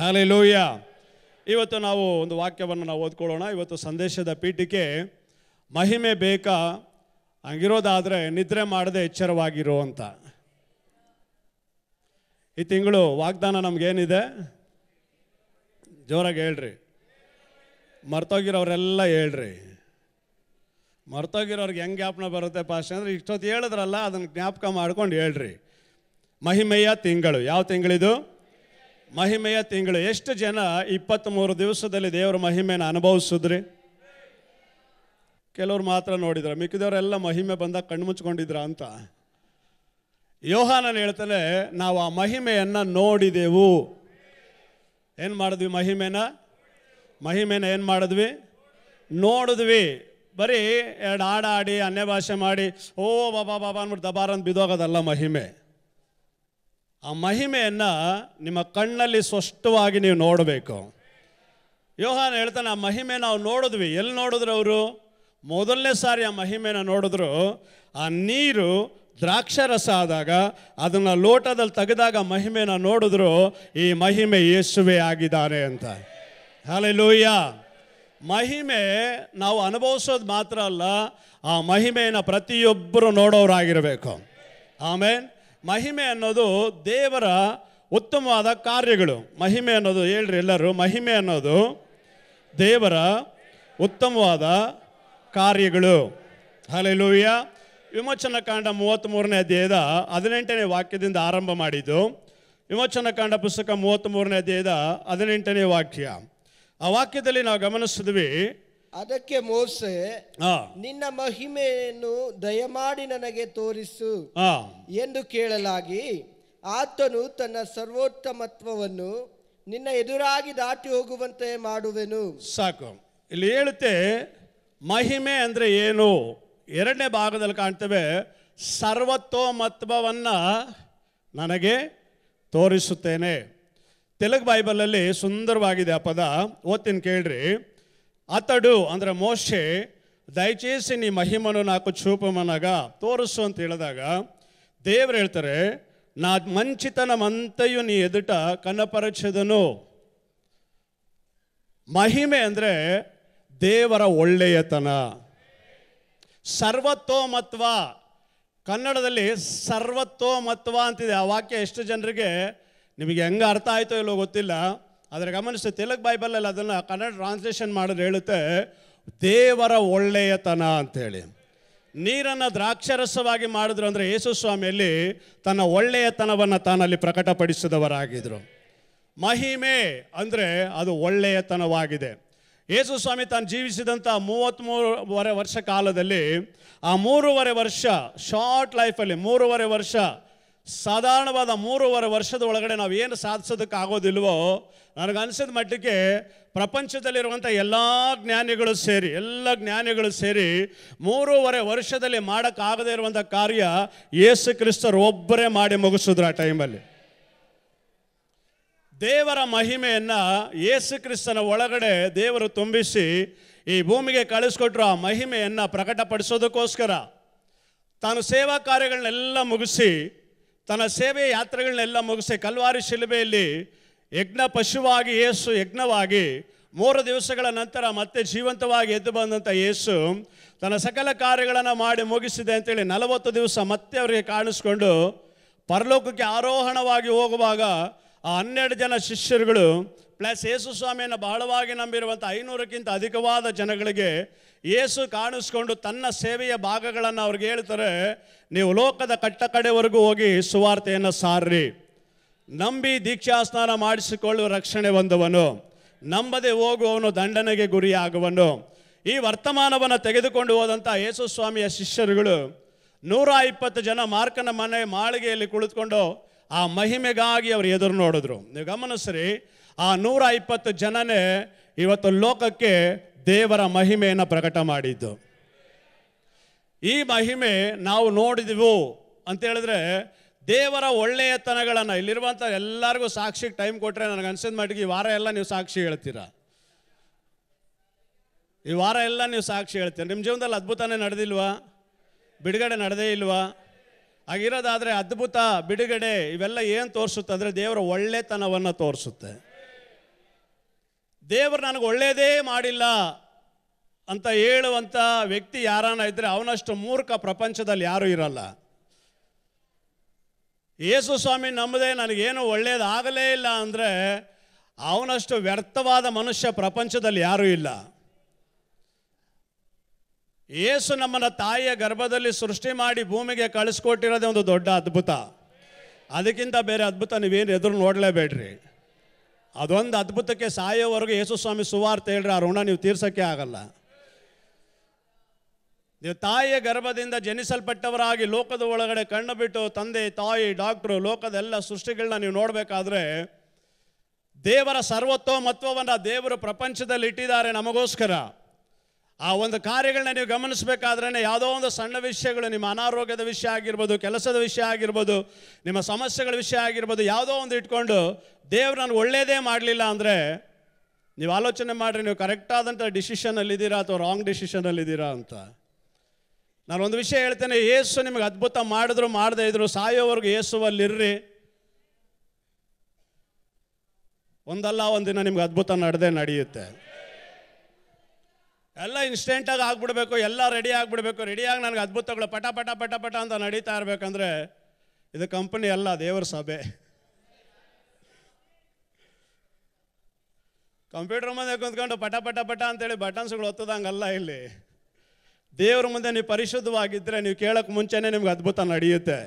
ಹಲೇ ಲೋಯ್ಯ ಇವತ್ತು ನಾವು ಒಂದು ವಾಕ್ಯವನ್ನು ನಾವು ಓದ್ಕೊಳ್ಳೋಣ ಇವತ್ತು ಸಂದೇಶದ ಪೀಠಿಕೆ ಮಹಿಮೆ ಬೇಕಾ ಹಂಗಿರೋದಾದರೆ ನಿದ್ರೆ ಮಾಡದೆ ಎಚ್ಚರವಾಗಿರು ಅಂತ ಈ ತಿಂಗಳು ವಾಗ್ದಾನ ನಮಗೇನಿದೆ ಜೋರಾಗಿ ಹೇಳ್ರಿ ಮರ್ತೋಗಿರೋರೆಲ್ಲ ಹೇಳ್ರಿ ಮರ್ತೋಗಿರೋರಿಗೆ ಹೆಂಗೆ ಜ್ಞಾಪನ ಬರುತ್ತೆ ಪಾಶ ಅಂದರೆ ಇಷ್ಟೊತ್ತು ಹೇಳಿದ್ರಲ್ಲ ಅದನ್ನು ಜ್ಞಾಪಕ ಮಾಡ್ಕೊಂಡು ಹೇಳ್ರಿ ಮಹಿಮೆಯ ತಿಂಗಳು ಯಾವ ತಿಂಗಳಿದು ಮಹಿಮೆಯ ತಿಂಗಳು ಎಷ್ಟು ಜನ ಇಪ್ಪತ್ತ್ಮೂರು ದಿವಸದಲ್ಲಿ ದೇವರ ಮಹಿಮೆಯನ್ನು ಅನುಭವಿಸಿದ್ರಿ ಕೆಲವ್ರು ಮಾತ್ರ ನೋಡಿದ್ರ ಮಿಕ್ಕಿದವರೆಲ್ಲ ಮಹಿಮೆ ಬಂದಾಗ ಕಣ್ಮುಚ್ಕೊಂಡಿದ್ರ ಅಂತ ಯೋಹಾನನ್ ಹೇಳ್ತಾನೆ ನಾವು ಆ ಮಹಿಮೆಯನ್ನು ನೋಡಿದೆವು ಏನು ಮಾಡಿದ್ವಿ ಮಹಿಮೆನ ಮಹಿಮೆನ ಏನು ಮಾಡಿದ್ವಿ ನೋಡಿದ್ವಿ ಬರೀ ಎರಡು ಹಾಡಾಡಿ ಅನ್ಯ ಭಾಷೆ ಮಾಡಿ ಓ ಬಾಬಾ ಬಾಬಾ ಅಂದ್ಬಿಟ್ಟು ದಬಾರ್ ಅಂತ ಬಿದ್ದೋಗೋದಲ್ಲ ಮಹಿಮೆ ಆ ಮಹಿಮೆಯನ್ನು ನಿಮ್ಮ ಕಣ್ಣಲ್ಲಿ ಸ್ಪಷ್ಟವಾಗಿ ನೀವು ನೋಡಬೇಕು ಯೋಹಾನ್ ಹೇಳ್ತಾನೆ ಆ ಮಹಿಮೆ ನಾವು ನೋಡಿದ್ವಿ ಎಲ್ಲಿ ನೋಡಿದ್ರು ಅವರು ಮೊದಲನೇ ಸಾರಿ ಆ ಮಹಿಮೆನ ನೋಡಿದ್ರು ಆ ನೀರು ದ್ರಾಕ್ಷರಸ ಆದಾಗ ಅದನ್ನು ಲೋಟದಲ್ಲಿ ತೆಗೆದಾಗ ಮಹಿಮೆನ ನೋಡಿದ್ರು ಈ ಮಹಿಮೆ ಯೇಸುವೆ ಆಗಿದ್ದಾನೆ ಅಂತ ಹಾಲೆ ಲೋಯ್ಯ ಮಹಿಮೆ ನಾವು ಅನುಭವಿಸೋದು ಮಾತ್ರ ಅಲ್ಲ ಆ ಮಹಿಮೆಯನ್ನು ಪ್ರತಿಯೊಬ್ಬರು ನೋಡೋರಾಗಿರಬೇಕು ಆಮೇಲೆ ಮಹಿಮೆ ಅನ್ನೋದು ದೇವರ ಉತ್ತಮವಾದ ಕಾರ್ಯಗಳು ಮಹಿಮೆ ಅನ್ನೋದು ಹೇಳ್ರಿ ಎಲ್ಲರೂ ಮಹಿಮೆ ಅನ್ನೋದು ದೇವರ ಉತ್ತಮವಾದ ಕಾರ್ಯಗಳು ಹಲಲೂಯ್ಯ ವಿಮೋಚನಾ ಕಾಂಡ ಮೂರನೇ ಅಧ್ಯಾಯದ ಹದಿನೆಂಟನೇ ವಾಕ್ಯದಿಂದ ಆರಂಭ ಮಾಡಿದ್ದು ವಿಮೋಚನಾ ಕಾಂಡ ಪುಸ್ತಕ ಮೂರನೇ ಅಧ್ಯಾಯದ ಹದಿನೆಂಟನೇ ವಾಕ್ಯ ಆ ವಾಕ್ಯದಲ್ಲಿ ನಾವು ಗಮನಿಸಿದ್ವಿ ಅದಕ್ಕೆ ಮೋಸೆ ನಿನ್ನ ಮಹಿಮೆಯನ್ನು ದಯಮಾಡಿ ನನಗೆ ತೋರಿಸು ಎಂದು ಕೇಳಲಾಗಿ ಆತನು ತನ್ನ ಸರ್ವೋತ್ತಮತ್ವವನ್ನು ನಿನ್ನ ಎದುರಾಗಿ ದಾಟಿ ಹೋಗುವಂತೆ ಮಾಡುವೆನು ಸಾಕು ಇಲ್ಲಿ ಹೇಳುತ್ತೆ ಮಹಿಮೆ ಅಂದರೆ ಏನು ಎರಡನೇ ಭಾಗದಲ್ಲಿ ಕಾಣ್ತೇವೆ ಸರ್ವತೋಮತ್ವವನ್ನು ನನಗೆ ತೋರಿಸುತ್ತೇನೆ ತೆಲುಗು ಬೈಬಲಲ್ಲಿ ಸುಂದರವಾಗಿದೆ ಆ ಪದ ಓದ್ತೀನಿ ಕೇಳ್ರಿ ಅತಡು ಅಂದರೆ ಮೋಶೆ ದಯಚೇಸಿ ನೀ ಮಹಿಮನು ನಾಕು ಚೂಪಮನಗ ತೋರಿಸು ಅಂತ ಹೇಳಿದಾಗ ದೇವರು ಹೇಳ್ತಾರೆ ನಾ ಮಂಚಿತನ ಮಂತೆಯು ನೀ ಎದುಟ ಕನ್ನಪರಚದನು ಮಹಿಮೆ ಅಂದರೆ ದೇವರ ಒಳ್ಳೆಯತನ ಸರ್ವತೋಮತ್ವ ಕನ್ನಡದಲ್ಲಿ ಸರ್ವತೋಮತ್ವ ಅಂತಿದೆ ಆ ವಾಕ್ಯ ಎಷ್ಟು ಜನರಿಗೆ ನಿಮಗೆ ಹೆಂಗೆ ಅರ್ಥ ಆಯ್ತೋ ಇಲ್ಲೋ ಗೊತ್ತಿಲ್ಲ ಆದರೆ ಗಮನಿಸಿ ತೆಲುಗು ಬೈಬಲಲ್ಲಿ ಅದನ್ನು ಕನ್ನಡ ಟ್ರಾನ್ಸ್ಲೇಷನ್ ಮಾಡಿದ್ರೆ ಹೇಳುತ್ತೆ ದೇವರ ಒಳ್ಳೆಯತನ ಅಂತೇಳಿ ನೀರನ್ನು ದ್ರಾಕ್ಷರಸವಾಗಿ ಮಾಡಿದ್ರು ಅಂದರೆ ಯೇಸು ಸ್ವಾಮಿಯಲ್ಲಿ ತನ್ನ ಒಳ್ಳೆಯತನವನ್ನು ತಾನಲ್ಲಿ ಪ್ರಕಟಪಡಿಸಿದವರಾಗಿದ್ದರು ಮಹಿಮೆ ಅಂದರೆ ಅದು ಒಳ್ಳೆಯತನವಾಗಿದೆ ಯೇಸು ಸ್ವಾಮಿ ತಾನು ಜೀವಿಸಿದಂಥ ಮೂವತ್ತ್ಮೂರುವರೆ ವರ್ಷ ಕಾಲದಲ್ಲಿ ಆ ಮೂರುವರೆ ವರ್ಷ ಶಾರ್ಟ್ ಲೈಫಲ್ಲಿ ಮೂರುವರೆ ವರ್ಷ ಸಾಧಾರಣವಾದ ಮೂರುವರೆ ವರ್ಷದ ಒಳಗಡೆ ನಾವು ಏನು ಸಾಧಿಸೋದಕ್ಕೆ ಆಗೋದಿಲ್ವೋ ನನಗನ್ಸಿದ ಮಟ್ಟಿಗೆ ಪ್ರಪಂಚದಲ್ಲಿರುವಂಥ ಎಲ್ಲ ಜ್ಞಾನಿಗಳು ಸೇರಿ ಎಲ್ಲ ಜ್ಞಾನಿಗಳು ಸೇರಿ ಮೂರುವರೆ ವರ್ಷದಲ್ಲಿ ಮಾಡೋಕ್ಕಾಗದೇ ಇರುವಂಥ ಕಾರ್ಯ ಯೇಸು ಕ್ರಿಸ್ತರು ಒಬ್ಬರೇ ಮಾಡಿ ಮುಗಿಸಿದ್ರು ಆ ಟೈಮಲ್ಲಿ ದೇವರ ಮಹಿಮೆಯನ್ನು ಯೇಸು ಕ್ರಿಸ್ತನ ಒಳಗಡೆ ದೇವರು ತುಂಬಿಸಿ ಈ ಭೂಮಿಗೆ ಕಳಿಸ್ಕೊಟ್ರು ಆ ಮಹಿಮೆಯನ್ನು ಪ್ರಕಟಪಡಿಸೋದಕ್ಕೋಸ್ಕರ ತಾನು ಸೇವಾ ಕಾರ್ಯಗಳನ್ನೆಲ್ಲ ಮುಗಿಸಿ ತನ್ನ ಸೇವೆ ಯಾತ್ರೆಗಳನ್ನೆಲ್ಲ ಮುಗಿಸಿ ಕಲ್ವಾರಿ ಶಿಲುಬೆಯಲ್ಲಿ ಯಜ್ಞ ಪಶುವಾಗಿ ಏಸು ಯಜ್ಞವಾಗಿ ಮೂರು ದಿವಸಗಳ ನಂತರ ಮತ್ತೆ ಜೀವಂತವಾಗಿ ಎದ್ದು ಬಂದಂಥ ಯೇಸು ತನ್ನ ಸಕಲ ಕಾರ್ಯಗಳನ್ನು ಮಾಡಿ ಮುಗಿಸಿದೆ ಅಂತೇಳಿ ನಲವತ್ತು ದಿವಸ ಮತ್ತೆ ಅವರಿಗೆ ಕಾಣಿಸ್ಕೊಂಡು ಪರಲೋಕಕ್ಕೆ ಆರೋಹಣವಾಗಿ ಹೋಗುವಾಗ ಆ ಹನ್ನೆರಡು ಜನ ಶಿಷ್ಯರುಗಳು ಪ್ಲಸ್ ಯೇಸು ಸ್ವಾಮಿಯನ್ನು ಬಹಳವಾಗಿ ನಂಬಿರುವಂಥ ಐನೂರಕ್ಕಿಂತ ಅಧಿಕವಾದ ಜನಗಳಿಗೆ ಯೇಸು ಕಾಣಿಸ್ಕೊಂಡು ತನ್ನ ಸೇವೆಯ ಭಾಗಗಳನ್ನು ಅವ್ರಿಗೆ ಹೇಳ್ತಾರೆ ನೀವು ಲೋಕದ ಕಟ್ಟ ಕಡೆವರೆಗೂ ಹೋಗಿ ಸುವಾರ್ತೆಯನ್ನು ಸಾರ್ರಿ ನಂಬಿ ದೀಕ್ಷಾ ಸ್ನಾನ ಮಾಡಿಸಿಕೊಳ್ಳುವ ರಕ್ಷಣೆ ಹೊಂದುವನು ನಂಬದೆ ಹೋಗುವವನು ದಂಡನೆಗೆ ಗುರಿಯಾಗುವನು ಈ ವರ್ತಮಾನವನ್ನು ತೆಗೆದುಕೊಂಡು ಹೋದಂಥ ಯೇಸು ಸ್ವಾಮಿಯ ಶಿಷ್ಯರುಗಳು ನೂರ ಇಪ್ಪತ್ತು ಜನ ಮಾರ್ಕನ ಮನೆ ಮಾಳಿಗೆಯಲ್ಲಿ ಕುಳಿತುಕೊಂಡು ಆ ಮಹಿಮೆಗಾಗಿ ಅವರು ಎದುರು ನೋಡಿದ್ರು ನೀವು ಗಮನಿಸ್ರಿ ಆ ನೂರ ಇಪ್ಪತ್ತು ಜನನೇ ಇವತ್ತು ಲೋಕಕ್ಕೆ ದೇವರ ಮಹಿಮೆಯನ್ನು ಪ್ರಕಟ ಮಾಡಿದ್ದು ಈ ಮಹಿಮೆ ನಾವು ನೋಡಿದೆವು ಅಂತ ಹೇಳಿದ್ರೆ ದೇವರ ಒಳ್ಳೆಯತನಗಳನ್ನು ಇಲ್ಲಿರುವಂಥ ಎಲ್ಲರಿಗೂ ಸಾಕ್ಷಿಗೆ ಟೈಮ್ ಕೊಟ್ಟರೆ ನನಗೆ ಅನ್ಸಿದ ಮಟ್ಟಿಗೆ ಈ ವಾರ ಎಲ್ಲ ನೀವು ಸಾಕ್ಷಿ ಹೇಳ್ತೀರಾ ಈ ವಾರ ಎಲ್ಲ ನೀವು ಸಾಕ್ಷಿ ಹೇಳ್ತೀರ ನಿಮ್ಮ ಜೀವನದಲ್ಲಿ ಅದ್ಭುತನೇ ನಡೆದಿಲ್ವಾ ಬಿಡುಗಡೆ ನಡೆದೇ ಇಲ್ವಾ ಆಗಿರೋದಾದರೆ ಅದ್ಭುತ ಬಿಡುಗಡೆ ಇವೆಲ್ಲ ಏನು ತೋರಿಸುತ್ತೆ ಅಂದರೆ ದೇವರ ಒಳ್ಳೆತನವನ್ನು ತೋರಿಸುತ್ತೆ ದೇವರು ನನಗೆ ಒಳ್ಳೆಯದೇ ಮಾಡಿಲ್ಲ ಅಂತ ಹೇಳುವಂಥ ವ್ಯಕ್ತಿ ಯಾರನ್ನ ಇದ್ದರೆ ಅವನಷ್ಟು ಮೂರ್ಖ ಪ್ರಪಂಚದಲ್ಲಿ ಯಾರೂ ಇರಲ್ಲ ಯೇಸು ಸ್ವಾಮಿ ನಂಬದೆ ನನಗೇನು ಒಳ್ಳೇದಾಗಲೇ ಇಲ್ಲ ಅಂದರೆ ಅವನಷ್ಟು ವ್ಯರ್ಥವಾದ ಮನುಷ್ಯ ಪ್ರಪಂಚದಲ್ಲಿ ಯಾರೂ ಇಲ್ಲ ಏಸು ನಮ್ಮನ್ನ ತಾಯಿಯ ಗರ್ಭದಲ್ಲಿ ಸೃಷ್ಟಿ ಮಾಡಿ ಭೂಮಿಗೆ ಕಳಿಸ್ಕೊಟ್ಟಿರೋದೇ ಒಂದು ದೊಡ್ಡ ಅದ್ಭುತ ಅದಕ್ಕಿಂತ ಬೇರೆ ಅದ್ಭುತ ನೀವೇನು ಎದುರು ನೋಡಲೇಬೇಡ್ರಿ ಅದೊಂದು ಅದ್ಭುತಕ್ಕೆ ಸಾಯೋವರೆಗೂ ಯೇಸು ಸ್ವಾಮಿ ಸುವಾರ್ತೆ ಹೇಳ್ರಿ ಆ ಋಣ ನೀವು ತೀರ್ಸೋಕ್ಕೆ ಆಗಲ್ಲ ನೀವು ತಾಯಿಯ ಗರ್ಭದಿಂದ ಜನಿಸಲ್ಪಟ್ಟವರಾಗಿ ಲೋಕದ ಒಳಗಡೆ ಕಣ್ಣು ಬಿಟ್ಟು ತಂದೆ ತಾಯಿ ಡಾಕ್ಟ್ರು ಲೋಕದ ಎಲ್ಲ ಸೃಷ್ಟಿಗಳನ್ನ ನೀವು ನೋಡಬೇಕಾದ್ರೆ ದೇವರ ಸರ್ವತೋಮತ್ವವನ್ನು ದೇವರು ಪ್ರಪಂಚದಲ್ಲಿ ಇಟ್ಟಿದ್ದಾರೆ ನಮಗೋಸ್ಕರ ಆ ಒಂದು ಕಾರ್ಯಗಳನ್ನ ನೀವು ಗಮನಿಸಬೇಕಾದ್ರೆ ಯಾವುದೋ ಒಂದು ಸಣ್ಣ ವಿಷಯಗಳು ನಿಮ್ಮ ಅನಾರೋಗ್ಯದ ವಿಷಯ ಆಗಿರ್ಬೋದು ಕೆಲಸದ ವಿಷಯ ಆಗಿರ್ಬೋದು ನಿಮ್ಮ ಸಮಸ್ಯೆಗಳ ವಿಷಯ ಆಗಿರ್ಬೋದು ಯಾವುದೋ ಒಂದು ಇಟ್ಕೊಂಡು ದೇವ್ರು ನಾನು ಒಳ್ಳೆಯದೇ ಮಾಡಲಿಲ್ಲ ಅಂದರೆ ನೀವು ಆಲೋಚನೆ ಮಾಡಿರಿ ನೀವು ಕರೆಕ್ಟಾದಂಥ ಡಿಸಿಷನಲ್ಲಿದ್ದೀರಾ ಅಥವಾ ರಾಂಗ್ ಡಿಸಿಷನಲ್ಲಿದ್ದೀರಾ ಅಂತ ನಾನು ಒಂದು ವಿಷಯ ಹೇಳ್ತೇನೆ ಏಸು ನಿಮಗೆ ಅದ್ಭುತ ಮಾಡಿದ್ರು ಮಾಡದೇ ಇದ್ರು ಸಾಯೋವರೆಗೂ ಏಸುವಲ್ಲಿರ್ರಿ ಒಂದಲ್ಲ ಒಂದಿನ ನಿಮ್ಗೆ ಅದ್ಭುತ ನಡೆದೇ ನಡೆಯುತ್ತೆ ಎಲ್ಲ ಇನ್ಸ್ಟೆಂಟಾಗಿ ಆಗ್ಬಿಡ್ಬೇಕು ಎಲ್ಲ ರೆಡಿ ಆಗಿಬಿಡ್ಬೇಕು ರೆಡಿಯಾಗಿ ನನಗೆ ಅದ್ಭುತಗಳು ಪಟ ಪಟ ಪಟ ಪಟ ಅಂತ ನಡೀತಾ ಇರಬೇಕಂದ್ರೆ ಇದು ಕಂಪನಿ ಅಲ್ಲ ದೇವರ ಸಭೆ ಕಂಪ್ಯೂಟರ್ ಮುಂದೆ ಕುಂತ್ಕೊಂಡು ಪಟ ಪಟ ಪಟ ಅಂತೇಳಿ ಬಟನ್ಸ್ಗಳು ಒತ್ತದಂಗಲ್ಲ ಇಲ್ಲಿ ದೇವ್ರ ಮುಂದೆ ನೀವು ಪರಿಶುದ್ಧವಾಗಿದ್ದರೆ ನೀವು ಕೇಳೋಕ್ಕೆ ಮುಂಚೆನೇ ನಿಮ್ಗೆ ಅದ್ಭುತ ನಡೆಯುತ್ತೆ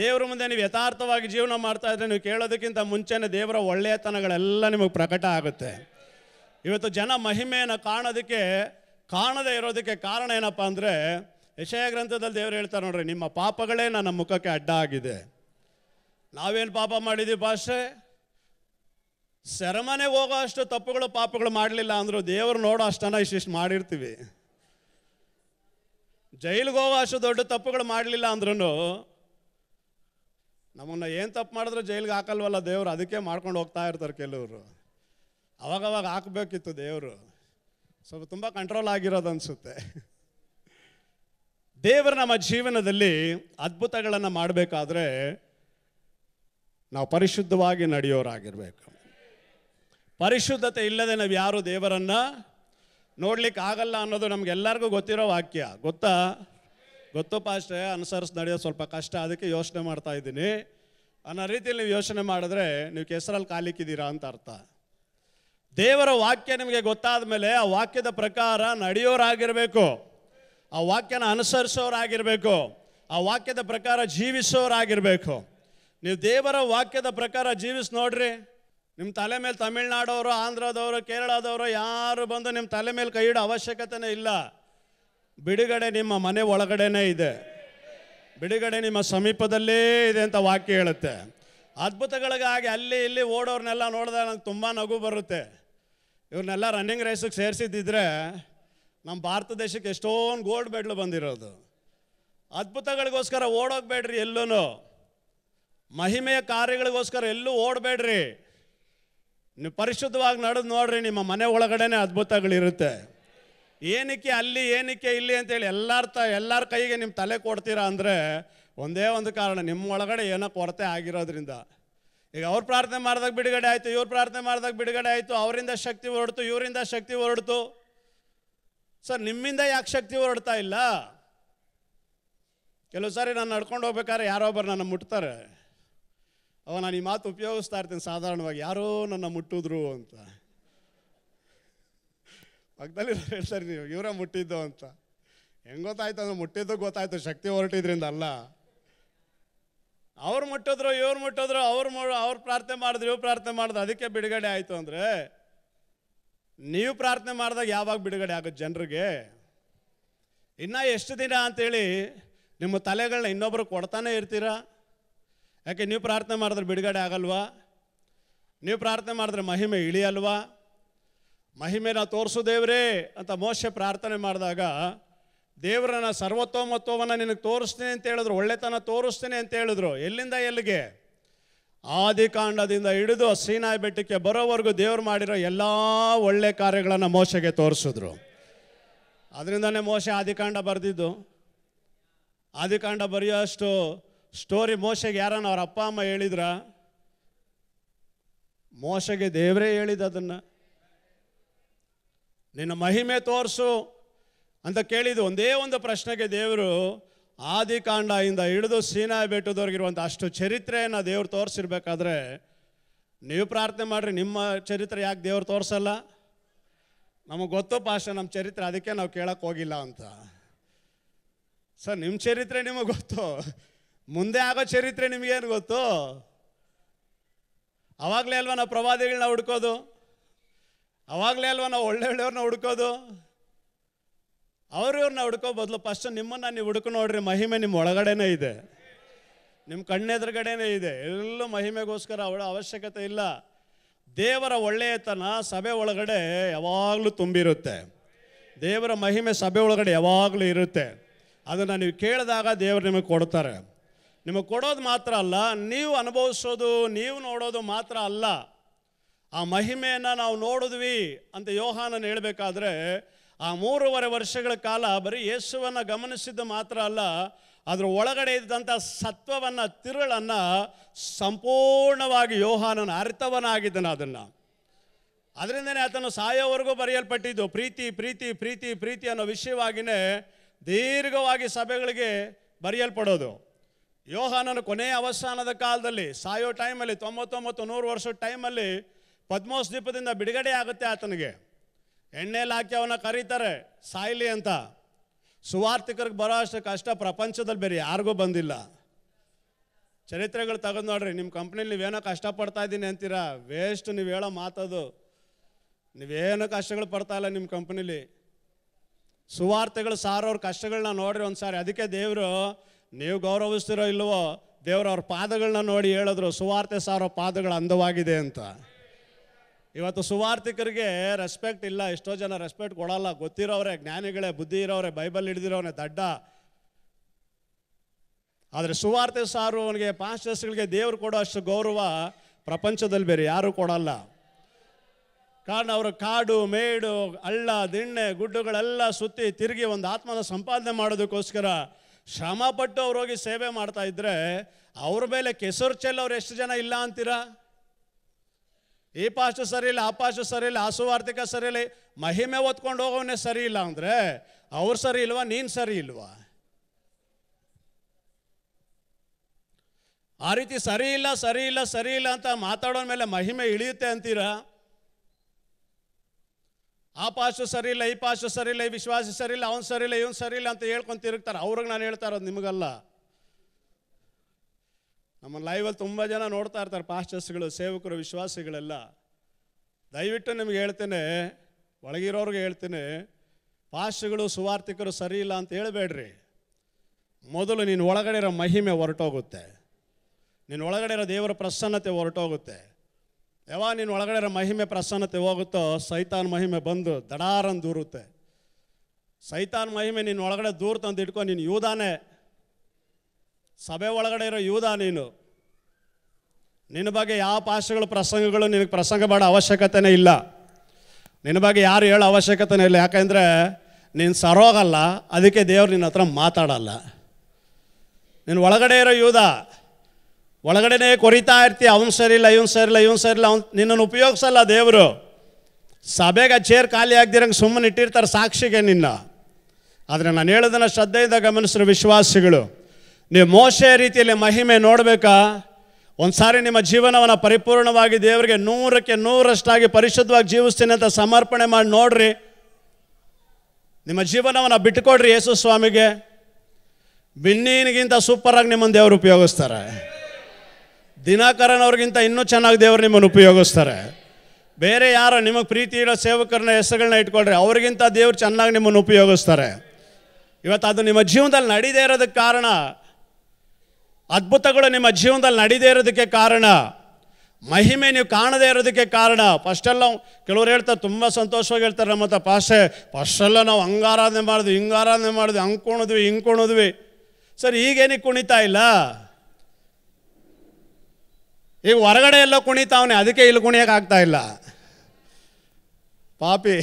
ದೇವ್ರ ಮುಂದೆ ನೀವು ಯಥಾರ್ಥವಾಗಿ ಜೀವನ ಮಾಡ್ತಾ ಇದ್ರೆ ನೀವು ಕೇಳೋದಕ್ಕಿಂತ ಮುಂಚೆನೇ ದೇವರ ಒಳ್ಳೆಯತನಗಳೆಲ್ಲ ನಿಮಗೆ ಪ್ರಕಟ ಆಗುತ್ತೆ ಇವತ್ತು ಜನ ಮಹಿಮೆಯನ್ನು ಕಾಣೋದಕ್ಕೆ ಕಾಣದೇ ಇರೋದಕ್ಕೆ ಕಾರಣ ಏನಪ್ಪ ಅಂದರೆ ಯಶಯ ಗ್ರಂಥದಲ್ಲಿ ದೇವರು ಹೇಳ್ತಾರೆ ನೋಡ್ರಿ ನಿಮ್ಮ ಪಾಪಗಳೇ ನನ್ನ ಮುಖಕ್ಕೆ ಅಡ್ಡ ಆಗಿದೆ ನಾವೇನು ಪಾಪ ಮಾಡಿದ್ದೀವಿ ಭಾಷೆ ಸೆರೆಮನೆ ಹೋಗೋ ಅಷ್ಟು ತಪ್ಪುಗಳು ಪಾಪಗಳು ಮಾಡಲಿಲ್ಲ ಅಂದರು ದೇವರು ನೋಡೋ ಅಷ್ಟನ ಇಷ್ಟಿಷ್ಟು ಮಾಡಿರ್ತೀವಿ ಜೈಲಿಗೆ ಹೋಗೋ ಅಷ್ಟು ದೊಡ್ಡ ತಪ್ಪುಗಳು ಮಾಡಲಿಲ್ಲ ಅಂದ್ರೂ ನಮ್ಮನ್ನು ಏನು ತಪ್ಪು ಮಾಡಿದ್ರೂ ಜೈಲಿಗೆ ಹಾಕಲ್ವಲ್ಲ ದೇವರು ಅದಕ್ಕೆ ಮಾಡ್ಕೊಂಡು ಹೋಗ್ತಾ ಇರ್ತಾರೆ ಕೆಲವರು ಅವಾಗವಾಗ ಹಾಕಬೇಕಿತ್ತು ದೇವರು ಸ್ವಲ್ಪ ತುಂಬ ಕಂಟ್ರೋಲ್ ಆಗಿರೋದು ಅನಿಸುತ್ತೆ ದೇವರು ನಮ್ಮ ಜೀವನದಲ್ಲಿ ಅದ್ಭುತಗಳನ್ನು ಮಾಡಬೇಕಾದ್ರೆ ನಾವು ಪರಿಶುದ್ಧವಾಗಿ ನಡೆಯೋರಾಗಿರಬೇಕು ಪರಿಶುದ್ಧತೆ ಇಲ್ಲದೆ ನಾವು ಯಾರು ದೇವರನ್ನು ನೋಡ್ಲಿಕ್ಕೆ ಆಗಲ್ಲ ಅನ್ನೋದು ನಮಗೆಲ್ಲರಿಗೂ ಗೊತ್ತಿರೋ ವಾಕ್ಯ ಗೊತ್ತಾ ಗೊತ್ತಪ್ಪ ಅಷ್ಟೇ ಅನುಸರಿಸಿ ನಡೆಯೋದು ಸ್ವಲ್ಪ ಕಷ್ಟ ಅದಕ್ಕೆ ಯೋಚನೆ ಮಾಡ್ತಾ ಇದ್ದೀನಿ ಅನ್ನೋ ರೀತಿಯಲ್ಲಿ ನೀವು ಯೋಚನೆ ಮಾಡಿದ್ರೆ ನೀವು ಕೆಸರಲ್ಲಿ ಕಾಲಿಕ್ಕಿದ್ದೀರಾ ಅಂತ ಅರ್ಥ ದೇವರ ವಾಕ್ಯ ನಿಮಗೆ ಗೊತ್ತಾದ ಮೇಲೆ ಆ ವಾಕ್ಯದ ಪ್ರಕಾರ ನಡೆಯೋರಾಗಿರಬೇಕು ಆ ವಾಕ್ಯನ ಅನುಸರಿಸೋರಾಗಿರಬೇಕು ಆ ವಾಕ್ಯದ ಪ್ರಕಾರ ಜೀವಿಸೋರಾಗಿರಬೇಕು ನೀವು ದೇವರ ವಾಕ್ಯದ ಪ್ರಕಾರ ಜೀವಿಸಿ ನೋಡ್ರಿ ನಿಮ್ಮ ತಲೆ ಮೇಲೆ ತಮಿಳ್ನಾಡವರು ಆಂಧ್ರದವರು ಕೇರಳದವರು ಯಾರು ಬಂದು ನಿಮ್ಮ ತಲೆ ಮೇಲೆ ಕೈ ಇಡೋ ಅವಶ್ಯಕತೆನೇ ಇಲ್ಲ ಬಿಡುಗಡೆ ನಿಮ್ಮ ಮನೆ ಒಳಗಡೆನೇ ಇದೆ ಬಿಡುಗಡೆ ನಿಮ್ಮ ಸಮೀಪದಲ್ಲೇ ಇದೆ ಅಂತ ವಾಕ್ಯ ಹೇಳುತ್ತೆ ಅದ್ಭುತಗಳಿಗಾಗಿ ಅಲ್ಲಿ ಇಲ್ಲಿ ಓಡೋರ್ನೆಲ್ಲ ನೋಡಿದಾಗ ನಂಗೆ ತುಂಬ ನಗು ಬರುತ್ತೆ ಇವ್ರನ್ನೆಲ್ಲ ರನ್ನಿಂಗ್ ರೇಸಿಗೆ ಸೇರಿಸಿದ್ದಿದ್ರೆ ನಮ್ಮ ಭಾರತ ದೇಶಕ್ಕೆ ಎಷ್ಟೊಂದು ಗೋಲ್ಡ್ ಮೆಡ್ಲು ಬಂದಿರೋದು ಅದ್ಭುತಗಳಿಗೋಸ್ಕರ ಓಡೋಗ್ಬೇಡ್ರಿ ಎಲ್ಲೂ ಮಹಿಮೆಯ ಕಾರ್ಯಗಳಿಗೋಸ್ಕರ ಎಲ್ಲೂ ಓಡಬೇಡ್ರಿ ನೀವು ಪರಿಶುದ್ಧವಾಗಿ ನಡೆದು ನೋಡ್ರಿ ನಿಮ್ಮ ಮನೆ ಒಳಗಡೆ ಅದ್ಭುತಗಳಿರುತ್ತೆ ಏನಕ್ಕೆ ಅಲ್ಲಿ ಏನಕ್ಕೆ ಇಲ್ಲಿ ಅಂತೇಳಿ ಎಲ್ಲರ ತ ಎಲ್ಲರ ಕೈಗೆ ನಿಮ್ಮ ತಲೆ ಕೊಡ್ತೀರಾ ಅಂದರೆ ಒಂದೇ ಒಂದು ಕಾರಣ ನಿಮ್ಮ ಒಳಗಡೆ ಏನೋ ಕೊರತೆ ಆಗಿರೋದ್ರಿಂದ ಈಗ ಅವ್ರು ಪ್ರಾರ್ಥನೆ ಮಾಡಿದಾಗ ಬಿಡುಗಡೆ ಆಯಿತು ಇವ್ರು ಪ್ರಾರ್ಥನೆ ಮಾಡಿದಾಗ ಬಿಡುಗಡೆ ಆಯಿತು ಅವರಿಂದ ಶಕ್ತಿ ಹೊರಡ್ತು ಇವರಿಂದ ಶಕ್ತಿ ಹೊರಡ್ತು ಸರ್ ನಿಮ್ಮಿಂದ ಯಾಕೆ ಶಕ್ತಿ ಹೊರಡ್ತಾ ಇಲ್ಲ ಕೆಲವು ಸಾರಿ ನಾನು ನಡ್ಕೊಂಡು ಹೋಗ್ಬೇಕಾದ್ರೆ ಒಬ್ಬರು ನನ್ನ ಮುಟ್ತಾರೆ ಅವ ನಾನು ಈ ಮಾತು ಉಪಯೋಗಿಸ್ತಾ ಇರ್ತೀನಿ ಸಾಧಾರಣವಾಗಿ ಯಾರೋ ನನ್ನ ಮುಟ್ಟಿದ್ರು ಅಂತ ಪಕ್ಕದಲ್ಲಿ ಹೇಳ್ತಾರೆ ನೀವು ಇವರ ಮುಟ್ಟಿದ್ದು ಅಂತ ಹೆಂಗೆ ಗೊತ್ತಾಯ್ತು ಅಂದ್ರೆ ಮುಟ್ಟಿದ್ದು ಗೊತ್ತಾಯ್ತು ಶಕ್ತಿ ಹೊರಟಿದ್ರಿಂದ ಅಲ್ಲ ಅವ್ರು ಮುಟ್ಟಿದ್ರು ಇವ್ರು ಮುಟ್ಟಿದ್ರು ಅವ್ರು ಅವ್ರು ಪ್ರಾರ್ಥನೆ ಮಾಡಿದ್ರು ಇವ್ರು ಪ್ರಾರ್ಥನೆ ಮಾಡಿದ್ರು ಅದಕ್ಕೆ ಬಿಡುಗಡೆ ಆಯಿತು ಅಂದರೆ ನೀವು ಪ್ರಾರ್ಥನೆ ಮಾಡಿದಾಗ ಯಾವಾಗ ಬಿಡುಗಡೆ ಆಗುತ್ತೆ ಜನರಿಗೆ ಇನ್ನೂ ಎಷ್ಟು ದಿನ ಅಂತೇಳಿ ನಿಮ್ಮ ತಲೆಗಳನ್ನ ಇನ್ನೊಬ್ಬರು ಕೊಡ್ತಾನೆ ಇರ್ತೀರಾ ಯಾಕೆ ನೀವು ಪ್ರಾರ್ಥನೆ ಮಾಡಿದ್ರೆ ಬಿಡುಗಡೆ ಆಗಲ್ವಾ ನೀವು ಪ್ರಾರ್ಥನೆ ಮಾಡಿದ್ರೆ ಮಹಿಮೆ ಇಳಿಯಲ್ವಾ ಮಹಿಮೆ ನಾವು ತೋರಿಸು ದೇವರೇ ಅಂತ ಮೋಶ ಪ್ರಾರ್ಥನೆ ಮಾಡಿದಾಗ ದೇವರನ್ನ ಸರ್ವತೋಮತ್ವವನ್ನು ನಿನಗೆ ತೋರಿಸ್ತೀನಿ ಅಂತ ಹೇಳಿದ್ರು ಒಳ್ಳೆತನ ತೋರಿಸ್ತೀನಿ ಅಂತ ಹೇಳಿದ್ರು ಎಲ್ಲಿಂದ ಎಲ್ಲಿಗೆ ಆದಿಕಾಂಡದಿಂದ ಹಿಡಿದು ಸೀನಾಯಿ ಬೆಟ್ಟಕ್ಕೆ ಬರೋವರೆಗೂ ದೇವ್ರು ಮಾಡಿರೋ ಎಲ್ಲ ಒಳ್ಳೆ ಕಾರ್ಯಗಳನ್ನು ಮೋಶೆಗೆ ತೋರಿಸಿದ್ರು ಅದರಿಂದನೇ ಮೋಸ ಆದಿಕಾಂಡ ಬರೆದಿದ್ದು ಆದಿಕಾಂಡ ಬರೆಯೋಷ್ಟು ಸ್ಟೋರಿ ಮೋಸೆಗೆ ಯಾರನ್ನ ಅವ್ರ ಅಪ್ಪ ಅಮ್ಮ ಹೇಳಿದ್ರ ಮೋಶೆಗೆ ದೇವರೇ ಹೇಳಿದ ಅದನ್ನು ನಿನ್ನ ಮಹಿಮೆ ತೋರಿಸು ಅಂತ ಕೇಳಿದ್ದು ಒಂದೇ ಒಂದು ಪ್ರಶ್ನೆಗೆ ದೇವರು ಇಂದ ಹಿಡಿದು ಸೀನಾ ಬೆಟ್ಟದವ್ರಿಗಿರುವಂಥ ಅಷ್ಟು ಚರಿತ್ರೆಯನ್ನು ದೇವ್ರು ತೋರಿಸಿರ್ಬೇಕಾದ್ರೆ ನೀವು ಪ್ರಾರ್ಥನೆ ಮಾಡಿರಿ ನಿಮ್ಮ ಚರಿತ್ರೆ ಯಾಕೆ ದೇವ್ರು ತೋರಿಸಲ್ಲ ನಮಗೆ ಗೊತ್ತು ಪಾಶ ನಮ್ಮ ಚರಿತ್ರೆ ಅದಕ್ಕೆ ನಾವು ಕೇಳಕ್ಕೆ ಹೋಗಿಲ್ಲ ಅಂತ ಸರ್ ನಿಮ್ಮ ಚರಿತ್ರೆ ನಿಮಗೆ ಗೊತ್ತು ಮುಂದೆ ಆಗೋ ಚರಿತ್ರೆ ನಿಮಗೇನು ಗೊತ್ತು ಆವಾಗಲೇ ಅಲ್ವಾ ನಾವು ಪ್ರವಾದಿಗಳನ್ನ ಹುಡ್ಕೋದು ಆವಾಗಲೇ ಅಲ್ವ ನಾವು ಒಳ್ಳೆ ಒಳ್ಳೆಯವ್ರನ್ನ ಹುಡ್ಕೋದು ಅವ್ರು ಇವ್ರನ್ನ ಹುಡ್ಕೋ ಬದಲು ಫಸ್ಟ್ ನಿಮ್ಮನ್ನು ನೀವು ಹುಡುಕು ನೋಡ್ರಿ ಮಹಿಮೆ ನಿಮ್ಮ ಒಳಗಡೆನೇ ಇದೆ ನಿಮ್ಮ ಕಣ್ಣೆದುರುಗಡೆನೇ ಇದೆ ಎಲ್ಲೂ ಮಹಿಮೆಗೋಸ್ಕರ ಅವಳ ಅವಶ್ಯಕತೆ ಇಲ್ಲ ದೇವರ ಒಳ್ಳೆಯತನ ಸಭೆ ಒಳಗಡೆ ಯಾವಾಗಲೂ ತುಂಬಿರುತ್ತೆ ದೇವರ ಮಹಿಮೆ ಸಭೆ ಒಳಗಡೆ ಯಾವಾಗಲೂ ಇರುತ್ತೆ ಅದನ್ನು ನೀವು ಕೇಳಿದಾಗ ದೇವರು ನಿಮಗೆ ಕೊಡ್ತಾರೆ ನಿಮಗೆ ಕೊಡೋದು ಮಾತ್ರ ಅಲ್ಲ ನೀವು ಅನುಭವಿಸೋದು ನೀವು ನೋಡೋದು ಮಾತ್ರ ಅಲ್ಲ ಆ ಮಹಿಮೆಯನ್ನು ನಾವು ನೋಡಿದ್ವಿ ಅಂತ ಯೋಹಾನನ ಹೇಳಬೇಕಾದ್ರೆ ಆ ಮೂರುವರೆ ವರ್ಷಗಳ ಕಾಲ ಬರೀ ಯೇಸುವನ್ನು ಗಮನಿಸಿದ್ದು ಮಾತ್ರ ಅಲ್ಲ ಅದರ ಒಳಗಡೆ ಇದ್ದಂಥ ಸತ್ವವನ್ನು ತಿರುಳನ್ನು ಸಂಪೂರ್ಣವಾಗಿ ಯೋಹಾನನ ಅರ್ಥವನಾಗಿದ್ದನು ಅದನ್ನು ಅದರಿಂದನೇ ಆತನು ಸಾಯೋವರೆಗೂ ಬರೆಯಲ್ಪಟ್ಟಿದ್ದು ಪ್ರೀತಿ ಪ್ರೀತಿ ಪ್ರೀತಿ ಪ್ರೀತಿ ಅನ್ನೋ ವಿಷಯವಾಗಿಯೇ ದೀರ್ಘವಾಗಿ ಸಭೆಗಳಿಗೆ ಬರೆಯಲ್ಪಡೋದು ಯೋಹಾನನ ಕೊನೆಯ ಅವಸಾನದ ಕಾಲದಲ್ಲಿ ಸಾಯೋ ಟೈಮಲ್ಲಿ ತೊಂಬತ್ತೊಂಬತ್ತು ನೂರು ವರ್ಷದ ಟೈಮಲ್ಲಿ ಪದ್ಮೋಸ್ ದೀಪದಿಂದ ಬಿಡುಗಡೆ ಆಗುತ್ತೆ ಆತನಿಗೆ ಎಣ್ಣೆಲಿ ಹಾಕಿ ಅವನ್ನ ಕರೀತಾರೆ ಸಾಯ್ಲಿ ಅಂತ ಸುವಾರ್ಥಿಕರಿಗೆ ಬರೋ ಅಷ್ಟು ಕಷ್ಟ ಪ್ರಪಂಚದಲ್ಲಿ ಬೇರೆ ಯಾರಿಗೂ ಬಂದಿಲ್ಲ ಚರಿತ್ರೆಗಳು ತಗೊಂಡು ನೋಡ್ರಿ ನಿಮ್ಮ ಕಂಪ್ನಿಲಿ ನೀವೇನೋ ಕಷ್ಟಪಡ್ತಾ ಇದ್ದೀನಿ ಅಂತೀರಾ ವೇಸ್ಟ್ ನೀವು ಹೇಳೋ ಮಾತದು ನೀವೇನೋ ಕಷ್ಟಗಳು ಪಡ್ತಾ ಇಲ್ಲ ನಿಮ್ಮ ಕಂಪ್ನಿಲಿ ಸುವಾರ್ತೆಗಳು ಸಾರೋರ ಕಷ್ಟಗಳನ್ನ ನೋಡ್ರಿ ಒಂದು ಸಾರಿ ಅದಕ್ಕೆ ದೇವರು ನೀವು ಗೌರವಿಸ್ತಿರೋ ಇಲ್ವೋ ದೇವರು ಅವ್ರ ಪಾದಗಳನ್ನ ನೋಡಿ ಹೇಳಿದ್ರು ಸುವಾರ್ತೆ ಸಾರೋ ಪಾದಗಳು ಅಂದವಾಗಿದೆ ಅಂತ ಇವತ್ತು ಸುವಾರ್ಥಿಕರಿಗೆ ರೆಸ್ಪೆಕ್ಟ್ ಇಲ್ಲ ಎಷ್ಟೋ ಜನ ರೆಸ್ಪೆಕ್ಟ್ ಕೊಡಲ್ಲ ಗೊತ್ತಿರೋರೆ ಜ್ಞಾನಿಗಳೇ ಬುದ್ಧಿ ಇರೋರೆ ಬೈಬಲ್ ಹಿಡಿದಿರೋನೆ ದಡ್ಡ ಆದರೆ ಸುವಾರ್ತೆ ಸಾರು ಅವನಿಗೆ ಪಾಸ್ಟರ್ಸ್ಗಳಿಗೆ ದೇವರು ಕೊಡೋ ಅಷ್ಟು ಗೌರವ ಪ್ರಪಂಚದಲ್ಲಿ ಬೇರೆ ಯಾರೂ ಕೊಡಲ್ಲ ಕಾರಣ ಅವರು ಕಾಡು ಮೇಡು ಹಳ್ಳ ದಿಣ್ಣೆ ಗುಡ್ಡಗಳೆಲ್ಲ ಸುತ್ತಿ ತಿರುಗಿ ಒಂದು ಆತ್ಮನ ಸಂಪಾದನೆ ಮಾಡೋದಕ್ಕೋಸ್ಕರ ಶ್ರಮಪಟ್ಟು ಅವ್ರು ಹೋಗಿ ಸೇವೆ ಮಾಡ್ತಾ ಇದ್ರೆ ಅವ್ರ ಮೇಲೆ ಕೆಸರು ಚೆಲ್ಲೋರು ಎಷ್ಟು ಜನ ಇಲ್ಲ ಅಂತೀರಾ ಈ ಪಾಸ್ಟ್ ಸರಿ ಇಲ್ಲ ಆ ಪಾಸ್ಟ್ ಸರಿ ಇಲ್ಲ ಆ ಸರಿ ಇಲ್ಲ ಮಹಿಮೆ ಓದ್ಕೊಂಡು ಹೋಗೋವನ್ನೇ ಸರಿ ಇಲ್ಲ ಅಂದರೆ ಅವ್ರು ಸರಿ ಇಲ್ವಾ ನೀನು ಸರಿ ಇಲ್ವಾ ಆ ರೀತಿ ಸರಿ ಇಲ್ಲ ಸರಿ ಇಲ್ಲ ಸರಿ ಇಲ್ಲ ಅಂತ ಮಾತಾಡೋ ಮೇಲೆ ಮಹಿಮೆ ಇಳಿಯುತ್ತೆ ಅಂತೀರಾ ಆ ಪಾಸ್ಟ್ ಸರಿ ಇಲ್ಲ ಈ ಪಾಸ್ಟ್ ಸರಿ ಇಲ್ಲ ಈ ವಿಶ್ವಾಸ ಸರಿ ಇಲ್ಲ ಅವ್ನು ಸರಿ ಇಲ್ಲ ಇವನು ಸರಿ ಇಲ್ಲ ಅಂತ ಹೇಳ್ಕೊಂತ ತಿರುಗ್ತಾರೆ ಅವ್ರಿಗೆ ನಾನು ಹೇಳ್ತಾ ಇರೋದು ನಿಮಗಲ್ಲ ನಮ್ಮ ಲೈವಲ್ಲಿ ತುಂಬ ಜನ ನೋಡ್ತಾ ಇರ್ತಾರೆ ಪಾಶ್ಚರ್ಸ್ಗಳು ಸೇವಕರು ವಿಶ್ವಾಸಿಗಳೆಲ್ಲ ದಯವಿಟ್ಟು ನಿಮ್ಗೆ ಹೇಳ್ತೇನೆ ಒಳಗಿರೋರಿಗೆ ಹೇಳ್ತೇನೆ ಪಾಸ್ಟ್ಗಳು ಸುವಾರ್ಥಿಕರು ಸರಿ ಇಲ್ಲ ಅಂತ ಹೇಳಬೇಡ್ರಿ ಮೊದಲು ನೀನು ಒಳಗಡೆ ಇರೋ ಮಹಿಮೆ ಹೊರಟೋಗುತ್ತೆ ನೀನು ಒಳಗಡೆ ಇರೋ ದೇವರ ಪ್ರಸನ್ನತೆ ಹೊರಟೋಗುತ್ತೆ ಯಾವಾಗ ನೀನು ಒಳಗಡೆ ಇರೋ ಮಹಿಮೆ ಪ್ರಸನ್ನತೆ ಹೋಗುತ್ತೋ ಸೈತಾನ್ ಮಹಿಮೆ ಬಂದು ದಡಾರನ್ ದೂರುತ್ತೆ ಸೈತಾನ್ ಮಹಿಮೆ ನೀನು ಒಳಗಡೆ ದೂರ ತಂದು ಇಟ್ಕೊಂಡು ನೀನು ಯೂದಾನೆ ಸಭೆ ಒಳಗಡೆ ಇರೋ ಯೂದ ನೀನು ನಿನ್ನ ಬಗ್ಗೆ ಯಾವ ಪಾಶಗಳು ಪ್ರಸಂಗಗಳು ನಿನಗೆ ಪ್ರಸಂಗ ಮಾಡೋ ಅವಶ್ಯಕತೆನೇ ಇಲ್ಲ ನಿನ್ನ ಬಗ್ಗೆ ಯಾರು ಹೇಳೋ ಅವಶ್ಯಕತೆನೇ ಇಲ್ಲ ಯಾಕೆಂದರೆ ನೀನು ಸರೋಗಲ್ಲ ಅದಕ್ಕೆ ದೇವರು ನಿನ್ನ ಹತ್ರ ಮಾತಾಡಲ್ಲ ನೀನು ಒಳಗಡೆ ಇರೋ ಯೂದ ಒಳಗಡೆನೇ ಕೊರಿತಾ ಇರ್ತೀಯ ಅವ್ನು ಸರಿಯಿಲ್ಲ ಇವ್ನು ಸರಿಯಿಲ್ಲ ಇವ್ನು ಇಲ್ಲ ಅವ್ನು ನಿನ್ನನ್ನು ಉಪಯೋಗಿಸಲ್ಲ ದೇವರು ಸಭೆಗೆ ಚೇರ್ ಖಾಲಿ ಆಗದಿರಂಗೆ ಸುಮ್ಮನೆ ಇಟ್ಟಿರ್ತಾರೆ ಸಾಕ್ಷಿಗೆ ನಿನ್ನ ಆದರೆ ನಾನು ಹೇಳೋದನ್ನು ಶ್ರದ್ಧೆಯಿಂದ ಗಮನಿಸಿರೋ ವಿಶ್ವಾಸಿಗಳು ನೀವು ಮೋಸೆಯ ರೀತಿಯಲ್ಲಿ ಮಹಿಮೆ ನೋಡಬೇಕಾ ಒಂದು ಸಾರಿ ನಿಮ್ಮ ಜೀವನವನ್ನು ಪರಿಪೂರ್ಣವಾಗಿ ದೇವರಿಗೆ ನೂರಕ್ಕೆ ನೂರಷ್ಟಾಗಿ ಪರಿಶುದ್ಧವಾಗಿ ಜೀವಿಸ್ತೀನಿ ಅಂತ ಸಮರ್ಪಣೆ ಮಾಡಿ ನೋಡ್ರಿ ನಿಮ್ಮ ಜೀವನವನ್ನು ಬಿಟ್ಟುಕೊಡ್ರಿ ಯೇಸು ಸ್ವಾಮಿಗೆ ಬಿನ್ನಿನಿಗಿಂತ ಸೂಪರಾಗಿ ನಿಮ್ಮನ್ನು ದೇವರು ಉಪಯೋಗಿಸ್ತಾರೆ ದಿನಕರನವ್ರಿಗಿಂತ ಇನ್ನೂ ಚೆನ್ನಾಗಿ ದೇವರು ನಿಮ್ಮನ್ನು ಉಪಯೋಗಿಸ್ತಾರೆ ಬೇರೆ ಯಾರೋ ನಿಮಗೆ ಪ್ರೀತಿ ಇರೋ ಸೇವಕರನ್ನ ಹೆಸರುಗಳನ್ನ ಇಟ್ಕೊಳ್ರಿ ಅವ್ರಿಗಿಂತ ದೇವರು ಚೆನ್ನಾಗಿ ನಿಮ್ಮನ್ನು ಉಪಯೋಗಿಸ್ತಾರೆ ಇವತ್ತು ಅದು ನಿಮ್ಮ ಜೀವನದಲ್ಲಿ ನಡೀದೇ ಇರೋದಕ್ಕೆ ಕಾರಣ ಅದ್ಭುತಗಳು ನಿಮ್ಮ ಜೀವನದಲ್ಲಿ ನಡೀದೇ ಇರೋದಕ್ಕೆ ಕಾರಣ ಮಹಿಮೆ ನೀವು ಕಾಣದೇ ಇರೋದಕ್ಕೆ ಕಾರಣ ಫಸ್ಟೆಲ್ಲ ಕೆಲವರು ಹೇಳ್ತಾರೆ ತುಂಬ ಸಂತೋಷವಾಗಿ ಹೇಳ್ತಾರೆ ನಮ್ಮ ಹತ್ರ ಪಾಶೆ ಫಸ್ಟೆಲ್ಲ ನಾವು ಹಂಗಾರಾಧನೆ ಮಾಡಿದ್ವಿ ಹಿಂಗಾರಾಧನೆ ಮಾಡಿದ್ವಿ ಹಂಗೆ ಹಿಂಗೆ ಕುಣಿದ್ವಿ ಸರ್ ಈಗೇನಿಗೆ ಕುಣಿತಾ ಇಲ್ಲ ಈಗ ಹೊರಗಡೆ ಎಲ್ಲ ಕುಣಿತಾವನೆ ಅದಕ್ಕೆ ಇಲ್ಲಿ ಕುಣಿಯಕ್ಕೆ ಆಗ್ತಾ ಇಲ್ಲ ಪಾಪಿ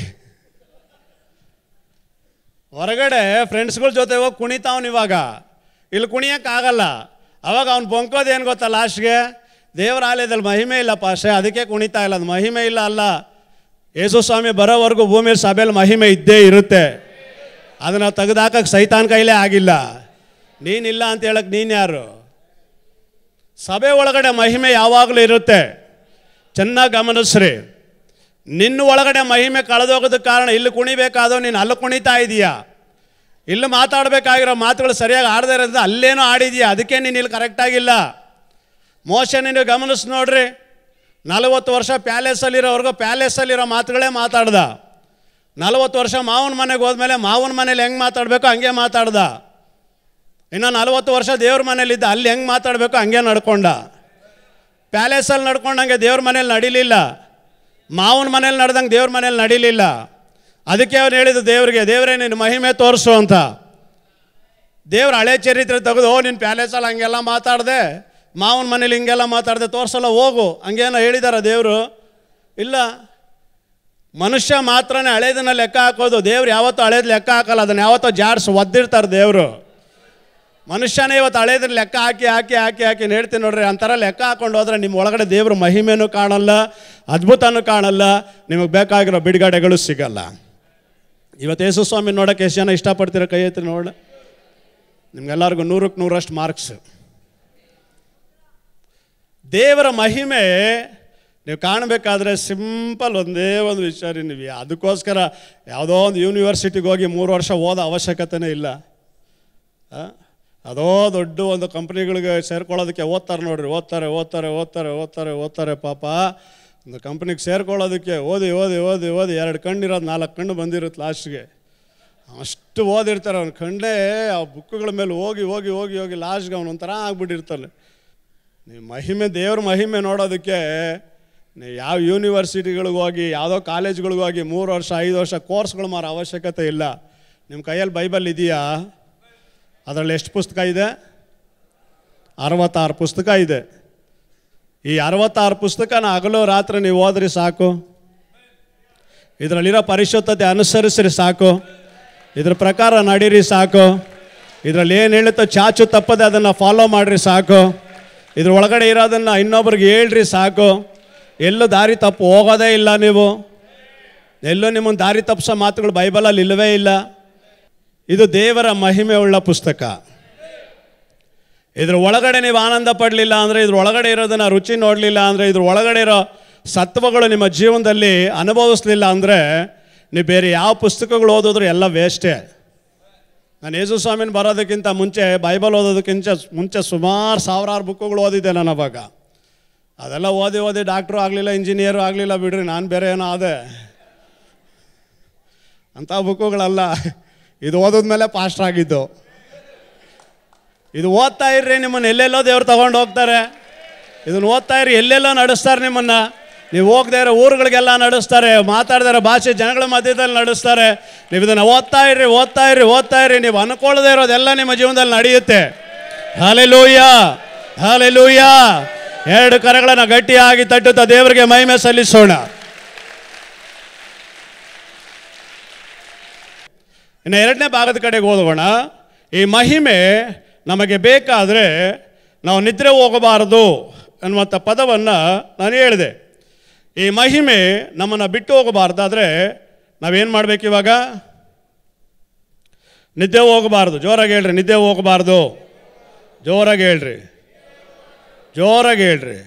ಹೊರಗಡೆ ಫ್ರೆಂಡ್ಸ್ಗಳ ಜೊತೆ ಹೋಗಿ ಕುಣಿತಾವನ್ ಇವಾಗ ಇಲ್ಲಿ ಕುಣಿಯೋಕ್ಕಾಗಲ್ಲ ಅವಾಗ ಅವ್ನು ಏನು ಗೊತ್ತಾ ಲಾಸ್ಟ್ಗೆ ದೇವರ ಆಲಯದಲ್ಲಿ ಮಹಿಮೆ ಇಲ್ಲ ಪಾಶೆ ಅದಕ್ಕೆ ಕುಣಿತಾ ಇಲ್ಲ ಅದು ಮಹಿಮೆ ಇಲ್ಲ ಅಲ್ಲ ಯೇಸು ಸ್ವಾಮಿ ಬರೋವರೆಗೂ ಭೂಮಿಯಲ್ಲಿ ಸಭೆಯಲ್ಲಿ ಮಹಿಮೆ ಇದ್ದೇ ಇರುತ್ತೆ ಅದನ್ನು ತೆಗೆದಾಕಕ್ಕೆ ಸೈತಾನ್ ಕೈಲೇ ಆಗಿಲ್ಲ ನೀನಿಲ್ಲ ಅಂತ ಹೇಳಕ್ಕೆ ನೀನು ಯಾರು ಸಭೆ ಒಳಗಡೆ ಮಹಿಮೆ ಯಾವಾಗಲೂ ಇರುತ್ತೆ ಚೆನ್ನಾಗಿ ಗಮನಿಸ್ರಿ ನಿನ್ನ ಒಳಗಡೆ ಮಹಿಮೆ ಕಳೆದೋಗೋದಕ್ಕೆ ಕಾರಣ ಇಲ್ಲಿ ಕುಣಿಬೇಕಾದೋ ನೀನು ಅಲ್ಲಿ ಕುಣಿತಾ ಇದೀಯಾ ಇಲ್ಲಿ ಮಾತಾಡಬೇಕಾಗಿರೋ ಮಾತುಗಳು ಸರಿಯಾಗಿ ಆಡದೇ ಇರೋದ್ರಿಂದ ಅಲ್ಲೇನೋ ಆಡಿದೀಯ ಅದಕ್ಕೆ ನೀನು ಇಲ್ಲಿ ಕರೆಕ್ಟಾಗಿಲ್ಲ ಮೋಶನ್ ನೀವು ಗಮನಿಸಿ ನೋಡ್ರಿ ನಲವತ್ತು ವರ್ಷ ಪ್ಯಾಲೇಸಲ್ಲಿರೋವರೆಗೂ ಪ್ಯಾಲೇಸಲ್ಲಿರೋ ಮಾತುಗಳೇ ಮಾತಾಡ್ದ ನಲವತ್ತು ವರ್ಷ ಮಾವನ ಮನೆಗೆ ಹೋದ್ಮೇಲೆ ಮಾವನ ಮನೇಲಿ ಹೆಂಗೆ ಮಾತಾಡಬೇಕು ಹಂಗೆ ಮಾತಾಡ್ದ ಇನ್ನು ನಲವತ್ತು ವರ್ಷ ದೇವ್ರ ಮನೇಲಿದ್ದ ಅಲ್ಲಿ ಹೆಂಗೆ ಮಾತಾಡಬೇಕು ಹಂಗೆ ನಡ್ಕೊಂಡ ಪ್ಯಾಲೇಸಲ್ಲಿ ನಡ್ಕೊಂಡಂಗೆ ದೇವ್ರ ಮನೇಲಿ ನಡಿಲಿಲ್ಲ ಮಾವನ ಮನೇಲಿ ನಡೆದಂಗೆ ದೇವ್ರ ಮನೇಲಿ ನಡಿಲಿಲ್ಲ ಅದಕ್ಕೆ ಅವನು ಹೇಳಿದ್ದು ದೇವರಿಗೆ ದೇವರೇ ನಿನ್ನ ಮಹಿಮೆ ತೋರಿಸು ಅಂತ ದೇವ್ರ ಹಳೆ ಚರಿತ್ರೆ ತೆಗೆದು ನಿನ್ನ ಪ್ಯಾಲೇಸಲ್ಲಿ ಹಂಗೆಲ್ಲ ಮಾತಾಡಿದೆ ಮಾವನ ಮನೇಲಿ ಹಿಂಗೆಲ್ಲ ಮಾತಾಡಿದೆ ತೋರಿಸಲ್ಲ ಹೋಗು ಹಂಗೇನೋ ಹೇಳಿದಾರ ದೇವರು ಇಲ್ಲ ಮನುಷ್ಯ ಮಾತ್ರನೇ ಹಳೇದನ್ನ ಲೆಕ್ಕ ಹಾಕೋದು ದೇವ್ರು ಯಾವತ್ತೂ ಹಳೇದು ಲೆಕ್ಕ ಹಾಕಲ್ಲ ಅದನ್ನು ಯಾವತ್ತೋ ಜಾಡ್ಸ್ ಒದ್ದಿರ್ತಾರೆ ದೇವರು ಮನುಷ್ಯನೇ ಇವತ್ತು ಹಳೇದನ್ನ ಲೆಕ್ಕ ಹಾಕಿ ಹಾಕಿ ಹಾಕಿ ಹಾಕಿ ಹೇಳ್ತೀನಿ ನೋಡ್ರಿ ಅಂತಾರ ಲೆಕ್ಕ ಹಾಕೊಂಡು ಹೋದ್ರೆ ನಿಮ್ಮ ಒಳಗಡೆ ದೇವ್ರ ಮಹಿಮೆನೂ ಕಾಣಲ್ಲ ಅದ್ಭುತನೂ ಕಾಣಲ್ಲ ನಿಮಗೆ ಬೇಕಾಗಿರೋ ಬಿಡುಗಡೆಗಳು ಸಿಗಲ್ಲ ಇವತ್ತು ಯೇಸು ಸ್ವಾಮಿ ನೋಡೋಕೆ ಎಷ್ಟು ಜನ ಇಷ್ಟಪಡ್ತೀರ ಕೈ ಐತಿ ನೋಡ ನಿಮ್ಗೆಲ್ಲರಿಗೂ ನೂರಕ್ಕೆ ನೂರಷ್ಟು ಮಾರ್ಕ್ಸ್ ದೇವರ ಮಹಿಮೆ ನೀವು ಕಾಣಬೇಕಾದ್ರೆ ಸಿಂಪಲ್ ಒಂದೇ ಒಂದು ವಿಚಾರ ನೀವು ಅದಕ್ಕೋಸ್ಕರ ಯಾವುದೋ ಒಂದು ಯೂನಿವರ್ಸಿಟಿಗೆ ಹೋಗಿ ಮೂರು ವರ್ಷ ಓದೋ ಅವಶ್ಯಕತೆನೇ ಇಲ್ಲ ಅದೋ ದೊಡ್ಡ ಒಂದು ಕಂಪ್ನಿಗಳಿಗೆ ಸೇರ್ಕೊಳ್ಳೋದಕ್ಕೆ ಓದ್ತಾರೆ ನೋಡ್ರಿ ಓದ್ತಾರೆ ಓದ್ತಾರೆ ಓದ್ತಾರೆ ಓದ್ತಾರೆ ಓದ್ತಾರೆ ಪಾಪ ಒಂದು ಕಂಪ್ನಿಗೆ ಸೇರ್ಕೊಳ್ಳೋದಕ್ಕೆ ಓದಿ ಓದಿ ಓದಿ ಓದಿ ಎರಡು ಕಣ್ಣಿರೋದು ನಾಲ್ಕು ಕಣ್ಣು ಬಂದಿರುತ್ತೆ ಲಾಸ್ಟ್ಗೆ ಅಷ್ಟು ಓದಿರ್ತಾರೆ ಅವ್ನು ಕಂಡೇ ಆ ಬುಕ್ಗಳ ಮೇಲೆ ಹೋಗಿ ಹೋಗಿ ಹೋಗಿ ಹೋಗಿ ಲಾಸ್ಟ್ಗೆ ಒಂಥರ ಆಗ್ಬಿಟ್ಟಿರ್ತಾನೆ ನೀವು ಮಹಿಮೆ ದೇವ್ರ ಮಹಿಮೆ ನೋಡೋದಕ್ಕೆ ನೀ ಯಾವ ಯೂನಿವರ್ಸಿಟಿಗಳಿಗೋಗಿ ಯಾವುದೋ ಕಾಲೇಜ್ಗಳಿಗೋಗಿ ಮೂರು ವರ್ಷ ಐದು ವರ್ಷ ಕೋರ್ಸ್ಗಳು ಮಾರೋ ಅವಶ್ಯಕತೆ ಇಲ್ಲ ನಿಮ್ಮ ಕೈಯಲ್ಲಿ ಬೈಬಲ್ ಇದೆಯಾ ಅದರಲ್ಲಿ ಎಷ್ಟು ಪುಸ್ತಕ ಇದೆ ಅರವತ್ತಾರು ಪುಸ್ತಕ ಇದೆ ಈ ಅರವತ್ತಾರು ಪುಸ್ತಕನ ಹಗಲು ರಾತ್ರಿ ನೀವು ಓದ್ರಿ ಸಾಕು ಇದರಲ್ಲಿರೋ ಪರಿಶುದ್ಧತೆ ಅನುಸರಿಸ್ರಿ ಸಾಕು ಇದ್ರ ಪ್ರಕಾರ ನಡೀರಿ ಸಾಕು ಇದರಲ್ಲಿ ಏನು ಹೇಳುತ್ತೋ ಚಾಚು ತಪ್ಪದೆ ಅದನ್ನು ಫಾಲೋ ಮಾಡಿರಿ ಸಾಕು ಇದ್ರ ಒಳಗಡೆ ಇರೋದನ್ನು ಇನ್ನೊಬ್ರಿಗೆ ಹೇಳ್ರಿ ಸಾಕು ಎಲ್ಲೂ ದಾರಿ ತಪ್ಪು ಹೋಗೋದೇ ಇಲ್ಲ ನೀವು ಎಲ್ಲೂ ನಿಮ್ಮನ್ನು ದಾರಿ ತಪ್ಪಿಸೋ ಮಾತುಗಳು ಬೈಬಲಲ್ಲಿ ಇಲ್ಲವೇ ಇಲ್ಲ ಇದು ದೇವರ ಮಹಿಮೆ ಉಳ್ಳ ಪುಸ್ತಕ ಇದ್ರ ಒಳಗಡೆ ನೀವು ಆನಂದ ಪಡಲಿಲ್ಲ ಅಂದರೆ ಇದ್ರ ಒಳಗಡೆ ಇರೋದನ್ನು ರುಚಿ ನೋಡಲಿಲ್ಲ ಅಂದರೆ ಇದ್ರ ಒಳಗಡೆ ಇರೋ ಸತ್ವಗಳು ನಿಮ್ಮ ಜೀವನದಲ್ಲಿ ಅನುಭವಿಸ್ಲಿಲ್ಲ ಅಂದರೆ ನೀವು ಬೇರೆ ಯಾವ ಪುಸ್ತಕಗಳು ಓದಿದ್ರು ಎಲ್ಲ ವೇಸ್ಟೇ ನಾನು ಯೇಸು ಸ್ವಾಮಿನ ಬರೋದಕ್ಕಿಂತ ಮುಂಚೆ ಬೈಬಲ್ ಓದೋದಕ್ಕಿಂತ ಮುಂಚೆ ಸುಮಾರು ಸಾವಿರಾರು ಬುಕ್ಕುಗಳು ಓದಿದ್ದೆ ನಾನು ಅವಾಗ ಅದೆಲ್ಲ ಓದಿ ಓದಿ ಡಾಕ್ಟ್ರು ಆಗಲಿಲ್ಲ ಇಂಜಿನಿಯರು ಆಗಲಿಲ್ಲ ಬಿಡ್ರಿ ನಾನು ಬೇರೆ ಏನೋ ಆದೆ ಅಂಥ ಬುಕ್ಕುಗಳಲ್ಲ ಇದು ಓದಿದ್ಮೇಲೆ ಮೇಲೆ ಪಾಸ್ಟ್ರಾಗಿದ್ದು ಇದು ಓದ್ತಾ ಇರ್ರಿ ನಿಮ್ಮನ್ನು ಎಲ್ಲೆಲ್ಲೋ ದೇವ್ರು ತಗೊಂಡು ಹೋಗ್ತಾರೆ ಇದನ್ನು ಓದ್ತಾ ಇರ್ರಿ ಎಲ್ಲೆಲ್ಲೋ ನಡೆಸ್ತಾರೆ ನಿಮ್ಮನ್ನು ನೀವು ಹೋಗದೇ ಇರೋ ಊರುಗಳಿಗೆಲ್ಲ ನಡೆಸ್ತಾರೆ ಇರೋ ಭಾಷೆ ಜನಗಳ ಮಧ್ಯದಲ್ಲಿ ನಡೆಸ್ತಾರೆ ನೀವು ಇದನ್ನು ಓದ್ತಾ ಇರ್ರಿ ಓದ್ತಾ ಇರ್ರಿ ಓದ್ತಾ ಇರ್ರಿ ನೀವು ಅನ್ಕೊಳ್ಳದೇ ಇರೋದೆಲ್ಲ ನಿಮ್ಮ ಜೀವನದಲ್ಲಿ ನಡೆಯುತ್ತೆ ಹಾಲೆ ಲೂಯ್ಯ ಹಾಲೆ ಲೂಯ್ಯ ಎರಡು ಕರಗಳನ್ನು ಗಟ್ಟಿಯಾಗಿ ತಟ್ಟುತ್ತಾ ದೇವರಿಗೆ ಮಹಿಮೆ ಸಲ್ಲಿಸೋಣ ಇನ್ನು ಎರಡನೇ ಭಾಗದ ಕಡೆಗೆ ಓದೋಣ ಈ ಮಹಿಮೆ ನಮಗೆ ಬೇಕಾದರೆ ನಾವು ನಿದ್ರೆ ಹೋಗಬಾರದು ಅನ್ನುವಂಥ ಪದವನ್ನು ನಾನು ಹೇಳಿದೆ ಈ ಮಹಿಮೆ ನಮ್ಮನ್ನು ಬಿಟ್ಟು ಹೋಗಬಾರ್ದಾದರೆ ನಾವೇನು ಮಾಡಬೇಕು ಇವಾಗ ನಿದ್ದೆ ಹೋಗಬಾರ್ದು ಜೋರಾಗಿ ಹೇಳ್ರಿ ನಿದ್ದೆ ಹೋಗಬಾರ್ದು ಜೋರಾಗಿ ಹೇಳ್ರಿ ಜೋರಾಗಿ ಹೇಳ್ರಿ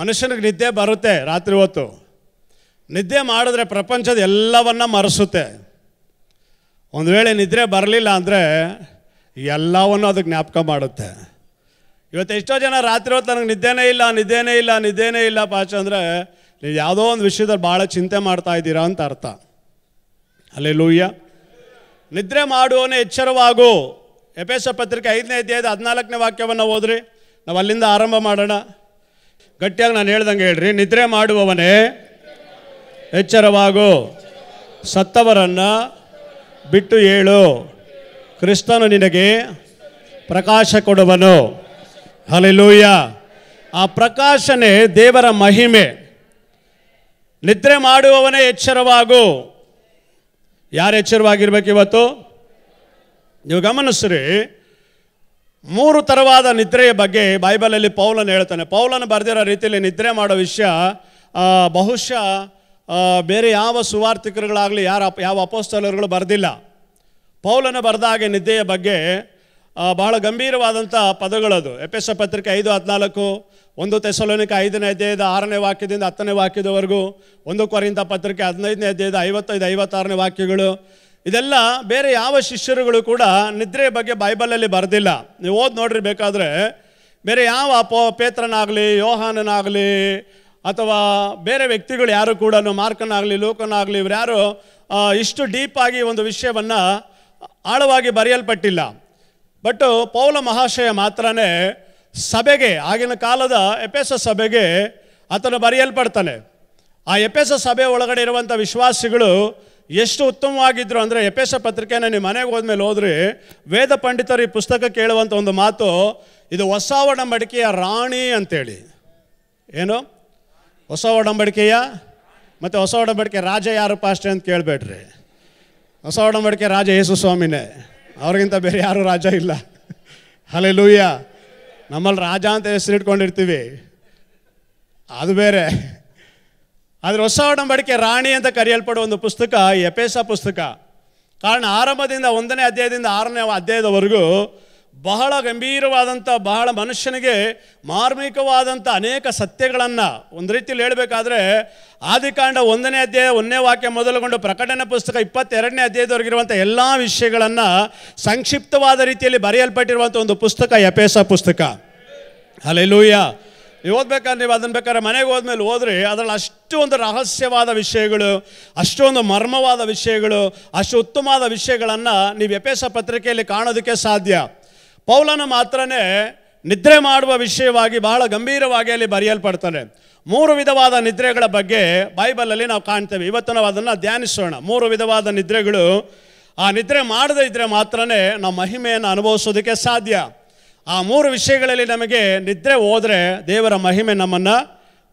ಮನುಷ್ಯನಿಗೆ ನಿದ್ದೆ ಬರುತ್ತೆ ರಾತ್ರಿ ಹೊತ್ತು ನಿದ್ದೆ ಮಾಡಿದ್ರೆ ಪ್ರಪಂಚದ ಎಲ್ಲವನ್ನ ಮರೆಸುತ್ತೆ ಒಂದು ವೇಳೆ ನಿದ್ರೆ ಬರಲಿಲ್ಲ ಅಂದರೆ ಎಲ್ಲವನ್ನು ಅದು ಜ್ಞಾಪಕ ಮಾಡುತ್ತೆ ಇವತ್ತು ಎಷ್ಟೋ ಜನ ರಾತ್ರಿ ಹೊತ್ತು ನನಗೆ ನಿದ್ದೆನೇ ಇಲ್ಲ ನಿದ್ದೆನೇ ಇಲ್ಲ ನಿದ್ದೆನೇ ಇಲ್ಲ ಪಾಚ ಅಂದರೆ ನೀವು ಯಾವುದೋ ಒಂದು ವಿಷಯದಲ್ಲಿ ಭಾಳ ಚಿಂತೆ ಮಾಡ್ತಾ ಇದ್ದೀರಾ ಅಂತ ಅರ್ಥ ಅಲ್ಲೇ ಲೂಯ್ಯ ನಿದ್ರೆ ಮಾಡುವನೇ ಎಚ್ಚರವಾಗು ಎಪೇಸ ಪತ್ರಿಕೆ ಐದನೇ ಅಧ್ಯಾಯದ ಹದಿನಾಲ್ಕನೇ ವಾಕ್ಯವನ್ನು ಓದ್ರಿ ನಾವು ಅಲ್ಲಿಂದ ಆರಂಭ ಮಾಡೋಣ ಗಟ್ಟಿಯಾಗಿ ನಾನು ಹೇಳ್ದಂಗೆ ಹೇಳ್ರಿ ನಿದ್ರೆ ಮಾಡುವವನೇ ಎಚ್ಚರವಾಗು ಸತ್ತವರನ್ನು ಬಿಟ್ಟು ಹೇಳು ಕ್ರಿಸ್ತನು ನಿನಗೆ ಪ್ರಕಾಶ ಕೊಡುವನು ಹಲಲೂಯ ಆ ಪ್ರಕಾಶನೇ ದೇವರ ಮಹಿಮೆ ನಿದ್ರೆ ಮಾಡುವವನೇ ಎಚ್ಚರವಾಗು ಯಾರು ಎಚ್ಚರವಾಗಿರ್ಬೇಕು ಇವತ್ತು ನೀವು ಗಮನಿಸ್ರಿ ಮೂರು ಥರವಾದ ನಿದ್ರೆಯ ಬಗ್ಗೆ ಬೈಬಲಲ್ಲಿ ಪೌಲನ್ನು ಹೇಳ್ತಾನೆ ಪೌಲನ್ನು ಬರೆದಿರೋ ರೀತಿಯಲ್ಲಿ ನಿದ್ರೆ ಮಾಡೋ ವಿಷಯ ಬಹುಶಃ ಬೇರೆ ಯಾವ ಸುವಾರ್ಥಿಕರುಗಳಾಗಲಿ ಯಾರ ಯಾವ ಅಪೋಸ್ತಲರುಗಳು ಬರೆದಿಲ್ಲ ಪೌಲನ ಬರೆದ ಹಾಗೆ ನಿದ್ದೆಯ ಬಗ್ಗೆ ಬಹಳ ಗಂಭೀರವಾದಂಥ ಪದಗಳದು ಎಪೆಸ ಪತ್ರಿಕೆ ಐದು ಹದಿನಾಲ್ಕು ಒಂದು ತೆಸಲೋನಿಕ ಐದನೇ ಅಧ್ಯಾಯದ ಆರನೇ ವಾಕ್ಯದಿಂದ ಹತ್ತನೇ ವಾಕ್ಯದವರೆಗೂ ಒಂದು ಕೊರಿಂದ ಪತ್ರಿಕೆ ಹದಿನೈದನೇ ಅಧ್ಯಾಯದ ಐವತ್ತೈದು ಐವತ್ತಾರನೇ ವಾಕ್ಯಗಳು ಇದೆಲ್ಲ ಬೇರೆ ಯಾವ ಶಿಷ್ಯರುಗಳು ಕೂಡ ನಿದ್ರೆಯ ಬಗ್ಗೆ ಬೈಬಲಲ್ಲಿ ಬರೆದಿಲ್ಲ ನೀವು ಓದಿ ನೋಡ್ರಿ ಬೇಕಾದರೆ ಬೇರೆ ಯಾವ ಪೋ ಪೇತ್ರನಾಗಲಿ ಯೋಹಾನನಾಗಲಿ ಅಥವಾ ಬೇರೆ ವ್ಯಕ್ತಿಗಳು ಯಾರು ಕೂಡ ಮಾರ್ಕನಾಗಲಿ ಲೋಕನಾಗಲಿ ಯಾರು ಇಷ್ಟು ಡೀಪಾಗಿ ಒಂದು ವಿಷಯವನ್ನು ಆಳವಾಗಿ ಬರೆಯಲ್ಪಟ್ಟಿಲ್ಲ ಬಟ್ ಪೌಲ ಮಹಾಶಯ ಮಾತ್ರನೇ ಸಭೆಗೆ ಆಗಿನ ಕಾಲದ ಎಪೆಸ ಸಭೆಗೆ ಆತನು ಬರೆಯಲ್ಪಡ್ತಾನೆ ಆ ಎಪೆಸ ಸಭೆ ಒಳಗಡೆ ಇರುವಂಥ ವಿಶ್ವಾಸಿಗಳು ಎಷ್ಟು ಉತ್ತಮವಾಗಿದ್ದರು ಅಂದರೆ ಎಪೆಸ ಪತ್ರಿಕೆನ ನಿಮ್ಮ ಮನೆಗೆ ಹೋದ್ಮೇಲೆ ಹೋದ್ರಿ ವೇದ ಪಂಡಿತರು ಈ ಪುಸ್ತಕ ಕೇಳುವಂಥ ಒಂದು ಮಾತು ಇದು ಹೊಸ ಒಡಂಬಡಿಕೆಯ ರಾಣಿ ಅಂತೇಳಿ ಏನು ಹೊಸ ಒಡಂಬಡಿಕೆಯ ಮತ್ತು ಹೊಸ ಒಡಂಬಡಿಕೆ ರಾಜ ಯಾರು ಪಾಷ್ಟೆ ಅಂತ ಕೇಳಬೇಡ್ರಿ ಹೊಸ ಒಡಂಬಡಿಕೆ ರಾಜ ಯೇಸು ಸ್ವಾಮಿನೇ ಅವ್ರಿಗಿಂತ ಬೇರೆ ಯಾರೂ ರಾಜ ಇಲ್ಲ ಹಲೇ ಲೂಯ್ಯ ನಮ್ಮಲ್ಲಿ ರಾಜ ಅಂತ ಹೆಸರಿಟ್ಕೊಂಡಿರ್ತೀವಿ ಅದು ಬೇರೆ ಆದರೆ ಹೊಸ ಒಡಂಬಡಿಕೆ ರಾಣಿ ಅಂತ ಕರೆಯಲ್ಪಡುವ ಒಂದು ಪುಸ್ತಕ ಎಪೇಸ ಪುಸ್ತಕ ಕಾರಣ ಆರಂಭದಿಂದ ಒಂದನೇ ಅಧ್ಯಾಯದಿಂದ ಆರನೇ ಅಧ್ಯಾಯದವರೆಗೂ ಬಹಳ ಗಂಭೀರವಾದಂಥ ಬಹಳ ಮನುಷ್ಯನಿಗೆ ಮಾರ್ಮಿಕವಾದಂಥ ಅನೇಕ ಸತ್ಯಗಳನ್ನು ಒಂದು ರೀತಿಯಲ್ಲಿ ಹೇಳಬೇಕಾದ್ರೆ ಆದಿಕಾಂಡ ಒಂದನೇ ಅಧ್ಯಾಯ ಒಂದನೇ ವಾಕ್ಯ ಮೊದಲುಗೊಂಡು ಪ್ರಕಟಣೆ ಪುಸ್ತಕ ಇಪ್ಪತ್ತೆರಡನೇ ಅಧ್ಯಾಯದವರೆಗಿರುವಂಥ ಎಲ್ಲ ವಿಷಯಗಳನ್ನು ಸಂಕ್ಷಿಪ್ತವಾದ ರೀತಿಯಲ್ಲಿ ಬರೆಯಲ್ಪಟ್ಟಿರುವಂಥ ಒಂದು ಪುಸ್ತಕ ಯಪೇಸ ಪುಸ್ತಕ ಲೂಯ್ಯ ನೀವು ಓದ್ಬೇಕಾದ್ರೆ ನೀವು ಅದನ್ನು ಬೇಕಾದ್ರೆ ಮನೆಗೆ ಹೋದ್ಮೇಲೆ ಹೋದ್ರಿ ಅದರಲ್ಲಿ ಅಷ್ಟು ಒಂದು ರಹಸ್ಯವಾದ ವಿಷಯಗಳು ಅಷ್ಟೊಂದು ಮರ್ಮವಾದ ವಿಷಯಗಳು ಅಷ್ಟು ಉತ್ತಮವಾದ ವಿಷಯಗಳನ್ನು ನೀವು ಯಪೇಸ ಪತ್ರಿಕೆಯಲ್ಲಿ ಕಾಣೋದಕ್ಕೆ ಸಾಧ್ಯ ಪೌಲನ ಮಾತ್ರನೇ ನಿದ್ರೆ ಮಾಡುವ ವಿಷಯವಾಗಿ ಬಹಳ ಗಂಭೀರವಾಗಿ ಅಲ್ಲಿ ಬರೆಯಲ್ಪಡ್ತಾನೆ ಮೂರು ವಿಧವಾದ ನಿದ್ರೆಗಳ ಬಗ್ಗೆ ಬೈಬಲಲ್ಲಿ ನಾವು ಕಾಣ್ತೇವೆ ಇವತ್ತು ನಾವು ಅದನ್ನು ಧ್ಯಾನಿಸೋಣ ಮೂರು ವಿಧವಾದ ನಿದ್ರೆಗಳು ಆ ನಿದ್ರೆ ಮಾಡದೇ ಇದ್ದರೆ ಮಾತ್ರನೇ ನಾವು ಮಹಿಮೆಯನ್ನು ಅನುಭವಿಸೋದಕ್ಕೆ ಸಾಧ್ಯ ಆ ಮೂರು ವಿಷಯಗಳಲ್ಲಿ ನಮಗೆ ನಿದ್ರೆ ಹೋದರೆ ದೇವರ ಮಹಿಮೆ ನಮ್ಮನ್ನು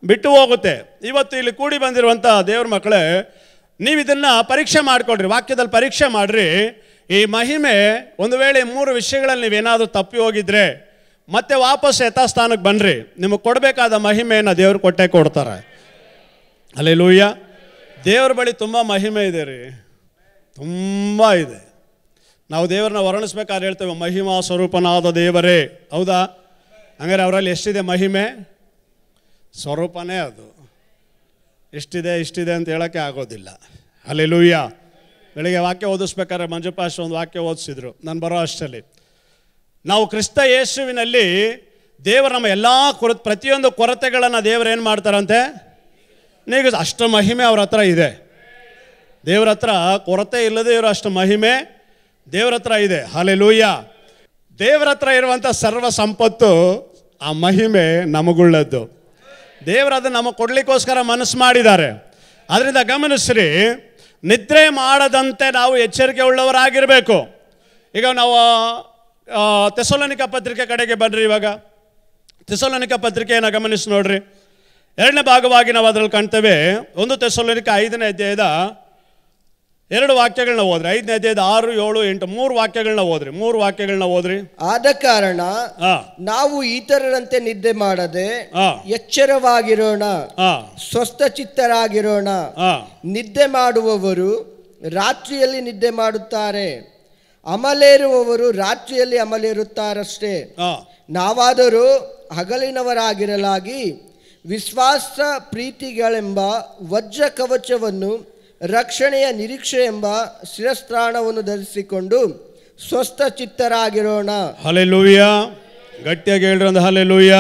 ಬಿಟ್ಟು ಹೋಗುತ್ತೆ ಇವತ್ತು ಇಲ್ಲಿ ಕೂಡಿ ಬಂದಿರುವಂಥ ದೇವ್ರ ಮಕ್ಕಳೇ ನೀವು ಇದನ್ನು ಪರೀಕ್ಷೆ ಮಾಡಿಕೊಡ್ರಿ ವಾಕ್ಯದಲ್ಲಿ ಪರೀಕ್ಷೆ ಮಾಡಿರಿ ಈ ಮಹಿಮೆ ಒಂದು ವೇಳೆ ಮೂರು ವಿಷಯಗಳಲ್ಲಿ ನೀವೇನಾದರೂ ತಪ್ಪಿ ಹೋಗಿದ್ರೆ ಮತ್ತೆ ವಾಪಸ್ ಯಥಾಸ್ಥಾನಕ್ಕೆ ಬನ್ನಿರಿ ನಿಮಗೆ ಕೊಡಬೇಕಾದ ಮಹಿಮೆಯನ್ನು ದೇವರು ಕೊಟ್ಟೆ ಕೊಡ್ತಾರೆ ಅಲ್ಲಿ ಲೂಯ್ಯ ದೇವ್ರ ಬಳಿ ತುಂಬ ಮಹಿಮೆ ಇದೆ ರೀ ತುಂಬ ಇದೆ ನಾವು ದೇವರನ್ನ ವರ್ಣಿಸ್ಬೇಕಾದ್ರೆ ಹೇಳ್ತೇವೆ ಮಹಿಮಾ ಸ್ವರೂಪನಾದ ದೇವರೇ ಹೌದಾ ಹಂಗಾರೆ ಅವರಲ್ಲಿ ಎಷ್ಟಿದೆ ಮಹಿಮೆ ಸ್ವರೂಪನೇ ಅದು ಎಷ್ಟಿದೆ ಇಷ್ಟಿದೆ ಅಂತ ಹೇಳೋಕ್ಕೆ ಆಗೋದಿಲ್ಲ ಅಲ್ಲಿ ಲೂಯ್ಯ ಬೆಳಿಗ್ಗೆ ವಾಕ್ಯ ಓದಿಸ್ಬೇಕಾದ್ರೆ ಮಂಜುಪಾಶ ಒಂದು ವಾಕ್ಯ ಓದಿಸಿದ್ರು ನಾನು ಬರೋ ಅಷ್ಟರಲ್ಲಿ ನಾವು ಕ್ರಿಸ್ತ ಯೇಸುವಿನಲ್ಲಿ ದೇವರ ನಮ್ಮ ಎಲ್ಲ ಕೊರ ಪ್ರತಿಯೊಂದು ಕೊರತೆಗಳನ್ನು ದೇವರು ಏನು ಮಾಡ್ತಾರಂತೆ ನೀವು ಅಷ್ಟು ಮಹಿಮೆ ಅವ್ರ ಹತ್ರ ಇದೆ ದೇವ್ರ ಹತ್ರ ಕೊರತೆ ಇಲ್ಲದೆ ಇರೋ ಅಷ್ಟು ಮಹಿಮೆ ದೇವ್ರ ಹತ್ರ ಇದೆ ಹಾಲೆ ಲೂಯ್ಯ ದೇವ್ರ ಹತ್ರ ಇರುವಂಥ ಸರ್ವ ಸಂಪತ್ತು ಆ ಮಹಿಮೆ ನಮಗುಳ್ಳದ್ದು ದೇವರು ಅದು ನಮಗೆ ಕೊಡಲಿಕ್ಕೋಸ್ಕರ ಮನಸ್ಸು ಮಾಡಿದ್ದಾರೆ ಅದರಿಂದ ಗಮನಿಸ್ರಿ ನಿದ್ರೆ ಮಾಡದಂತೆ ನಾವು ಎಚ್ಚರಿಕೆ ಉಳ್ಳವರಾಗಿರಬೇಕು ಈಗ ನಾವು ತೆಸೋಲನಿಕ ಪತ್ರಿಕೆ ಕಡೆಗೆ ಬನ್ನಿರಿ ಇವಾಗ ತೆಸೋಲನಿಕ ಪತ್ರಿಕೆಯನ್ನು ಗಮನಿಸಿ ನೋಡ್ರಿ ಎರಡನೇ ಭಾಗವಾಗಿ ನಾವು ಅದರಲ್ಲಿ ಕಾಣ್ತೇವೆ ಒಂದು ತೆಸೋಲನಿಕ ಐದನೇ ಅಧ್ಯಾಯದ ಎರಡು ವಾಕ್ಯಗಳನ್ನ ಓದ್ರಿ ಐದನೇ ಅಧ್ಯಾಯದ ಆರು ಏಳು ಎಂಟು ಮೂರು ವಾಕ್ಯಗಳನ್ನ ಓದ್ರಿ ಮೂರು ವಾಕ್ಯಗಳನ್ನ ಓದ್ರಿ ಆದ ಕಾರಣ ನಾವು ಇತರರಂತೆ ನಿದ್ದೆ ಮಾಡದೆ ಎಚ್ಚರವಾಗಿರೋಣ ಸ್ವಸ್ಥ ಚಿತ್ತರಾಗಿರೋಣ ನಿದ್ದೆ ಮಾಡುವವರು ರಾತ್ರಿಯಲ್ಲಿ ನಿದ್ದೆ ಮಾಡುತ್ತಾರೆ ಅಮಲೇರುವವರು ರಾತ್ರಿಯಲ್ಲಿ ಅಮಲೇರುತ್ತಾರಷ್ಟೇ ನಾವಾದರೂ ಹಗಲಿನವರಾಗಿರಲಾಗಿ ವಿಶ್ವಾಸ ಪ್ರೀತಿಗಳೆಂಬ ವಜ್ರ ಕವಚವನ್ನು ರಕ್ಷಣೆಯ ನಿರೀಕ್ಷೆ ಎಂಬ ಶಿರಸ್ತ್ರಾಣವನ್ನು ಧರಿಸಿಕೊಂಡು ಸ್ವಸ್ಥ ಚಿತ್ತರಾಗಿರೋಣ ಹಲೆ ಲೂಯ್ಯ ಗಟ್ಟಿಯಾಗಿ ಹೇಳ್ರಿ ಒಂದು ಹಲೆ ಲೂಯ್ಯ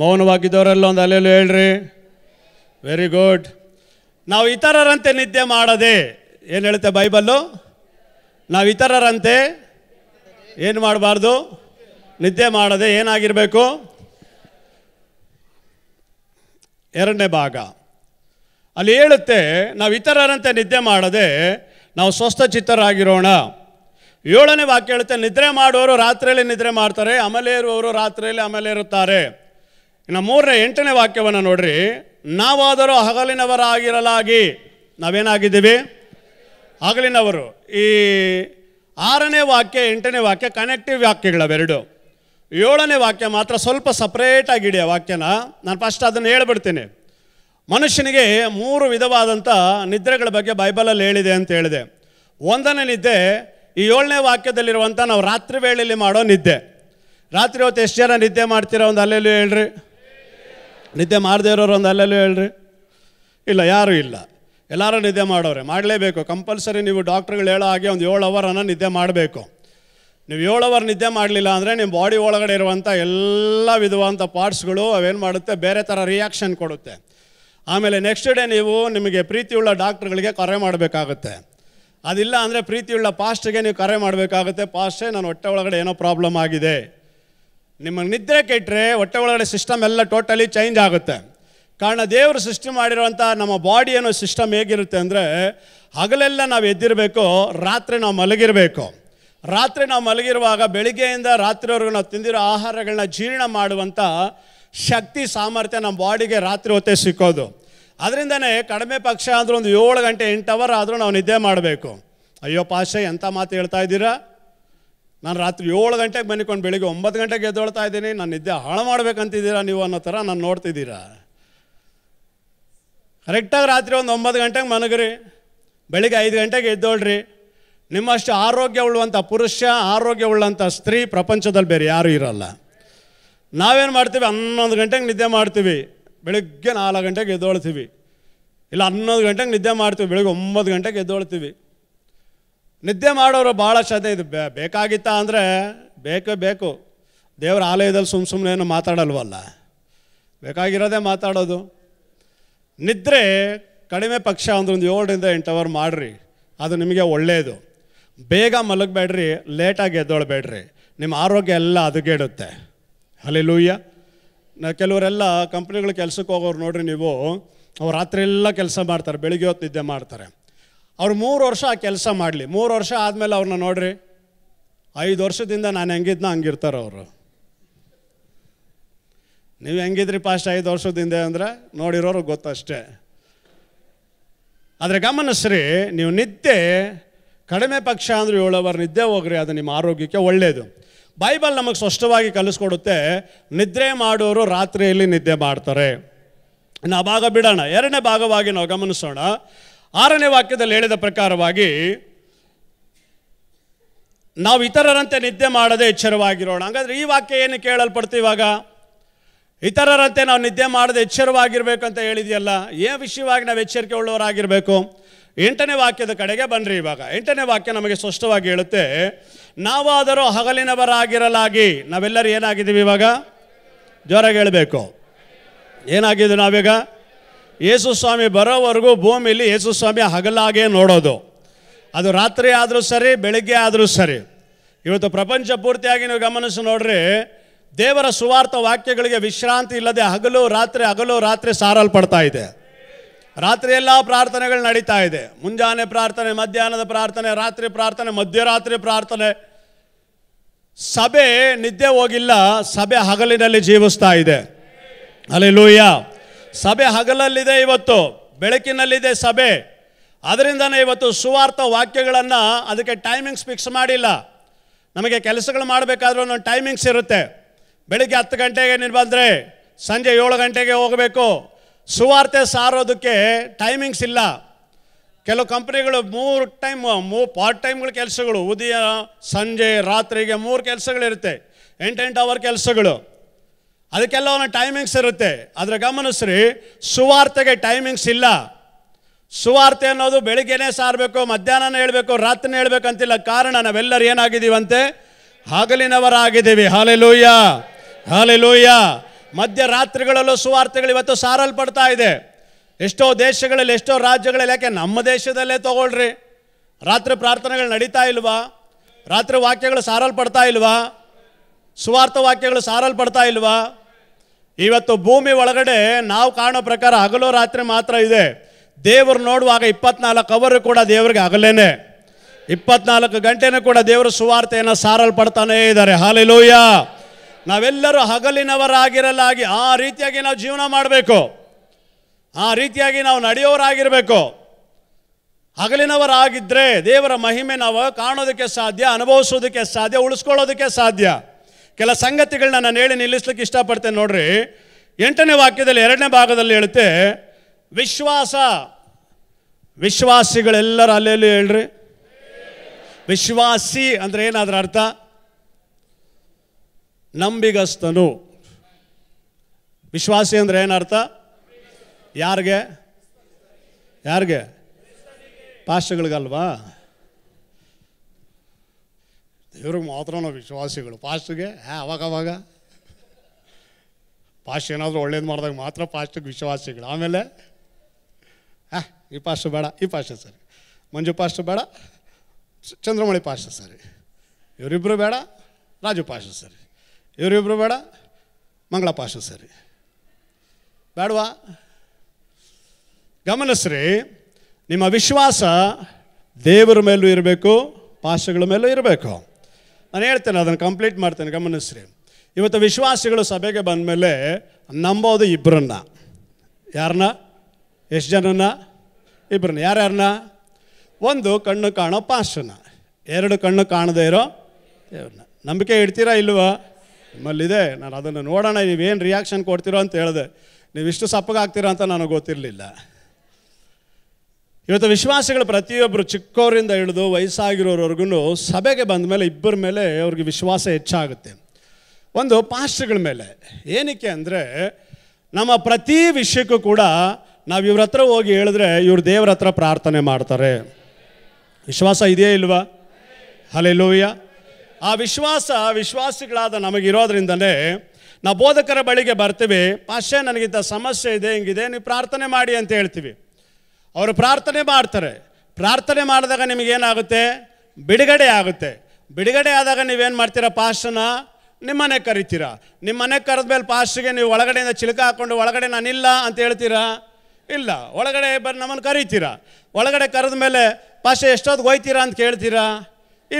ಮೌನವಾಗಿದ್ದವರೆಲ್ಲ ಒಂದು ಅಲೆಲು ಹೇಳ್ರಿ ವೆರಿ ಗುಡ್ ನಾವು ಇತರರಂತೆ ನಿದ್ದೆ ಮಾಡದೆ ಏನು ಹೇಳುತ್ತೆ ಬೈಬಲ್ಲು ನಾವು ಇತರರಂತೆ ಏನು ಮಾಡಬಾರ್ದು ನಿದ್ದೆ ಮಾಡದೆ ಏನಾಗಿರಬೇಕು ಎರಡನೇ ಭಾಗ ಅಲ್ಲಿ ಹೇಳುತ್ತೆ ನಾವು ಇತರರಂತೆ ನಿದ್ದೆ ಮಾಡದೆ ನಾವು ಸ್ವಸ್ಥ ಚಿತ್ತರಾಗಿರೋಣ ಏಳನೇ ವಾಕ್ಯ ಹೇಳುತ್ತೆ ನಿದ್ರೆ ಮಾಡುವವರು ರಾತ್ರಿಯಲ್ಲಿ ನಿದ್ರೆ ಮಾಡ್ತಾರೆ ಆಮೇಲೆ ಇರುವವರು ರಾತ್ರಿಯಲ್ಲಿ ಆಮೇಲೆ ಇರುತ್ತಾರೆ ಇನ್ನು ಮೂರನೇ ಎಂಟನೇ ವಾಕ್ಯವನ್ನು ನೋಡ್ರಿ ನಾವಾದರೂ ಹಗಲಿನವರಾಗಿರಲಾಗಿ ನಾವೇನಾಗಿದ್ದೀವಿ ಹಗಲಿನವರು ಈ ಆರನೇ ವಾಕ್ಯ ಎಂಟನೇ ವಾಕ್ಯ ಕನೆಕ್ಟಿವ್ ವಾಕ್ಯಗಳವೆರಡು ಏಳನೇ ವಾಕ್ಯ ಮಾತ್ರ ಸ್ವಲ್ಪ ಸಪ್ರೇಟಾಗಿ ಇಡಿಯ ವಾಕ್ಯನ ನಾನು ಫಸ್ಟ್ ಅದನ್ನು ಹೇಳ್ಬಿಡ್ತೀನಿ ಮನುಷ್ಯನಿಗೆ ಮೂರು ವಿಧವಾದಂಥ ನಿದ್ರೆಗಳ ಬಗ್ಗೆ ಬೈಬಲಲ್ಲಿ ಹೇಳಿದೆ ಅಂತ ಹೇಳಿದೆ ಒಂದನೇ ನಿದ್ದೆ ಈ ಏಳನೇ ವಾಕ್ಯದಲ್ಲಿರುವಂಥ ನಾವು ರಾತ್ರಿ ವೇಳೆಯಲ್ಲಿ ಮಾಡೋ ನಿದ್ದೆ ರಾತ್ರಿ ಹೊತ್ತು ಎಷ್ಟು ಜನ ನಿದ್ದೆ ಮಾಡ್ತೀರೋ ಒಂದು ಅಲ್ಲೆಲ್ಲೂ ಹೇಳ್ರಿ ನಿದ್ದೆ ಮಾಡದೇ ಇರೋರು ಒಂದು ಅಲ್ಲೆಲ್ಲೂ ಹೇಳ್ರಿ ಇಲ್ಲ ಯಾರೂ ಇಲ್ಲ ಎಲ್ಲರೂ ನಿದ್ದೆ ಮಾಡೋರೆ ಮಾಡಲೇಬೇಕು ಕಂಪಲ್ಸರಿ ನೀವು ಡಾಕ್ಟ್ರುಗಳು ಹೇಳೋ ಹಾಗೆ ಒಂದು ಏಳು ಅವರನ್ನು ನಿದ್ದೆ ಮಾಡಬೇಕು ನೀವು ಏಳು ಅವರ್ ನಿದ್ದೆ ಮಾಡಲಿಲ್ಲ ಅಂದರೆ ನಿಮ್ಮ ಬಾಡಿ ಒಳಗಡೆ ಇರುವಂಥ ಎಲ್ಲ ವಿಧವಂಥ ಪಾರ್ಟ್ಸ್ಗಳು ಅವೇನು ಮಾಡುತ್ತೆ ಬೇರೆ ಥರ ರಿಯಾಕ್ಷನ್ ಕೊಡುತ್ತೆ ಆಮೇಲೆ ನೆಕ್ಸ್ಟ್ ಡೇ ನೀವು ನಿಮಗೆ ಪ್ರೀತಿಯುಳ್ಳ ಡಾಕ್ಟ್ರುಗಳಿಗೆ ಕರೆ ಮಾಡಬೇಕಾಗುತ್ತೆ ಅದಿಲ್ಲ ಅಂದರೆ ಪ್ರೀತಿಯುಳ್ಳ ಪಾಸ್ಟ್ಗೆ ನೀವು ಕರೆ ಮಾಡಬೇಕಾಗುತ್ತೆ ಪಾಸ್ಟೇ ನಾನು ಹೊಟ್ಟೆ ಒಳಗಡೆ ಏನೋ ಪ್ರಾಬ್ಲಮ್ ಆಗಿದೆ ನಿಮಗೆ ನಿದ್ರೆ ಕೆಟ್ಟರೆ ಹೊಟ್ಟೆ ಒಳಗಡೆ ಸಿಸ್ಟಮ್ ಎಲ್ಲ ಟೋಟಲಿ ಚೇಂಜ್ ಆಗುತ್ತೆ ಕಾರಣ ದೇವರು ಸೃಷ್ಟಿ ಮಾಡಿರುವಂಥ ನಮ್ಮ ಬಾಡಿ ಅನ್ನೋ ಸಿಸ್ಟಮ್ ಹೇಗಿರುತ್ತೆ ಅಂದರೆ ಹಗಲೆಲ್ಲ ನಾವು ಎದ್ದಿರಬೇಕು ರಾತ್ರಿ ನಾವು ಮಲಗಿರಬೇಕು ರಾತ್ರಿ ನಾವು ಮಲಗಿರುವಾಗ ಬೆಳಿಗ್ಗೆಯಿಂದ ರಾತ್ರಿವರೆಗೂ ನಾವು ತಿಂದಿರೋ ಆಹಾರಗಳನ್ನ ಜೀರ್ಣ ಮಾಡುವಂಥ ಶಕ್ತಿ ಸಾಮರ್ಥ್ಯ ನಮ್ಮ ಬಾಡಿಗೆ ರಾತ್ರಿ ಹೊತ್ತೆ ಸಿಕ್ಕೋದು ಅದರಿಂದನೇ ಕಡಿಮೆ ಪಕ್ಷ ಆದರೂ ಒಂದು ಏಳು ಗಂಟೆ ಎಂಟು ಅವರ್ ಆದರೂ ನಾವು ನಿದ್ದೆ ಮಾಡಬೇಕು ಅಯ್ಯೋ ಪಾಶೆ ಎಂಥ ಮಾತು ಹೇಳ್ತಾ ಇದ್ದೀರಾ ನಾನು ರಾತ್ರಿ ಏಳು ಗಂಟೆಗೆ ಬನ್ನಿಕೊಂಡು ಬೆಳಿಗ್ಗೆ ಒಂಬತ್ತು ಗಂಟೆಗೆ ಎದ್ದೊಳ್ತಾ ಇದ್ದೀನಿ ನಾನು ನಿದ್ದೆ ಹಾಳು ಮಾಡ್ಬೇಕಂತಿದ್ದೀರಾ ನೀವು ಅನ್ನೋ ಥರ ನಾನು ನೋಡ್ತಿದ್ದೀರಾ ಕರೆಕ್ಟಾಗಿ ರಾತ್ರಿ ಒಂದು ಒಂಬತ್ತು ಗಂಟೆಗೆ ಮನಗ್ರಿ ಬೆಳಿಗ್ಗೆ ಐದು ಗಂಟೆಗೆ ಎದ್ದೋಳ್ರಿ ನಿಮ್ಮಷ್ಟು ಆರೋಗ್ಯ ಉಳ್ಳುವಂಥ ಪುರುಷ ಆರೋಗ್ಯ ಉಳ್ಳಂಥ ಸ್ತ್ರೀ ಪ್ರಪಂಚದಲ್ಲಿ ಬೇರೆ ಯಾರೂ ಇರಲ್ಲ ನಾವೇನು ಮಾಡ್ತೀವಿ ಹನ್ನೊಂದು ಗಂಟೆಗೆ ನಿದ್ದೆ ಮಾಡ್ತೀವಿ ಬೆಳಗ್ಗೆ ನಾಲ್ಕು ಗಂಟೆಗೆ ಎದ್ದೋಳ್ತೀವಿ ಇಲ್ಲ ಹನ್ನೊಂದು ಗಂಟೆಗೆ ನಿದ್ದೆ ಮಾಡ್ತೀವಿ ಬೆಳಗ್ಗೆ ಒಂಬತ್ತು ಗಂಟೆಗೆ ಎದ್ದೋಳ್ತೀವಿ ನಿದ್ದೆ ಮಾಡೋರು ಭಾಳ ಶ್ರದ್ಧೆ ಇದು ಬೇ ಬೇಕಾಗಿತ್ತ ಅಂದರೆ ಬೇಕೇ ಬೇಕು ದೇವರ ಆಲಯದಲ್ಲಿ ಸುಮ್ಮ ಸುಮ್ಮನೆ ಏನು ಮಾತಾಡಲ್ವಲ್ಲ ಬೇಕಾಗಿರೋದೇ ಮಾತಾಡೋದು ನಿದ್ರೆ ಕಡಿಮೆ ಪಕ್ಷ ಅಂದ್ರೆ ಒಂದು ಏಳರಿಂದ ಎಂಟು ಅವರ್ ಮಾಡಿರಿ ಅದು ನಿಮಗೆ ಒಳ್ಳೆಯದು ಬೇಗ ಮಲಗಬೇಡ್ರಿ ಲೇಟಾಗಿ ಎದ್ದೊಳ್ಬೇಡ್ರಿ ನಿಮ್ಮ ಆರೋಗ್ಯ ಎಲ್ಲ ಅದುಗೇಡುತ್ತೆ ಲೂಯ್ಯ ನಾ ಕೆಲವರೆಲ್ಲ ಕಂಪ್ನಿಗಳ ಕೆಲಸಕ್ಕೆ ಹೋಗೋರು ನೋಡ್ರಿ ನೀವು ಅವ್ರು ರಾತ್ರಿ ಎಲ್ಲ ಕೆಲಸ ಮಾಡ್ತಾರೆ ಬೆಳಿಗ್ಗೆ ಹೊತ್ತು ನಿದ್ದೆ ಮಾಡ್ತಾರೆ ಅವ್ರು ಮೂರು ವರ್ಷ ಆ ಕೆಲಸ ಮಾಡಲಿ ಮೂರು ವರ್ಷ ಆದಮೇಲೆ ಅವ್ರನ್ನ ನೋಡ್ರಿ ಐದು ವರ್ಷದಿಂದ ನಾನು ಹೆಂಗಿದ್ನ ಹಂಗಿರ್ತಾರೆ ಅವರು ನೀವು ಹೆಂಗಿದ್ರಿ ಪಾಸ್ಟ್ ಐದು ವರ್ಷದಿಂದ ಅಂದರೆ ನೋಡಿರೋರು ಗೊತ್ತಷ್ಟೇ ಆದರೆ ಗಮನಿಸ್ರಿ ನೀವು ನಿದ್ದೆ ಕಡಿಮೆ ಪಕ್ಷ ಅಂದರೆ ಏಳು ನಿದ್ದೆ ಹೋಗ್ರಿ ಅದು ನಿಮ್ಮ ಆರೋಗ್ಯಕ್ಕೆ ಒಳ್ಳೆಯದು ಬೈಬಲ್ ನಮಗೆ ಸ್ಪಷ್ಟವಾಗಿ ಕಲಿಸ್ಕೊಡುತ್ತೆ ನಿದ್ರೆ ಮಾಡೋರು ರಾತ್ರಿಯಲ್ಲಿ ನಿದ್ದೆ ಮಾಡ್ತಾರೆ ಇನ್ನು ಭಾಗ ಬಿಡೋಣ ಎರಡನೇ ಭಾಗವಾಗಿ ನಾವು ಗಮನಿಸೋಣ ಆರನೇ ವಾಕ್ಯದಲ್ಲಿ ಹೇಳಿದ ಪ್ರಕಾರವಾಗಿ ನಾವು ಇತರರಂತೆ ನಿದ್ದೆ ಮಾಡದೆ ಎಚ್ಚರವಾಗಿರೋಣ ಹಾಗಾದರೆ ಈ ವಾಕ್ಯ ಏನು ಕೇಳಲ್ಪಡ್ತೀವಿ ಇವಾಗ ಇತರರಂತೆ ನಾವು ನಿದ್ದೆ ಮಾಡದೆ ಎಚ್ಚರವಾಗಿರಬೇಕು ಅಂತ ಹೇಳಿದೆಯಲ್ಲ ಏನು ವಿಷಯವಾಗಿ ನಾವು ಎಚ್ಚರಿಕೆ ಉಳ್ಳವರಾಗಿರಬೇಕು ಎಂಟನೇ ವಾಕ್ಯದ ಕಡೆಗೆ ಬನ್ನಿರಿ ಇವಾಗ ಎಂಟನೇ ವಾಕ್ಯ ನಮಗೆ ಸ್ಪಷ್ಟವಾಗಿ ಹೇಳುತ್ತೆ ನಾವಾದರೂ ಹಗಲಿನವರಾಗಿರಲಾಗಿ ನಾವೆಲ್ಲರೂ ಏನಾಗಿದ್ದೀವಿ ಇವಾಗ ಜೋರಾಗಿ ಹೇಳಬೇಕು ಏನಾಗಿದೆ ನಾವೀಗ ಯೇಸು ಸ್ವಾಮಿ ಬರೋವರೆಗೂ ಭೂಮಿಯಲ್ಲಿ ಯೇಸು ಸ್ವಾಮಿ ಹಗಲಾಗೆ ನೋಡೋದು ಅದು ರಾತ್ರಿ ಆದರೂ ಸರಿ ಬೆಳಗ್ಗೆ ಆದರೂ ಸರಿ ಇವತ್ತು ಪ್ರಪಂಚ ಪೂರ್ತಿಯಾಗಿ ನೀವು ಗಮನಿಸಿ ನೋಡ್ರಿ ದೇವರ ಸುವಾರ್ಥ ವಾಕ್ಯಗಳಿಗೆ ವಿಶ್ರಾಂತಿ ಇಲ್ಲದೆ ಹಗಲು ರಾತ್ರಿ ಹಗಲು ರಾತ್ರಿ ಸಾರಲ್ಪಡ್ತಾ ಇದೆ ರಾತ್ರಿ ಎಲ್ಲ ಪ್ರಾರ್ಥನೆಗಳು ನಡೀತಾ ಇದೆ ಮುಂಜಾನೆ ಪ್ರಾರ್ಥನೆ ಮಧ್ಯಾಹ್ನದ ಪ್ರಾರ್ಥನೆ ರಾತ್ರಿ ಪ್ರಾರ್ಥನೆ ಮಧ್ಯರಾತ್ರಿ ಪ್ರಾರ್ಥನೆ ಸಭೆ ನಿದ್ದೆ ಹೋಗಿಲ್ಲ ಸಭೆ ಹಗಲಿನಲ್ಲಿ ಜೀವಿಸ್ತಾ ಇದೆ ಅಲ್ಲಿ ಲೋಯ್ಯ ಸಭೆ ಹಗಲಲ್ಲಿದೆ ಇವತ್ತು ಬೆಳಕಿನಲ್ಲಿದೆ ಸಭೆ ಅದರಿಂದನೇ ಇವತ್ತು ಸುವಾರ್ಥ ವಾಕ್ಯಗಳನ್ನು ಅದಕ್ಕೆ ಟೈಮಿಂಗ್ಸ್ ಫಿಕ್ಸ್ ಮಾಡಿಲ್ಲ ನಮಗೆ ಕೆಲಸಗಳು ಮಾಡಬೇಕಾದ್ರೂ ಒಂದು ಟೈಮಿಂಗ್ಸ್ ಇರುತ್ತೆ ಬೆಳಿಗ್ಗೆ ಹತ್ತು ಗಂಟೆಗೆ ನೀನು ಬಂದರೆ ಸಂಜೆ ಏಳು ಗಂಟೆಗೆ ಹೋಗಬೇಕು ಸುವಾರ್ತೆ ಸಾರೋದಕ್ಕೆ ಟೈಮಿಂಗ್ಸ್ ಇಲ್ಲ ಕೆಲವು ಕಂಪ್ನಿಗಳು ಮೂರು ಟೈಮ್ ಮೂ ಪಾರ್ಟ್ ಟೈಮ್ಗಳ ಕೆಲಸಗಳು ಉದಯ ಸಂಜೆ ರಾತ್ರಿಗೆ ಮೂರು ಕೆಲಸಗಳಿರುತ್ತೆ ಎಂಟೆಂಟು ಅವರ್ ಕೆಲಸಗಳು ಅದಕ್ಕೆಲ್ಲ ಒಂದು ಟೈಮಿಂಗ್ಸ್ ಇರುತ್ತೆ ಅದರ ಗಮನಿಸ್ರಿ ಸುವಾರ್ತೆಗೆ ಟೈಮಿಂಗ್ಸ್ ಇಲ್ಲ ಸುವಾರ್ತೆ ಅನ್ನೋದು ಬೆಳಿಗ್ಗೆನೇ ಸಾರಬೇಕು ಮಧ್ಯಾಹ್ನನೇ ಹೇಳಬೇಕು ರಾತ್ರಿನೇ ಹೇಳ್ಬೇಕಂತಿಲ್ಲ ಕಾರಣ ನಾವೆಲ್ಲರೂ ಏನಾಗಿದ್ದೀವಂತೆ ಹಗಲಿನವರಾಗಿದ್ದೀವಿ ಹಾಲೆ ಲೂಯ್ಯ ಹಾಲೆ ಲೂಯ್ಯ ಮಧ್ಯರಾತ್ರಿಗಳಲ್ಲೂ ಸುವಾರ್ತೆಗಳು ಇವತ್ತು ಸಾರಲ್ಪಡ್ತಾ ಇದೆ ಎಷ್ಟೋ ದೇಶಗಳಲ್ಲಿ ಎಷ್ಟೋ ರಾಜ್ಯಗಳಲ್ಲಿ ಯಾಕೆ ನಮ್ಮ ದೇಶದಲ್ಲೇ ತಗೊಳ್ರಿ ರಾತ್ರಿ ಪ್ರಾರ್ಥನೆಗಳು ನಡೀತಾ ಇಲ್ವಾ ರಾತ್ರಿ ವಾಕ್ಯಗಳು ಸಾರಲ್ಪಡ್ತಾ ಇಲ್ವಾ ಸುವಾರ್ಥ ವಾಕ್ಯಗಳು ಸಾರಲ್ಪಡ್ತಾ ಇಲ್ವಾ ಇವತ್ತು ಭೂಮಿ ಒಳಗಡೆ ನಾವು ಕಾಣೋ ಪ್ರಕಾರ ಹಗಲು ರಾತ್ರಿ ಮಾತ್ರ ಇದೆ ದೇವರು ನೋಡುವಾಗ ಇಪ್ಪತ್ನಾಲ್ಕು ಅವರು ಕೂಡ ದೇವರಿಗೆ ಹಗಲೇನೆ ಇಪ್ಪತ್ನಾಲ್ಕು ಗಂಟೆನೂ ಕೂಡ ದೇವರು ಸುವಾರ್ತೆಯನ್ನು ಸಾರಲ್ಪಡ್ತಾನೇ ಇದ್ದಾರೆ ಹಾಲೆಲೋಯ್ಯ ನಾವೆಲ್ಲರೂ ಹಗಲಿನವರಾಗಿರಲಾಗಿ ಆ ರೀತಿಯಾಗಿ ನಾವು ಜೀವನ ಮಾಡಬೇಕು ಆ ರೀತಿಯಾಗಿ ನಾವು ನಡೆಯೋರಾಗಿರಬೇಕು ಹಗಲಿನವರಾಗಿದ್ದರೆ ದೇವರ ಮಹಿಮೆ ನಾವು ಕಾಣೋದಕ್ಕೆ ಸಾಧ್ಯ ಅನುಭವಿಸೋದಕ್ಕೆ ಸಾಧ್ಯ ಉಳಿಸ್ಕೊಳ್ಳೋದಕ್ಕೆ ಸಾಧ್ಯ ಕೆಲ ಸಂಗತಿಗಳನ್ನ ನಾನು ಹೇಳಿ ನಿಲ್ಲಿಸ್ಲಿಕ್ಕೆ ಇಷ್ಟಪಡ್ತೇನೆ ನೋಡ್ರಿ ಎಂಟನೇ ವಾಕ್ಯದಲ್ಲಿ ಎರಡನೇ ಭಾಗದಲ್ಲಿ ಹೇಳುತ್ತೆ ವಿಶ್ವಾಸ ವಿಶ್ವಾಸಿಗಳೆಲ್ಲರೂ ಅಲ್ಲೆಲ್ಲಿ ಹೇಳ್ರಿ ವಿಶ್ವಾಸಿ ಅಂದರೆ ಏನಾದ್ರ ಅರ್ಥ ನಂಬಿಗಸ್ತನು ವಿಶ್ವಾಸಿ ಅಂದರೆ ಏನರ್ಥ ಯಾರಿಗೆ ಯಾರಿಗೆ ಪಾಸ್ಟ್ಗಳಿಗಲ್ವಾ ದೇವ್ರಿಗೆ ಮಾತ್ರ ನಾವು ವಿಶ್ವಾಸಿಗಳು ಪಾಸ್ಟ್ಗೆ ಹಾ ಅವಾಗ ಪಾಸ್ಟ್ ಏನಾದರೂ ಒಳ್ಳೇದು ಮಾಡಿದಾಗ ಮಾತ್ರ ಪಾಸ್ಟ್ಗೆ ವಿಶ್ವಾಸಿಗಳು ಆಮೇಲೆ ಹಾಂ ಈ ಪಾಸ್ಟ್ ಬೇಡ ಈ ಪಾಸ್ಟ್ ಸರಿ ಮಂಜು ಪಾಸ್ಟ್ ಬೇಡ ಚಂದ್ರಮೌಳಿ ಪಾಸ್ಟ್ ಸರಿ ಇವರಿಬ್ಬರು ಬೇಡ ರಾಜು ಪಾಸ್ಟ್ ಸರಿ ಇವರಿಬ್ಬರು ಬೇಡ ಮಂಗಳ ಪಾಸ್ಟ್ ಸರಿ ಬೇಡವಾ ಗಮನಿಸ್ರಿ ನಿಮ್ಮ ವಿಶ್ವಾಸ ದೇವರ ಮೇಲೂ ಇರಬೇಕು ಪಾಶಗಳ ಮೇಲೂ ಇರಬೇಕು ನಾನು ಹೇಳ್ತೇನೆ ಅದನ್ನು ಕಂಪ್ಲೀಟ್ ಮಾಡ್ತೇನೆ ಗಮನಿಸ್ರಿ ಇವತ್ತು ವಿಶ್ವಾಸಿಗಳು ಸಭೆಗೆ ಬಂದ ಮೇಲೆ ನಂಬೋದು ಇಬ್ಬರನ್ನ ಯಾರನ್ನ ಎಷ್ಟು ಜನನ್ನ ಇಬ್ಬರನ್ನ ಯಾರ್ಯಾರನ್ನ ಒಂದು ಕಣ್ಣು ಕಾಣೋ ಪಾಶನ ಎರಡು ಕಣ್ಣು ಕಾಣದೇ ಇರೋ ದೇವ್ರನ್ನ ನಂಬಿಕೆ ಇಡ್ತೀರಾ ಇಲ್ವಾ ನಿಮ್ಮಲ್ಲಿದೆ ನಾನು ಅದನ್ನು ನೋಡೋಣ ನೀವೇನು ರಿಯಾಕ್ಷನ್ ಕೊಡ್ತೀರೋ ಅಂತ ಹೇಳಿದೆ ಇಷ್ಟು ಸಪ್ಪಗಾಗ್ತೀರಾ ಅಂತ ನನಗೆ ಗೊತ್ತಿರಲಿಲ್ಲ ಇವತ್ತು ವಿಶ್ವಾಸಗಳು ಪ್ರತಿಯೊಬ್ಬರು ಚಿಕ್ಕವರಿಂದ ಹಿಡಿದು ವಯಸ್ಸಾಗಿರೋರ್ವರೆಗೂ ಸಭೆಗೆ ಬಂದ ಮೇಲೆ ಇಬ್ಬರ ಮೇಲೆ ಅವ್ರಿಗೆ ವಿಶ್ವಾಸ ಹೆಚ್ಚಾಗುತ್ತೆ ಒಂದು ಪಾಸ್ಟ್ಗಳ ಮೇಲೆ ಏನಕ್ಕೆ ಅಂದರೆ ನಮ್ಮ ಪ್ರತಿ ವಿಷಯಕ್ಕೂ ಕೂಡ ನಾವು ಇವ್ರ ಹತ್ರ ಹೋಗಿ ಹೇಳಿದ್ರೆ ಇವ್ರು ದೇವ್ರ ಹತ್ರ ಪ್ರಾರ್ಥನೆ ಮಾಡ್ತಾರೆ ವಿಶ್ವಾಸ ಇದೆಯೇ ಇಲ್ವಾ ಹಲೆಲೋಯ್ಯ ಆ ವಿಶ್ವಾಸ ವಿಶ್ವಾಸಿಗಳಾದ ನಮಗಿರೋದ್ರಿಂದಲೇ ನಾವು ಬೋಧಕರ ಬಳಿಗೆ ಬರ್ತೀವಿ ಪಾಶ್ಯ ನನಗಿಂತ ಸಮಸ್ಯೆ ಇದೆ ಹಿಂಗಿದೆ ನೀವು ಪ್ರಾರ್ಥನೆ ಮಾಡಿ ಅಂತ ಹೇಳ್ತೀವಿ ಅವರು ಪ್ರಾರ್ಥನೆ ಮಾಡ್ತಾರೆ ಪ್ರಾರ್ಥನೆ ಮಾಡಿದಾಗ ನಿಮಗೇನಾಗುತ್ತೆ ಬಿಡುಗಡೆ ಆಗುತ್ತೆ ಬಿಡುಗಡೆ ಆದಾಗ ನೀವೇನು ಮಾಡ್ತೀರಾ ಪಾಸ್ಟನ್ನ ನಿಮ್ಮನೆ ಕರಿತೀರಾ ನಿಮ್ಮನೆ ಕರೆದ್ಮೇಲೆ ಪಾಸ್ಟ್ಗೆ ನೀವು ಒಳಗಡೆಯಿಂದ ಚಿಲಕ ಹಾಕ್ಕೊಂಡು ಒಳಗಡೆ ನಾನಿಲ್ಲ ಅಂತ ಹೇಳ್ತೀರಾ ಇಲ್ಲ ಒಳಗಡೆ ಬಂದು ನಮ್ಮನ್ನು ಕರಿತೀರಾ ಒಳಗಡೆ ಕರೆದ ಮೇಲೆ ಪಾಶ ಎಷ್ಟೊತ್ತು ಹೋಯ್ತೀರಾ ಅಂತ ಕೇಳ್ತೀರಾ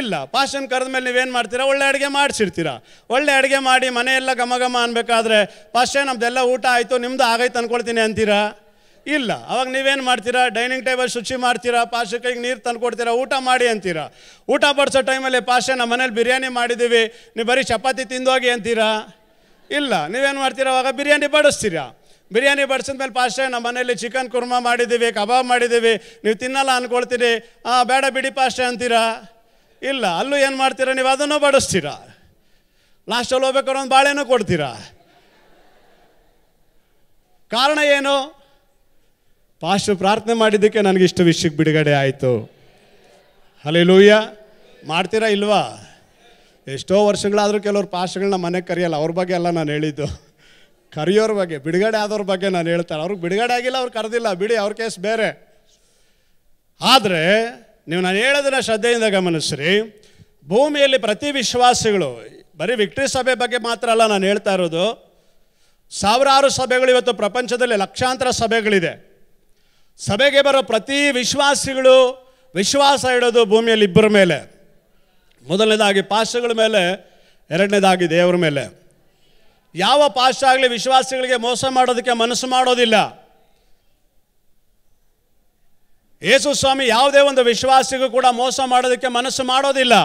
ಇಲ್ಲ ಪಾಶನ್ ಕರೆದ ಮೇಲೆ ನೀವೇನು ಮಾಡ್ತೀರಾ ಒಳ್ಳೆ ಅಡುಗೆ ಮಾಡಿಸಿರ್ತೀರಾ ಒಳ್ಳೆ ಅಡುಗೆ ಮಾಡಿ ಮನೆಯೆಲ್ಲ ಘಮ ಘಮ ಅನ್ಬೇಕಾದ್ರೆ ಪಾಶೆ ನಮ್ಮದೆಲ್ಲ ಊಟ ಆಯಿತು ನಿಮ್ಮದು ಆಗೈತೆ ಅಂದ್ಕೊಳ್ತೀನಿ ಅಂತೀರಾ ಇಲ್ಲ ಅವಾಗ ನೀವೇನು ಮಾಡ್ತೀರಾ ಡೈನಿಂಗ್ ಟೇಬಲ್ ಶುಚಿ ಮಾಡ್ತೀರಾ ಪಾಶ ಕೈಗೆ ನೀರು ತಂದು ಕೊಡ್ತೀರಾ ಊಟ ಮಾಡಿ ಅಂತೀರಾ ಊಟ ಬಡಿಸೋ ಟೈಮಲ್ಲಿ ಪಾಶೆ ನಮ್ಮ ಮನೇಲಿ ಬಿರಿಯಾನಿ ಮಾಡಿದ್ದೀವಿ ನೀವು ಬರೀ ಚಪಾತಿ ತಿಂದೋಗಿ ಅಂತೀರಾ ಇಲ್ಲ ನೀವೇನು ಮಾಡ್ತೀರಾ ಅವಾಗ ಬಿರಿಯಾನಿ ಬಡಿಸ್ತೀರಾ ಬಿರಿಯಾನಿ ಬಡಿಸಿದ್ಮೇಲೆ ಪಾಶೆ ನಮ್ಮ ಮನೇಲಿ ಚಿಕನ್ ಕುರ್ಮಾ ಮಾಡಿದ್ದೀವಿ ಕಬಾಬ್ ಮಾಡಿದ್ದೀವಿ ನೀವು ತಿನ್ನಲ್ಲ ಅಂದ್ಕೊಳ್ತೀರಿ ಹಾಂ ಬೇಡ ಬಿಡಿ ಪಾಶೆ ಅಂತೀರಾ ಇಲ್ಲ ಅಲ್ಲೂ ಏನು ಮಾಡ್ತೀರಾ ನೀವು ಅದನ್ನು ಬಡಿಸ್ತೀರಾ ಲಾಸ್ಟಲ್ಲಿ ಹೋಗ್ಬೇಕಾದ್ರೆ ಒಂದು ಬಾಳೆನೂ ಕೊಡ್ತೀರಾ ಕಾರಣ ಏನು ಪಾಶು ಪ್ರಾರ್ಥನೆ ಮಾಡಿದ್ದಕ್ಕೆ ನನಗೆ ಇಷ್ಟು ವಿಷಯಕ್ಕೆ ಬಿಡುಗಡೆ ಆಯಿತು ಅಲ್ಲಿ ಲೂಯ್ಯ ಮಾಡ್ತೀರಾ ಇಲ್ವಾ ಎಷ್ಟೋ ವರ್ಷಗಳಾದರೂ ಕೆಲವರು ಪಾಸ್ಟ್ಗಳನ್ನ ಮನೆಗೆ ಕರೆಯಲ್ಲ ಅವ್ರ ಬಗ್ಗೆ ಎಲ್ಲ ನಾನು ಹೇಳಿದ್ದು ಕರೆಯೋರ ಬಗ್ಗೆ ಬಿಡುಗಡೆ ಆದವ್ರ ಬಗ್ಗೆ ನಾನು ಹೇಳ್ತಾರೆ ಅವ್ರಿಗೆ ಬಿಡುಗಡೆ ಆಗಿಲ್ಲ ಅವ್ರು ಕರೆದಿಲ್ಲ ಬಿಡಿ ಅವ್ರ ಕೇಸ್ ಬೇರೆ ಆದರೆ ನೀವು ನಾನು ಹೇಳೋದನ್ನ ಶ್ರದ್ಧೆಯಿಂದ ಗಮನಿಸ್ರಿ ಭೂಮಿಯಲ್ಲಿ ಪ್ರತಿ ವಿಶ್ವಾಸಿಗಳು ಬರೀ ವಿಕ್ಟ್ರಿ ಸಭೆ ಬಗ್ಗೆ ಮಾತ್ರ ಅಲ್ಲ ನಾನು ಹೇಳ್ತಾ ಇರೋದು ಸಾವಿರಾರು ಸಭೆಗಳು ಇವತ್ತು ಪ್ರಪಂಚದಲ್ಲಿ ಲಕ್ಷಾಂತರ ಸಭೆಗಳಿದೆ ಸಭೆಗೆ ಬರೋ ಪ್ರತಿ ವಿಶ್ವಾಸಿಗಳು ವಿಶ್ವಾಸ ಇಡೋದು ಭೂಮಿಯಲ್ಲಿ ಇಬ್ಬರ ಮೇಲೆ ಮೊದಲನೇದಾಗಿ ಪಾಶಗಳ ಮೇಲೆ ಎರಡನೇದಾಗಿ ದೇವರ ಮೇಲೆ ಯಾವ ಪಾಶ ಆಗಲಿ ವಿಶ್ವಾಸಿಗಳಿಗೆ ಮೋಸ ಮಾಡೋದಕ್ಕೆ ಮನಸ್ಸು ಮಾಡೋದಿಲ್ಲ ಯೇಸು ಸ್ವಾಮಿ ಯಾವುದೇ ಒಂದು ವಿಶ್ವಾಸಿಗೂ ಕೂಡ ಮೋಸ ಮಾಡೋದಕ್ಕೆ ಮನಸ್ಸು ಮಾಡೋದಿಲ್ಲ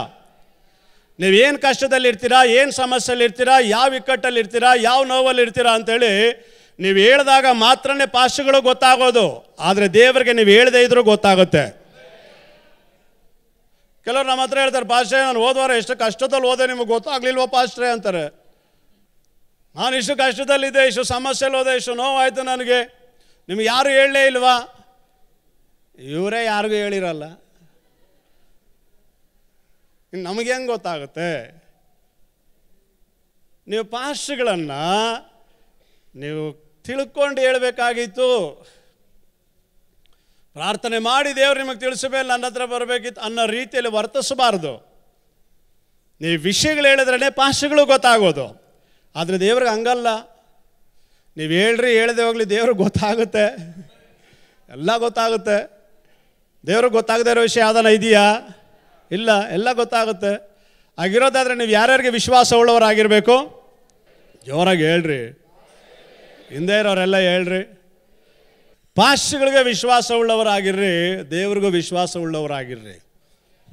ನೀವೇನು ಕಷ್ಟದಲ್ಲಿರ್ತೀರಾ ಏನು ಸಮಸ್ಯೆಯಲ್ಲಿರ್ತೀರಾ ಯಾವ ಇರ್ತೀರಾ ಯಾವ ನೋವಲ್ಲಿರ್ತೀರಾ ಅಂತೇಳಿ ನೀವು ಹೇಳಿದಾಗ ಮಾತ್ರನೇ ಪಾಶಗಳು ಗೊತ್ತಾಗೋದು ಆದರೆ ದೇವರಿಗೆ ನೀವು ಹೇಳದೇ ಇದ್ರೂ ಗೊತ್ತಾಗುತ್ತೆ ಕೆಲವರು ನಮ್ಮ ಹತ್ರ ಹೇಳ್ತಾರೆ ಪಾಶ್ರೆ ನಾನು ಓದೋರು ಎಷ್ಟು ಕಷ್ಟದಲ್ಲಿ ಓದೆ ನಿಮಗೆ ಗೊತ್ತಾಗ್ಲಿಲ್ವ ಪಾಶ್ರೆ ಅಂತಾರೆ ನಾನು ಇಷ್ಟು ಕಷ್ಟದಲ್ಲಿದೆ ಇಷ್ಟು ಸಮಸ್ಯೆಯಲ್ಲಿ ಹೋದೆ ಇಷ್ಟು ನೋವಾಯಿತು ನನಗೆ ನಿಮ್ಗೆ ಯಾರು ಹೇಳಲೇ ಇಲ್ವಾ ಇವರೇ ಯಾರಿಗೂ ಹೇಳಿರಲ್ಲ ನಮಗೆ ಹೆಂಗೆ ಗೊತ್ತಾಗುತ್ತೆ ನೀವು ಪಾಶ್ರಗಳನ್ನು ನೀವು ತಿಳ್ಕೊಂಡು ಹೇಳಬೇಕಾಗಿತ್ತು ಪ್ರಾರ್ಥನೆ ಮಾಡಿ ದೇವರು ನಿಮಗೆ ತಿಳಿಸಬೇಕು ನನ್ನ ಹತ್ರ ಬರಬೇಕಿತ್ತು ಅನ್ನೋ ರೀತಿಯಲ್ಲಿ ವರ್ತಿಸಬಾರ್ದು ನೀವು ವಿಷಯಗಳು ಹೇಳಿದ್ರೆ ಪಾಶಗಳು ಗೊತ್ತಾಗೋದು ಆದರೆ ದೇವ್ರಿಗೆ ಹಂಗಲ್ಲ ನೀವು ಹೇಳ್ರಿ ಹೇಳದೆ ಹೋಗ್ಲಿ ದೇವ್ರಿಗೆ ಗೊತ್ತಾಗುತ್ತೆ ಎಲ್ಲ ಗೊತ್ತಾಗುತ್ತೆ ದೇವ್ರಿಗೆ ಗೊತ್ತಾಗದೇ ಇರೋ ವಿಷಯ ಯಾವ್ದಾನ ಇದೆಯಾ ಇಲ್ಲ ಎಲ್ಲ ಗೊತ್ತಾಗುತ್ತೆ ಆಗಿರೋದಾದರೆ ನೀವು ಯಾರ್ಯಾರಿಗೆ ವಿಶ್ವಾಸ ಉಳ್ಳವರಾಗಿರಬೇಕು ಜೋರಾಗಿ ಹೇಳ್ರಿ ಹಿಂದೆ ಇರೋರೆಲ್ಲ ಹೇಳ್ರಿ ಪಾಶ್ಗಳಿಗೆ ವಿಶ್ವಾಸ ಉಳ್ಳವರಾಗಿರ್ರಿ ದೇವ್ರಿಗೂ ವಿಶ್ವಾಸ ಉಳ್ಳವರಾಗಿರ್ರಿ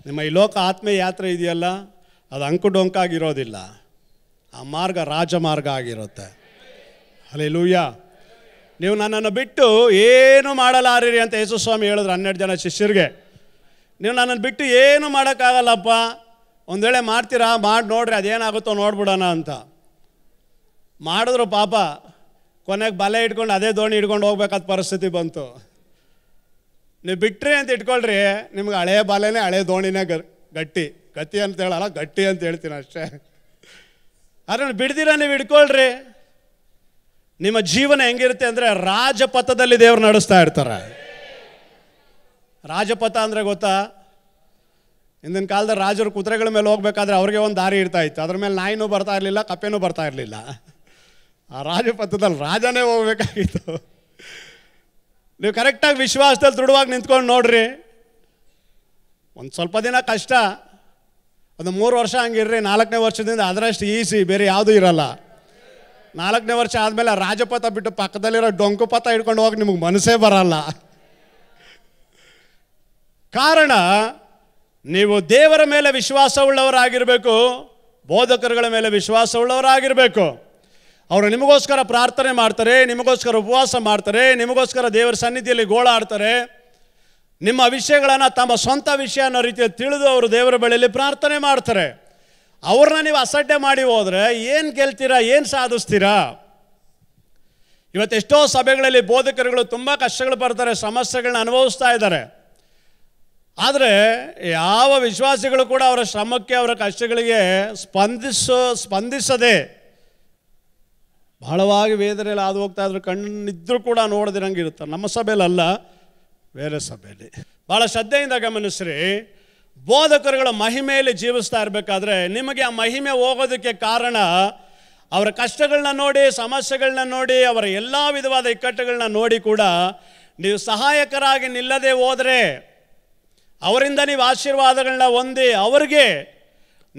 ನಿಮ್ಮ ಈ ಲೋಕ ಆತ್ಮೀಯ ಯಾತ್ರೆ ಇದೆಯಲ್ಲ ಅದು ಅಂಕು ಡೊಂಕಾಗಿರೋದಿಲ್ಲ ಆ ಮಾರ್ಗ ರಾಜಮಾರ್ಗ ಆಗಿರುತ್ತೆ ಅಲ್ಲಿ ಲೂಯ್ಯ ನೀವು ನನ್ನನ್ನು ಬಿಟ್ಟು ಏನು ಮಾಡಲಾರಿರಿ ಅಂತ ಯೇಸು ಸ್ವಾಮಿ ಹೇಳಿದ್ರು ಹನ್ನೆರಡು ಜನ ಶಿಷ್ಯರಿಗೆ ನೀವು ನನ್ನನ್ನು ಬಿಟ್ಟು ಏನು ಮಾಡೋಕ್ಕಾಗಲ್ಲಪ್ಪ ಒಂದು ವೇಳೆ ಮಾಡ್ತೀರಾ ಮಾಡಿ ನೋಡ್ರಿ ಅದೇನಾಗುತ್ತೋ ನೋಡ್ಬಿಡೋಣ ಅಂತ ಮಾಡಿದ್ರು ಪಾಪ ಕೊನೆಗೆ ಬಲೆ ಇಟ್ಕೊಂಡು ಅದೇ ದೋಣಿ ಇಟ್ಕೊಂಡು ಹೋಗ್ಬೇಕಾದ ಪರಿಸ್ಥಿತಿ ಬಂತು ನೀವು ಬಿಟ್ರಿ ಅಂತ ಇಟ್ಕೊಳ್ರಿ ನಿಮ್ಗೆ ಹಳೆ ಬಲೆನೇ ಹಳೆ ದೋಣಿನೇ ಗಟ್ಟಿ ಗತಿ ಅಂತ ಹೇಳಲ್ಲ ಗಟ್ಟಿ ಅಂತ ಹೇಳ್ತೀನಿ ಅಷ್ಟೇ ಅದನ್ನು ಬಿಡ್ದಿರ ನೀವು ಇಟ್ಕೊಳ್ರಿ ನಿಮ್ಮ ಜೀವನ ಹೆಂಗಿರುತ್ತೆ ಅಂದರೆ ರಾಜಪಥದಲ್ಲಿ ದೇವ್ರು ನಡೆಸ್ತಾ ಇರ್ತಾರೆ ರಾಜಪಥ ಅಂದರೆ ಗೊತ್ತಾ ಹಿಂದಿನ ಕಾಲದ ರಾಜರು ಕುದುರೆಗಳ ಮೇಲೆ ಹೋಗ್ಬೇಕಾದ್ರೆ ಅವ್ರಿಗೆ ಒಂದು ದಾರಿ ಇರ್ತಾ ಇತ್ತು ಅದ್ರ ಮೇಲೆ ನಾಯಿನೂ ಬರ್ತಾ ಇರಲಿಲ್ಲ ಕಪ್ಪೆನೂ ಬರ್ತಾ ಇರಲಿಲ್ಲ ಆ ರಾಜಪಥದಲ್ಲಿ ರಾಜನೇ ಹೋಗ್ಬೇಕಾಗಿತ್ತು ನೀವು ಕರೆಕ್ಟಾಗಿ ವಿಶ್ವಾಸದಲ್ಲಿ ದೃಢವಾಗಿ ನಿಂತ್ಕೊಂಡು ನೋಡ್ರಿ ಒಂದು ಸ್ವಲ್ಪ ದಿನ ಕಷ್ಟ ಅದು ಮೂರು ವರ್ಷ ಹಂಗಿರ್ರಿ ನಾಲ್ಕನೇ ವರ್ಷದಿಂದ ಅದರಷ್ಟು ಈಸಿ ಬೇರೆ ಯಾವುದೂ ಇರಲ್ಲ ನಾಲ್ಕನೇ ವರ್ಷ ಆದಮೇಲೆ ರಾಜಪಥ ಬಿಟ್ಟು ಪಕ್ಕದಲ್ಲಿರೋ ಡೊಂಕು ಪಥ ಹಿಡ್ಕೊಂಡು ಹೋಗಿ ನಿಮಗೆ ಮನಸ್ಸೇ ಬರಲ್ಲ ಕಾರಣ ನೀವು ದೇವರ ಮೇಲೆ ವಿಶ್ವಾಸವುಳ್ಳವರಾಗಿರಬೇಕು ಬೋಧಕರುಗಳ ಮೇಲೆ ವಿಶ್ವಾಸವುಳ್ಳವರಾಗಿರಬೇಕು ಅವರು ನಿಮಗೋಸ್ಕರ ಪ್ರಾರ್ಥನೆ ಮಾಡ್ತಾರೆ ನಿಮಗೋಸ್ಕರ ಉಪವಾಸ ಮಾಡ್ತಾರೆ ನಿಮಗೋಸ್ಕರ ದೇವರ ಸನ್ನಿಧಿಯಲ್ಲಿ ಗೋಳಾಡ್ತಾರೆ ನಿಮ್ಮ ವಿಷಯಗಳನ್ನು ತಮ್ಮ ಸ್ವಂತ ವಿಷಯ ಅನ್ನೋ ರೀತಿಯಲ್ಲಿ ತಿಳಿದು ಅವರು ದೇವರ ಬಳಿಯಲ್ಲಿ ಪ್ರಾರ್ಥನೆ ಮಾಡ್ತಾರೆ ಅವ್ರನ್ನ ನೀವು ಅಸಡ್ಡೆ ಮಾಡಿ ಹೋದರೆ ಏನು ಗೆಲ್ತೀರಾ ಏನು ಸಾಧಿಸ್ತೀರಾ ಇವತ್ತೆಷ್ಟೋ ಸಭೆಗಳಲ್ಲಿ ಬೋಧಕರುಗಳು ತುಂಬ ಕಷ್ಟಗಳು ಬರ್ತಾರೆ ಸಮಸ್ಯೆಗಳನ್ನ ಅನುಭವಿಸ್ತಾ ಇದ್ದಾರೆ ಆದರೆ ಯಾವ ವಿಶ್ವಾಸಿಗಳು ಕೂಡ ಅವರ ಶ್ರಮಕ್ಕೆ ಅವರ ಕಷ್ಟಗಳಿಗೆ ಸ್ಪಂದಿಸೋ ಸ್ಪಂದಿಸದೆ ಬಹಳವಾಗಿ ವೇದನೆಯಲ್ಲಿ ಆದು ಹೋಗ್ತಾ ಇದ್ರು ಕಣ್ಣಿದ್ರೂ ಕೂಡ ನೋಡದಿರಂಗೆ ಇರುತ್ತೆ ನಮ್ಮ ಸಭೆಯಲ್ಲ ಬೇರೆ ಸಭೆಯಲ್ಲಿ ಭಾಳ ಶ್ರದ್ಧೆಯಿಂದ ಗಮನಿಸ್ರಿ ಬೋಧಕರುಗಳ ಮಹಿಮೆಯಲ್ಲಿ ಜೀವಿಸ್ತಾ ಇರಬೇಕಾದ್ರೆ ನಿಮಗೆ ಆ ಮಹಿಮೆ ಹೋಗೋದಕ್ಕೆ ಕಾರಣ ಅವರ ಕಷ್ಟಗಳನ್ನ ನೋಡಿ ಸಮಸ್ಯೆಗಳನ್ನ ನೋಡಿ ಅವರ ಎಲ್ಲ ವಿಧವಾದ ಇಕ್ಕಟ್ಟುಗಳನ್ನ ನೋಡಿ ಕೂಡ ನೀವು ಸಹಾಯಕರಾಗಿ ನಿಲ್ಲದೆ ಹೋದರೆ ಅವರಿಂದ ನೀವು ಆಶೀರ್ವಾದಗಳನ್ನ ಹೊಂದಿ ಅವರಿಗೆ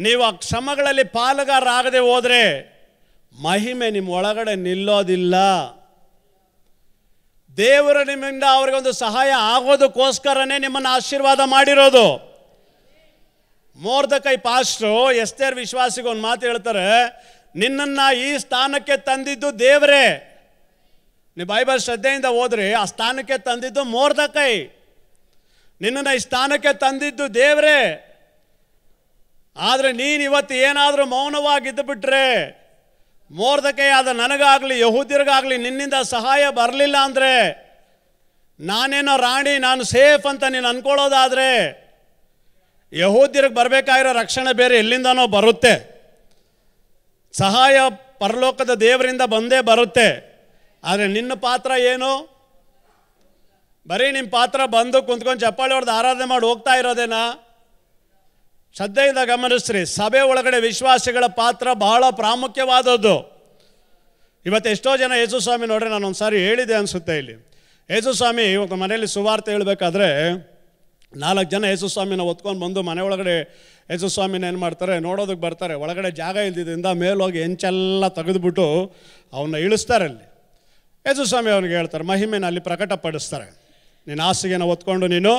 ನೀವು ಆ ಕ್ಷಮಗಳಲ್ಲಿ ಪಾಲುಗಾರರಾಗದೆ ಹೋದರೆ ಮಹಿಮೆ ನಿಮ್ಮ ಒಳಗಡೆ ನಿಲ್ಲೋದಿಲ್ಲ ದೇವರು ನಿಮ್ಮಿಂದ ಒಂದು ಸಹಾಯ ಆಗೋದಕ್ಕೋಸ್ಕರನೇ ನಿಮ್ಮನ್ನು ಆಶೀರ್ವಾದ ಮಾಡಿರೋದು ಮೋರ್ದ ಕೈ ಪಾಸ್ಟ್ರು ಎಸ್ತೇರ್ ವಿಶ್ವಾಸಿಗೆ ಒಂದು ಮಾತು ಹೇಳ್ತಾರೆ ನಿನ್ನನ್ನು ಈ ಸ್ಥಾನಕ್ಕೆ ತಂದಿದ್ದು ದೇವರೇ ನೀ ಬೈಬಲ್ ಶ್ರದ್ಧೆಯಿಂದ ಹೋದ್ರಿ ಆ ಸ್ಥಾನಕ್ಕೆ ತಂದಿದ್ದು ಮೋರ್ದ ಕೈ ನಿನ್ನನ್ನು ಈ ಸ್ಥಾನಕ್ಕೆ ತಂದಿದ್ದು ದೇವರೇ ಆದರೆ ನೀನು ಇವತ್ತು ಏನಾದರೂ ಮೌನವಾಗಿದ್ದು ಬಿಟ್ರೆ ಮೋರ್ದಕೆಯಾದ ನನಗಾಗಲಿ ಯಹೂದಿರಿಗಾಗಲಿ ನಿನ್ನಿಂದ ಸಹಾಯ ಬರಲಿಲ್ಲ ಅಂದರೆ ನಾನೇನೋ ರಾಣಿ ನಾನು ಸೇಫ್ ಅಂತ ನೀನು ಅಂದ್ಕೊಳ್ಳೋದಾದರೆ ಯಹೂದ್ಯರಿಗೆ ಬರಬೇಕಾಗಿರೋ ರಕ್ಷಣೆ ಬೇರೆ ಎಲ್ಲಿಂದನೋ ಬರುತ್ತೆ ಸಹಾಯ ಪರಲೋಕದ ದೇವರಿಂದ ಬಂದೇ ಬರುತ್ತೆ ಆದರೆ ನಿನ್ನ ಪಾತ್ರ ಏನು ಬರೀ ನಿಮ್ಮ ಪಾತ್ರ ಬಂದು ಕುಂತ್ಕೊಂಡು ಚಪ್ಪಾಳಿ ಹೊಡೆದು ಆರಾಧನೆ ಮಾಡಿ ಹೋಗ್ತಾ ಇರೋದೇನಾ ಶ್ರದ್ಧೆಯಿಂದ ಗಮನಿಸ್ರಿ ಸಭೆ ಒಳಗಡೆ ವಿಶ್ವಾಸಿಗಳ ಪಾತ್ರ ಬಹಳ ಪ್ರಾಮುಖ್ಯವಾದದ್ದು ಇವತ್ತು ಎಷ್ಟೋ ಜನ ಯೇಸುಸ್ವಾಮಿ ನೋಡ್ರಿ ನಾನು ಒಂದು ಸಾರಿ ಹೇಳಿದೆ ಅನಿಸುತ್ತೆ ಇಲ್ಲಿ ಯೇಸುಸ್ವಾಮಿ ಇವತ್ತು ಮನೆಯಲ್ಲಿ ಸುವಾರ್ತೆ ಹೇಳಬೇಕಾದ್ರೆ ನಾಲ್ಕು ಜನ ಯೇಸುಸ್ವಾಮಿನ ಒತ್ಕೊಂಡು ಬಂದು ಮನೆ ಒಳಗಡೆ ಯೇಸುಸ್ವಾಮಿನ ಏನು ಮಾಡ್ತಾರೆ ನೋಡೋದಕ್ಕೆ ಬರ್ತಾರೆ ಒಳಗಡೆ ಜಾಗ ಇಲ್ದಿದ್ದರಿಂದ ಮೇಲೋಗಿ ಹೆಂಚೆಲ್ಲ ತೆಗೆದುಬಿಟ್ಟು ಅವನ್ನ ಇಳಿಸ್ತಾರೆ ಅಲ್ಲಿ ಯೇಸುಸ್ವಾಮಿ ಅವ್ನಿಗೆ ಹೇಳ್ತಾರೆ ಮಹಿಮೆನ ಅಲ್ಲಿ ಪ್ರಕಟಪಡಿಸ್ತಾರೆ ನೀನು ಹಾಸಿಗೆನ ಒತ್ಕೊಂಡು ನೀನು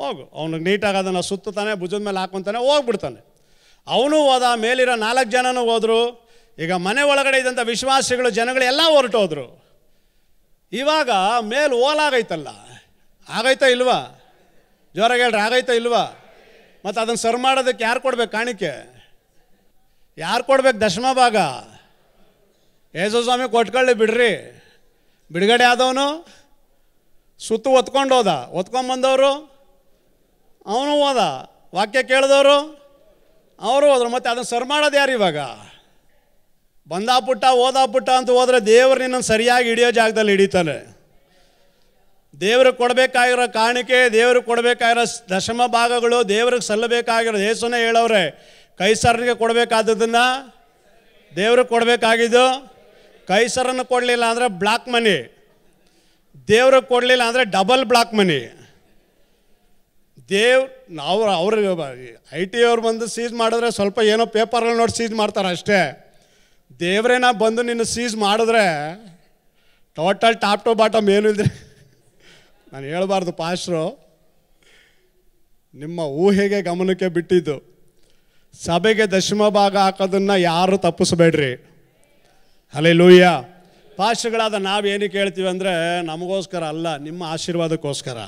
ಹೋಗು ಅವ್ನಿಗೆ ನೀಟಾಗಿ ಅದನ್ನು ಸುತ್ತಾನೆ ಭುಜದ ಮೇಲೆ ಹಾಕೊತಾನೆ ಹೋಗ್ಬಿಡ್ತಾನೆ ಅವನು ಹೋದ ಮೇಲಿರೋ ನಾಲ್ಕು ಜನನೂ ಹೋದರು ಈಗ ಮನೆ ಒಳಗಡೆ ಇದ್ದಂಥ ವಿಶ್ವಾಸಿಗಳು ಜನಗಳು ಜನಗಳೆಲ್ಲ ಹೊರಟೋದ್ರು ಇವಾಗ ಮೇಲೆ ಓಲಾಗೈತಲ್ಲ ಆಗೈತಾ ಇಲ್ವಾ ಜೋರಾಗಿ ಹೇಳ್ರಿ ಆಗೈತಾ ಇಲ್ವಾ ಮತ್ತು ಅದನ್ನು ಸರ್ ಮಾಡೋದಕ್ಕೆ ಯಾರು ಕೊಡ್ಬೇಕು ಕಾಣಿಕೆ ಯಾರು ಕೊಡ್ಬೇಕು ದಶಮ ಭಾಗ ಸ್ವಾಮಿ ಕೊಟ್ಕೊಳ್ಳಿ ಬಿಡ್ರಿ ಬಿಡುಗಡೆ ಆದವನು ಸುತ್ತು ಒತ್ಕೊಂಡು ಹೋದ ಒತ್ಕೊಂಬಂದವರು ಅವನು ಹೋದ ವಾಕ್ಯ ಕೇಳಿದವರು ಅವರು ಹೋದರು ಮತ್ತು ಅದನ್ನು ಸರ್ ಮಾಡೋದು ಯಾರು ಇವಾಗ ಬಂದ ಪುಟ್ಟ ಓದ ಪುಟ್ಟ ಅಂತ ಹೋದರೆ ದೇವರು ನಿನ್ನನ್ನು ಸರಿಯಾಗಿ ಹಿಡಿಯೋ ಜಾಗದಲ್ಲಿ ಹಿಡಿತಾನೆ ದೇವ್ರಿಗೆ ಕೊಡಬೇಕಾಗಿರೋ ಕಾಣಿಕೆ ದೇವ್ರಿಗೆ ಕೊಡಬೇಕಾಗಿರೋ ದಶಮ ಭಾಗಗಳು ದೇವ್ರಿಗೆ ಸಲ್ಲಬೇಕಾಗಿರೋ ಯೇಸುನೇ ಹೇಳೋರೆ ಕೈಸರನಿಗೆ ಕೊಡಬೇಕಾದದನ್ನು ದೇವ್ರಿಗೆ ಕೊಡಬೇಕಾಗಿದ್ದು ಕೈಸರನ್ನು ಕೊಡಲಿಲ್ಲ ಅಂದರೆ ಬ್ಲಾಕ್ ಮನಿ ದೇವ್ರಿಗೆ ಕೊಡಲಿಲ್ಲ ಅಂದರೆ ಡಬಲ್ ಬ್ಲಾಕ್ ಮನಿ ದೇವ್ ನಾವು ಅವ್ರಿಗೆ ಐ ಟಿ ಅವ್ರು ಬಂದು ಸೀಸ್ ಮಾಡಿದ್ರೆ ಸ್ವಲ್ಪ ಏನೋ ಪೇಪರ್ಗಳು ನೋಡಿ ಸೀಜ್ ಮಾಡ್ತಾರೆ ಅಷ್ಟೇ ದೇವ್ರೇನ ಬಂದು ನಿನ್ನ ಸೀಸ್ ಮಾಡಿದ್ರೆ ಟೋಟಲ್ ಟಾಪ್ ಟು ಬಾಟಮ್ ಏನು ಇದ್ರೆ ನಾನು ಹೇಳಬಾರ್ದು ಪಾಸ್ಟ್ರು ನಿಮ್ಮ ಊಹೆಗೆ ಗಮನಕ್ಕೆ ಬಿಟ್ಟಿದ್ದು ಸಭೆಗೆ ದಶಮ ಭಾಗ ಹಾಕೋದನ್ನು ಯಾರು ತಪ್ಪಿಸ್ಬೇಡ್ರಿ ಅಲೇ ಲೂಯ್ಯ ಪಾಸ್ಟ್ಗಳಾದ ನಾವು ಏನಕ್ಕೆ ಹೇಳ್ತೀವಿ ಅಂದರೆ ನಮಗೋಸ್ಕರ ಅಲ್ಲ ನಿಮ್ಮ ಆಶೀರ್ವಾದಕ್ಕೋಸ್ಕರ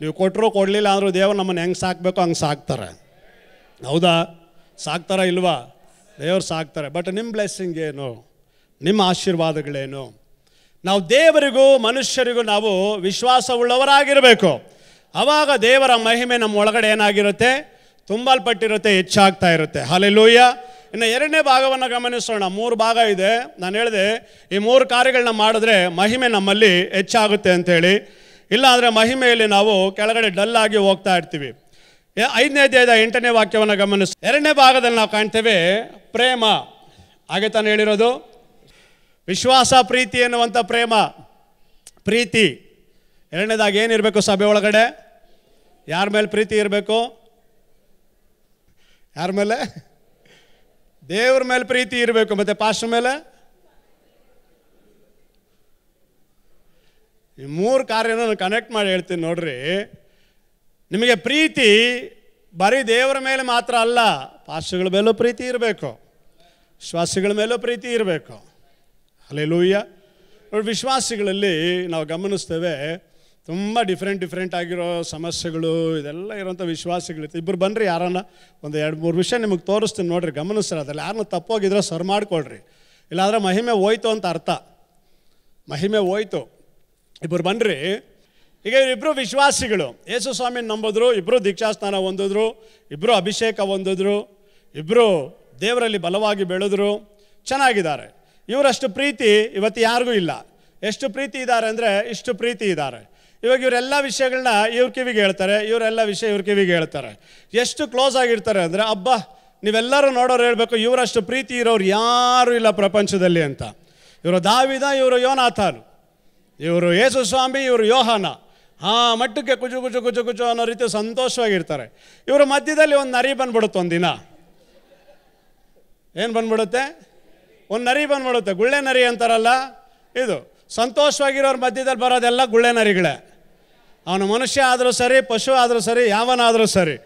ನೀವು ಕೊಟ್ಟರು ಕೊಡಲಿಲ್ಲ ಅಂದರೂ ದೇವರು ನಮ್ಮನ್ನು ಹೆಂಗೆ ಸಾಕಬೇಕು ಹಂಗೆ ಸಾಕ್ತಾರೆ ಹೌದಾ ಸಾಕ್ತಾರ ಇಲ್ವಾ ದೇವ್ರು ಸಾಕ್ತಾರೆ ಬಟ್ ನಿಮ್ಮ ಬ್ಲೆಸ್ಸಿಂಗ್ ಏನು ನಿಮ್ಮ ಆಶೀರ್ವಾದಗಳೇನು ನಾವು ದೇವರಿಗೂ ಮನುಷ್ಯರಿಗೂ ನಾವು ವಿಶ್ವಾಸವುಳ್ಳವರಾಗಿರಬೇಕು ಆವಾಗ ದೇವರ ಮಹಿಮೆ ನಮ್ಮ ಒಳಗಡೆ ಏನಾಗಿರುತ್ತೆ ತುಂಬಲ್ಪಟ್ಟಿರುತ್ತೆ ಹೆಚ್ಚಾಗ್ತಾ ಇರುತ್ತೆ ಹಾಲೆಲ್ಲೂಯ್ಯ ಇನ್ನು ಎರಡನೇ ಭಾಗವನ್ನು ಗಮನಿಸೋಣ ಮೂರು ಭಾಗ ಇದೆ ನಾನು ಹೇಳಿದೆ ಈ ಮೂರು ಕಾರ್ಯಗಳನ್ನ ಮಾಡಿದ್ರೆ ಮಹಿಮೆ ನಮ್ಮಲ್ಲಿ ಹೆಚ್ಚಾಗುತ್ತೆ ಅಂತೇಳಿ ಇಲ್ಲ ಇಲ್ಲಾಂದರೆ ಮಹಿಮೆಯಲ್ಲಿ ನಾವು ಕೆಳಗಡೆ ಡಲ್ ಆಗಿ ಹೋಗ್ತಾ ಇರ್ತೀವಿ ಐದನೇ ದೇಹದ ಎಂಟನೇ ವಾಕ್ಯವನ್ನು ಗಮನಿಸಿ ಎರಡನೇ ಭಾಗದಲ್ಲಿ ನಾವು ಕಾಣ್ತೇವೆ ಪ್ರೇಮ ಹಾಗೆ ತಾನು ಹೇಳಿರೋದು ವಿಶ್ವಾಸ ಪ್ರೀತಿ ಎನ್ನುವಂಥ ಪ್ರೇಮ ಪ್ರೀತಿ ಎರಡನೇದಾಗಿ ಏನಿರಬೇಕು ಸಭೆ ಒಳಗಡೆ ಯಾರ ಮೇಲೆ ಪ್ರೀತಿ ಇರಬೇಕು ಯಾರ ಮೇಲೆ ದೇವ್ರ ಮೇಲೆ ಪ್ರೀತಿ ಇರಬೇಕು ಮತ್ತು ಪಾಸ್ಟ್ರ ಮೇಲೆ ಈ ಮೂರು ಕಾರ್ಯನ ಕನೆಕ್ಟ್ ಮಾಡಿ ಹೇಳ್ತೀನಿ ನೋಡ್ರಿ ನಿಮಗೆ ಪ್ರೀತಿ ಬರೀ ದೇವರ ಮೇಲೆ ಮಾತ್ರ ಅಲ್ಲ ಪಾರ್ಶ್ವಗಳ ಮೇಲೂ ಪ್ರೀತಿ ಇರಬೇಕು ವಿಶ್ವಾಸಿಗಳ ಮೇಲೂ ಪ್ರೀತಿ ಇರಬೇಕು ಅಲ್ಲೇ ಲೂಯ್ಯ ವಿಶ್ವಾಸಿಗಳಲ್ಲಿ ನಾವು ಗಮನಿಸ್ತೇವೆ ತುಂಬ ಡಿಫ್ರೆಂಟ್ ಡಿಫ್ರೆಂಟ್ ಆಗಿರೋ ಸಮಸ್ಯೆಗಳು ಇದೆಲ್ಲ ಇರೋಂಥ ವಿಶ್ವಾಸಿಗಳಿತ್ತು ಇಬ್ಬರು ಬನ್ನಿರಿ ಯಾರನ್ನ ಒಂದು ಎರಡು ಮೂರು ವಿಷಯ ನಿಮಗೆ ತೋರಿಸ್ತೀನಿ ನೋಡ್ರಿ ಗಮನಿಸ್ತಾರೆ ಅದರಲ್ಲಿ ಯಾರನ್ನ ತಪ್ಪೋಗಿದ್ರೆ ಸರ್ ಮಾಡಿಕೊಳ್ರಿ ಇಲ್ಲಾಂದ್ರೆ ಮಹಿಮೆ ಹೋಯ್ತು ಅಂತ ಅರ್ಥ ಮಹಿಮೆ ಹೋಯ್ತು ಇಬ್ಬರು ಬನ್ನಿರಿ ಈಗ ಇಬ್ಬರು ವಿಶ್ವಾಸಿಗಳು ಯೇಸು ಸ್ವಾಮಿನ ನಂಬಿದ್ರು ಇಬ್ಬರು ದೀಕ್ಷಾಸ್ನಾನ ಹೊಂದಿದ್ರು ಇಬ್ಬರು ಅಭಿಷೇಕ ಹೊಂದಿದ್ರು ಇಬ್ಬರು ದೇವರಲ್ಲಿ ಬಲವಾಗಿ ಬೆಳೆದ್ರು ಚೆನ್ನಾಗಿದ್ದಾರೆ ಇವರಷ್ಟು ಪ್ರೀತಿ ಇವತ್ತು ಯಾರಿಗೂ ಇಲ್ಲ ಎಷ್ಟು ಪ್ರೀತಿ ಇದ್ದಾರೆ ಅಂದರೆ ಇಷ್ಟು ಪ್ರೀತಿ ಇದ್ದಾರೆ ಇವಾಗ ಇವರೆಲ್ಲ ವಿಷಯಗಳನ್ನ ಇವ್ರ ಕಿವಿಗೆ ಹೇಳ್ತಾರೆ ಇವರೆಲ್ಲ ವಿಷಯ ಇವ್ರ ಕಿವಿಗೆ ಹೇಳ್ತಾರೆ ಎಷ್ಟು ಕ್ಲೋಸ್ ಆಗಿರ್ತಾರೆ ಅಂದರೆ ಅಬ್ಬಾ ನೀವೆಲ್ಲರೂ ನೋಡೋರು ಹೇಳಬೇಕು ಇವರಷ್ಟು ಪ್ರೀತಿ ಇರೋರು ಯಾರೂ ಇಲ್ಲ ಪ್ರಪಂಚದಲ್ಲಿ ಅಂತ ಇವರು ದಾವಿದ ಇವರು ಯೋನಾಥಾನು ಇವರು ಯೇಸು ಸ್ವಾಮಿ ಇವರು ಯೋಹಾನ ಆ ಮಟ್ಟಕ್ಕೆ ಕುಜು ಕುಜು ಕುಜು ಕುಜು ಅನ್ನೋ ರೀತಿ ಸಂತೋಷವಾಗಿರ್ತಾರೆ ಇವರ ಮಧ್ಯದಲ್ಲಿ ಒಂದು ನರಿ ಬಂದ್ಬಿಡುತ್ತೆ ಒಂದಿನ ಏನು ಬಂದ್ಬಿಡುತ್ತೆ ಒಂದು ನರಿ ಬಂದ್ಬಿಡುತ್ತೆ ಗುಳ್ಳೆ ನರಿ ಅಂತಾರಲ್ಲ ಇದು ಸಂತೋಷವಾಗಿರೋರ ಮಧ್ಯದಲ್ಲಿ ಬರೋದೆಲ್ಲ ಗುಳ್ಳೆ ನರಿಗಳೇ ಅವನು ಮನುಷ್ಯ ಆದರೂ ಸರಿ ಪಶು ಆದರೂ ಸರಿ ಯಾವನಾದರೂ ಸರಿ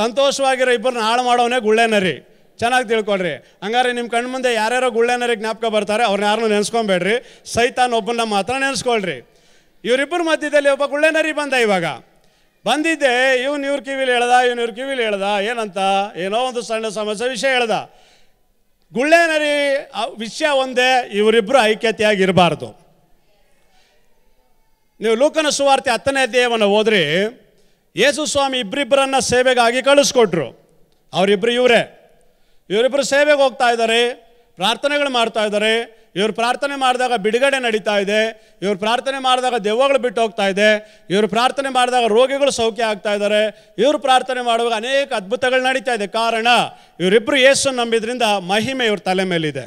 ಸಂತೋಷವಾಗಿರೋ ಇಬ್ಬರನ್ನ ಹಾಳು ಮಾಡೋವನೇ ಗುಳ್ಳೆ ನರಿ ಚೆನ್ನಾಗಿ ತಿಳ್ಕೊಳ್ರಿ ಹಂಗಾರೆ ನಿಮ್ಮ ಕಣ್ಣು ಮುಂದೆ ಯಾರ್ಯಾರೋ ಗುಳ್ಳೆನಾರಿಗೆ ಜ್ಞಾಪಕ ಬರ್ತಾರೆ ಅವ್ರನ್ನ ಯಾರನ್ನೂ ನೆನೆಸ್ಕೊಬೇಡ್ರಿ ಸೈತಾನ್ ಒಬ್ಬನ ಮಾತ್ರ ನೆನೆಸ್ಕೊಳ್ರಿ ಇವರಿಬ್ಬರ ಮಧ್ಯದಲ್ಲಿ ಒಬ್ಬ ಗುಳ್ಳೆನರಿ ಬಂದ ಇವಾಗ ಬಂದಿದ್ದೆ ಇವನು ಇವ್ರ ಕಿವಿಲಿ ಹೇಳ್ದ ಇವನು ಇವ್ರ ಕಿವಿಲಿ ಹೇಳ್ದ ಏನಂತ ಏನೋ ಒಂದು ಸಣ್ಣ ಸಮಸ್ಯೆ ವಿಷಯ ಹೇಳ್ದ ಗುಳ್ಳೆನರಿ ವಿಷಯ ಒಂದೇ ಇವರಿಬ್ಬರು ಐಕ್ಯತೆಯಾಗಿರಬಾರ್ದು ನೀವು ಲೂಕನ ಸುವಾರ್ತೆ ಹತ್ತನೇ ಅಧ್ಯಾಯವನ್ನು ಹೋದ್ರಿ ಯೇಸು ಸ್ವಾಮಿ ಇಬ್ಬರಿಬ್ಬರನ್ನ ಸೇವೆಗಾಗಿ ಕಳಿಸ್ಕೊಟ್ರು ಅವರಿಬ್ಬರು ಇವರೇ ಇವರಿಬ್ಬರು ಸೇವೆಗೆ ಹೋಗ್ತಾ ಇದ್ದಾರೆ ಪ್ರಾರ್ಥನೆಗಳು ಮಾಡ್ತಾ ಇದ್ದಾರೆ ಇವರು ಪ್ರಾರ್ಥನೆ ಮಾಡಿದಾಗ ಬಿಡುಗಡೆ ನಡೀತಾ ಇದೆ ಇವರು ಪ್ರಾರ್ಥನೆ ಮಾಡಿದಾಗ ದೆವ್ವಗಳು ಬಿಟ್ಟು ಹೋಗ್ತಾ ಇದೆ ಇವರು ಪ್ರಾರ್ಥನೆ ಮಾಡಿದಾಗ ರೋಗಿಗಳು ಸೌಖ್ಯ ಆಗ್ತಾ ಇದ್ದಾರೆ ಇವರು ಪ್ರಾರ್ಥನೆ ಮಾಡುವಾಗ ಅನೇಕ ಅದ್ಭುತಗಳು ನಡೀತಾ ಇದೆ ಕಾರಣ ಇವರಿಬ್ಬರು ಯೇಸು ನಂಬಿದ್ರಿಂದ ಮಹಿಮೆ ಇವ್ರ ತಲೆ ಮೇಲಿದೆ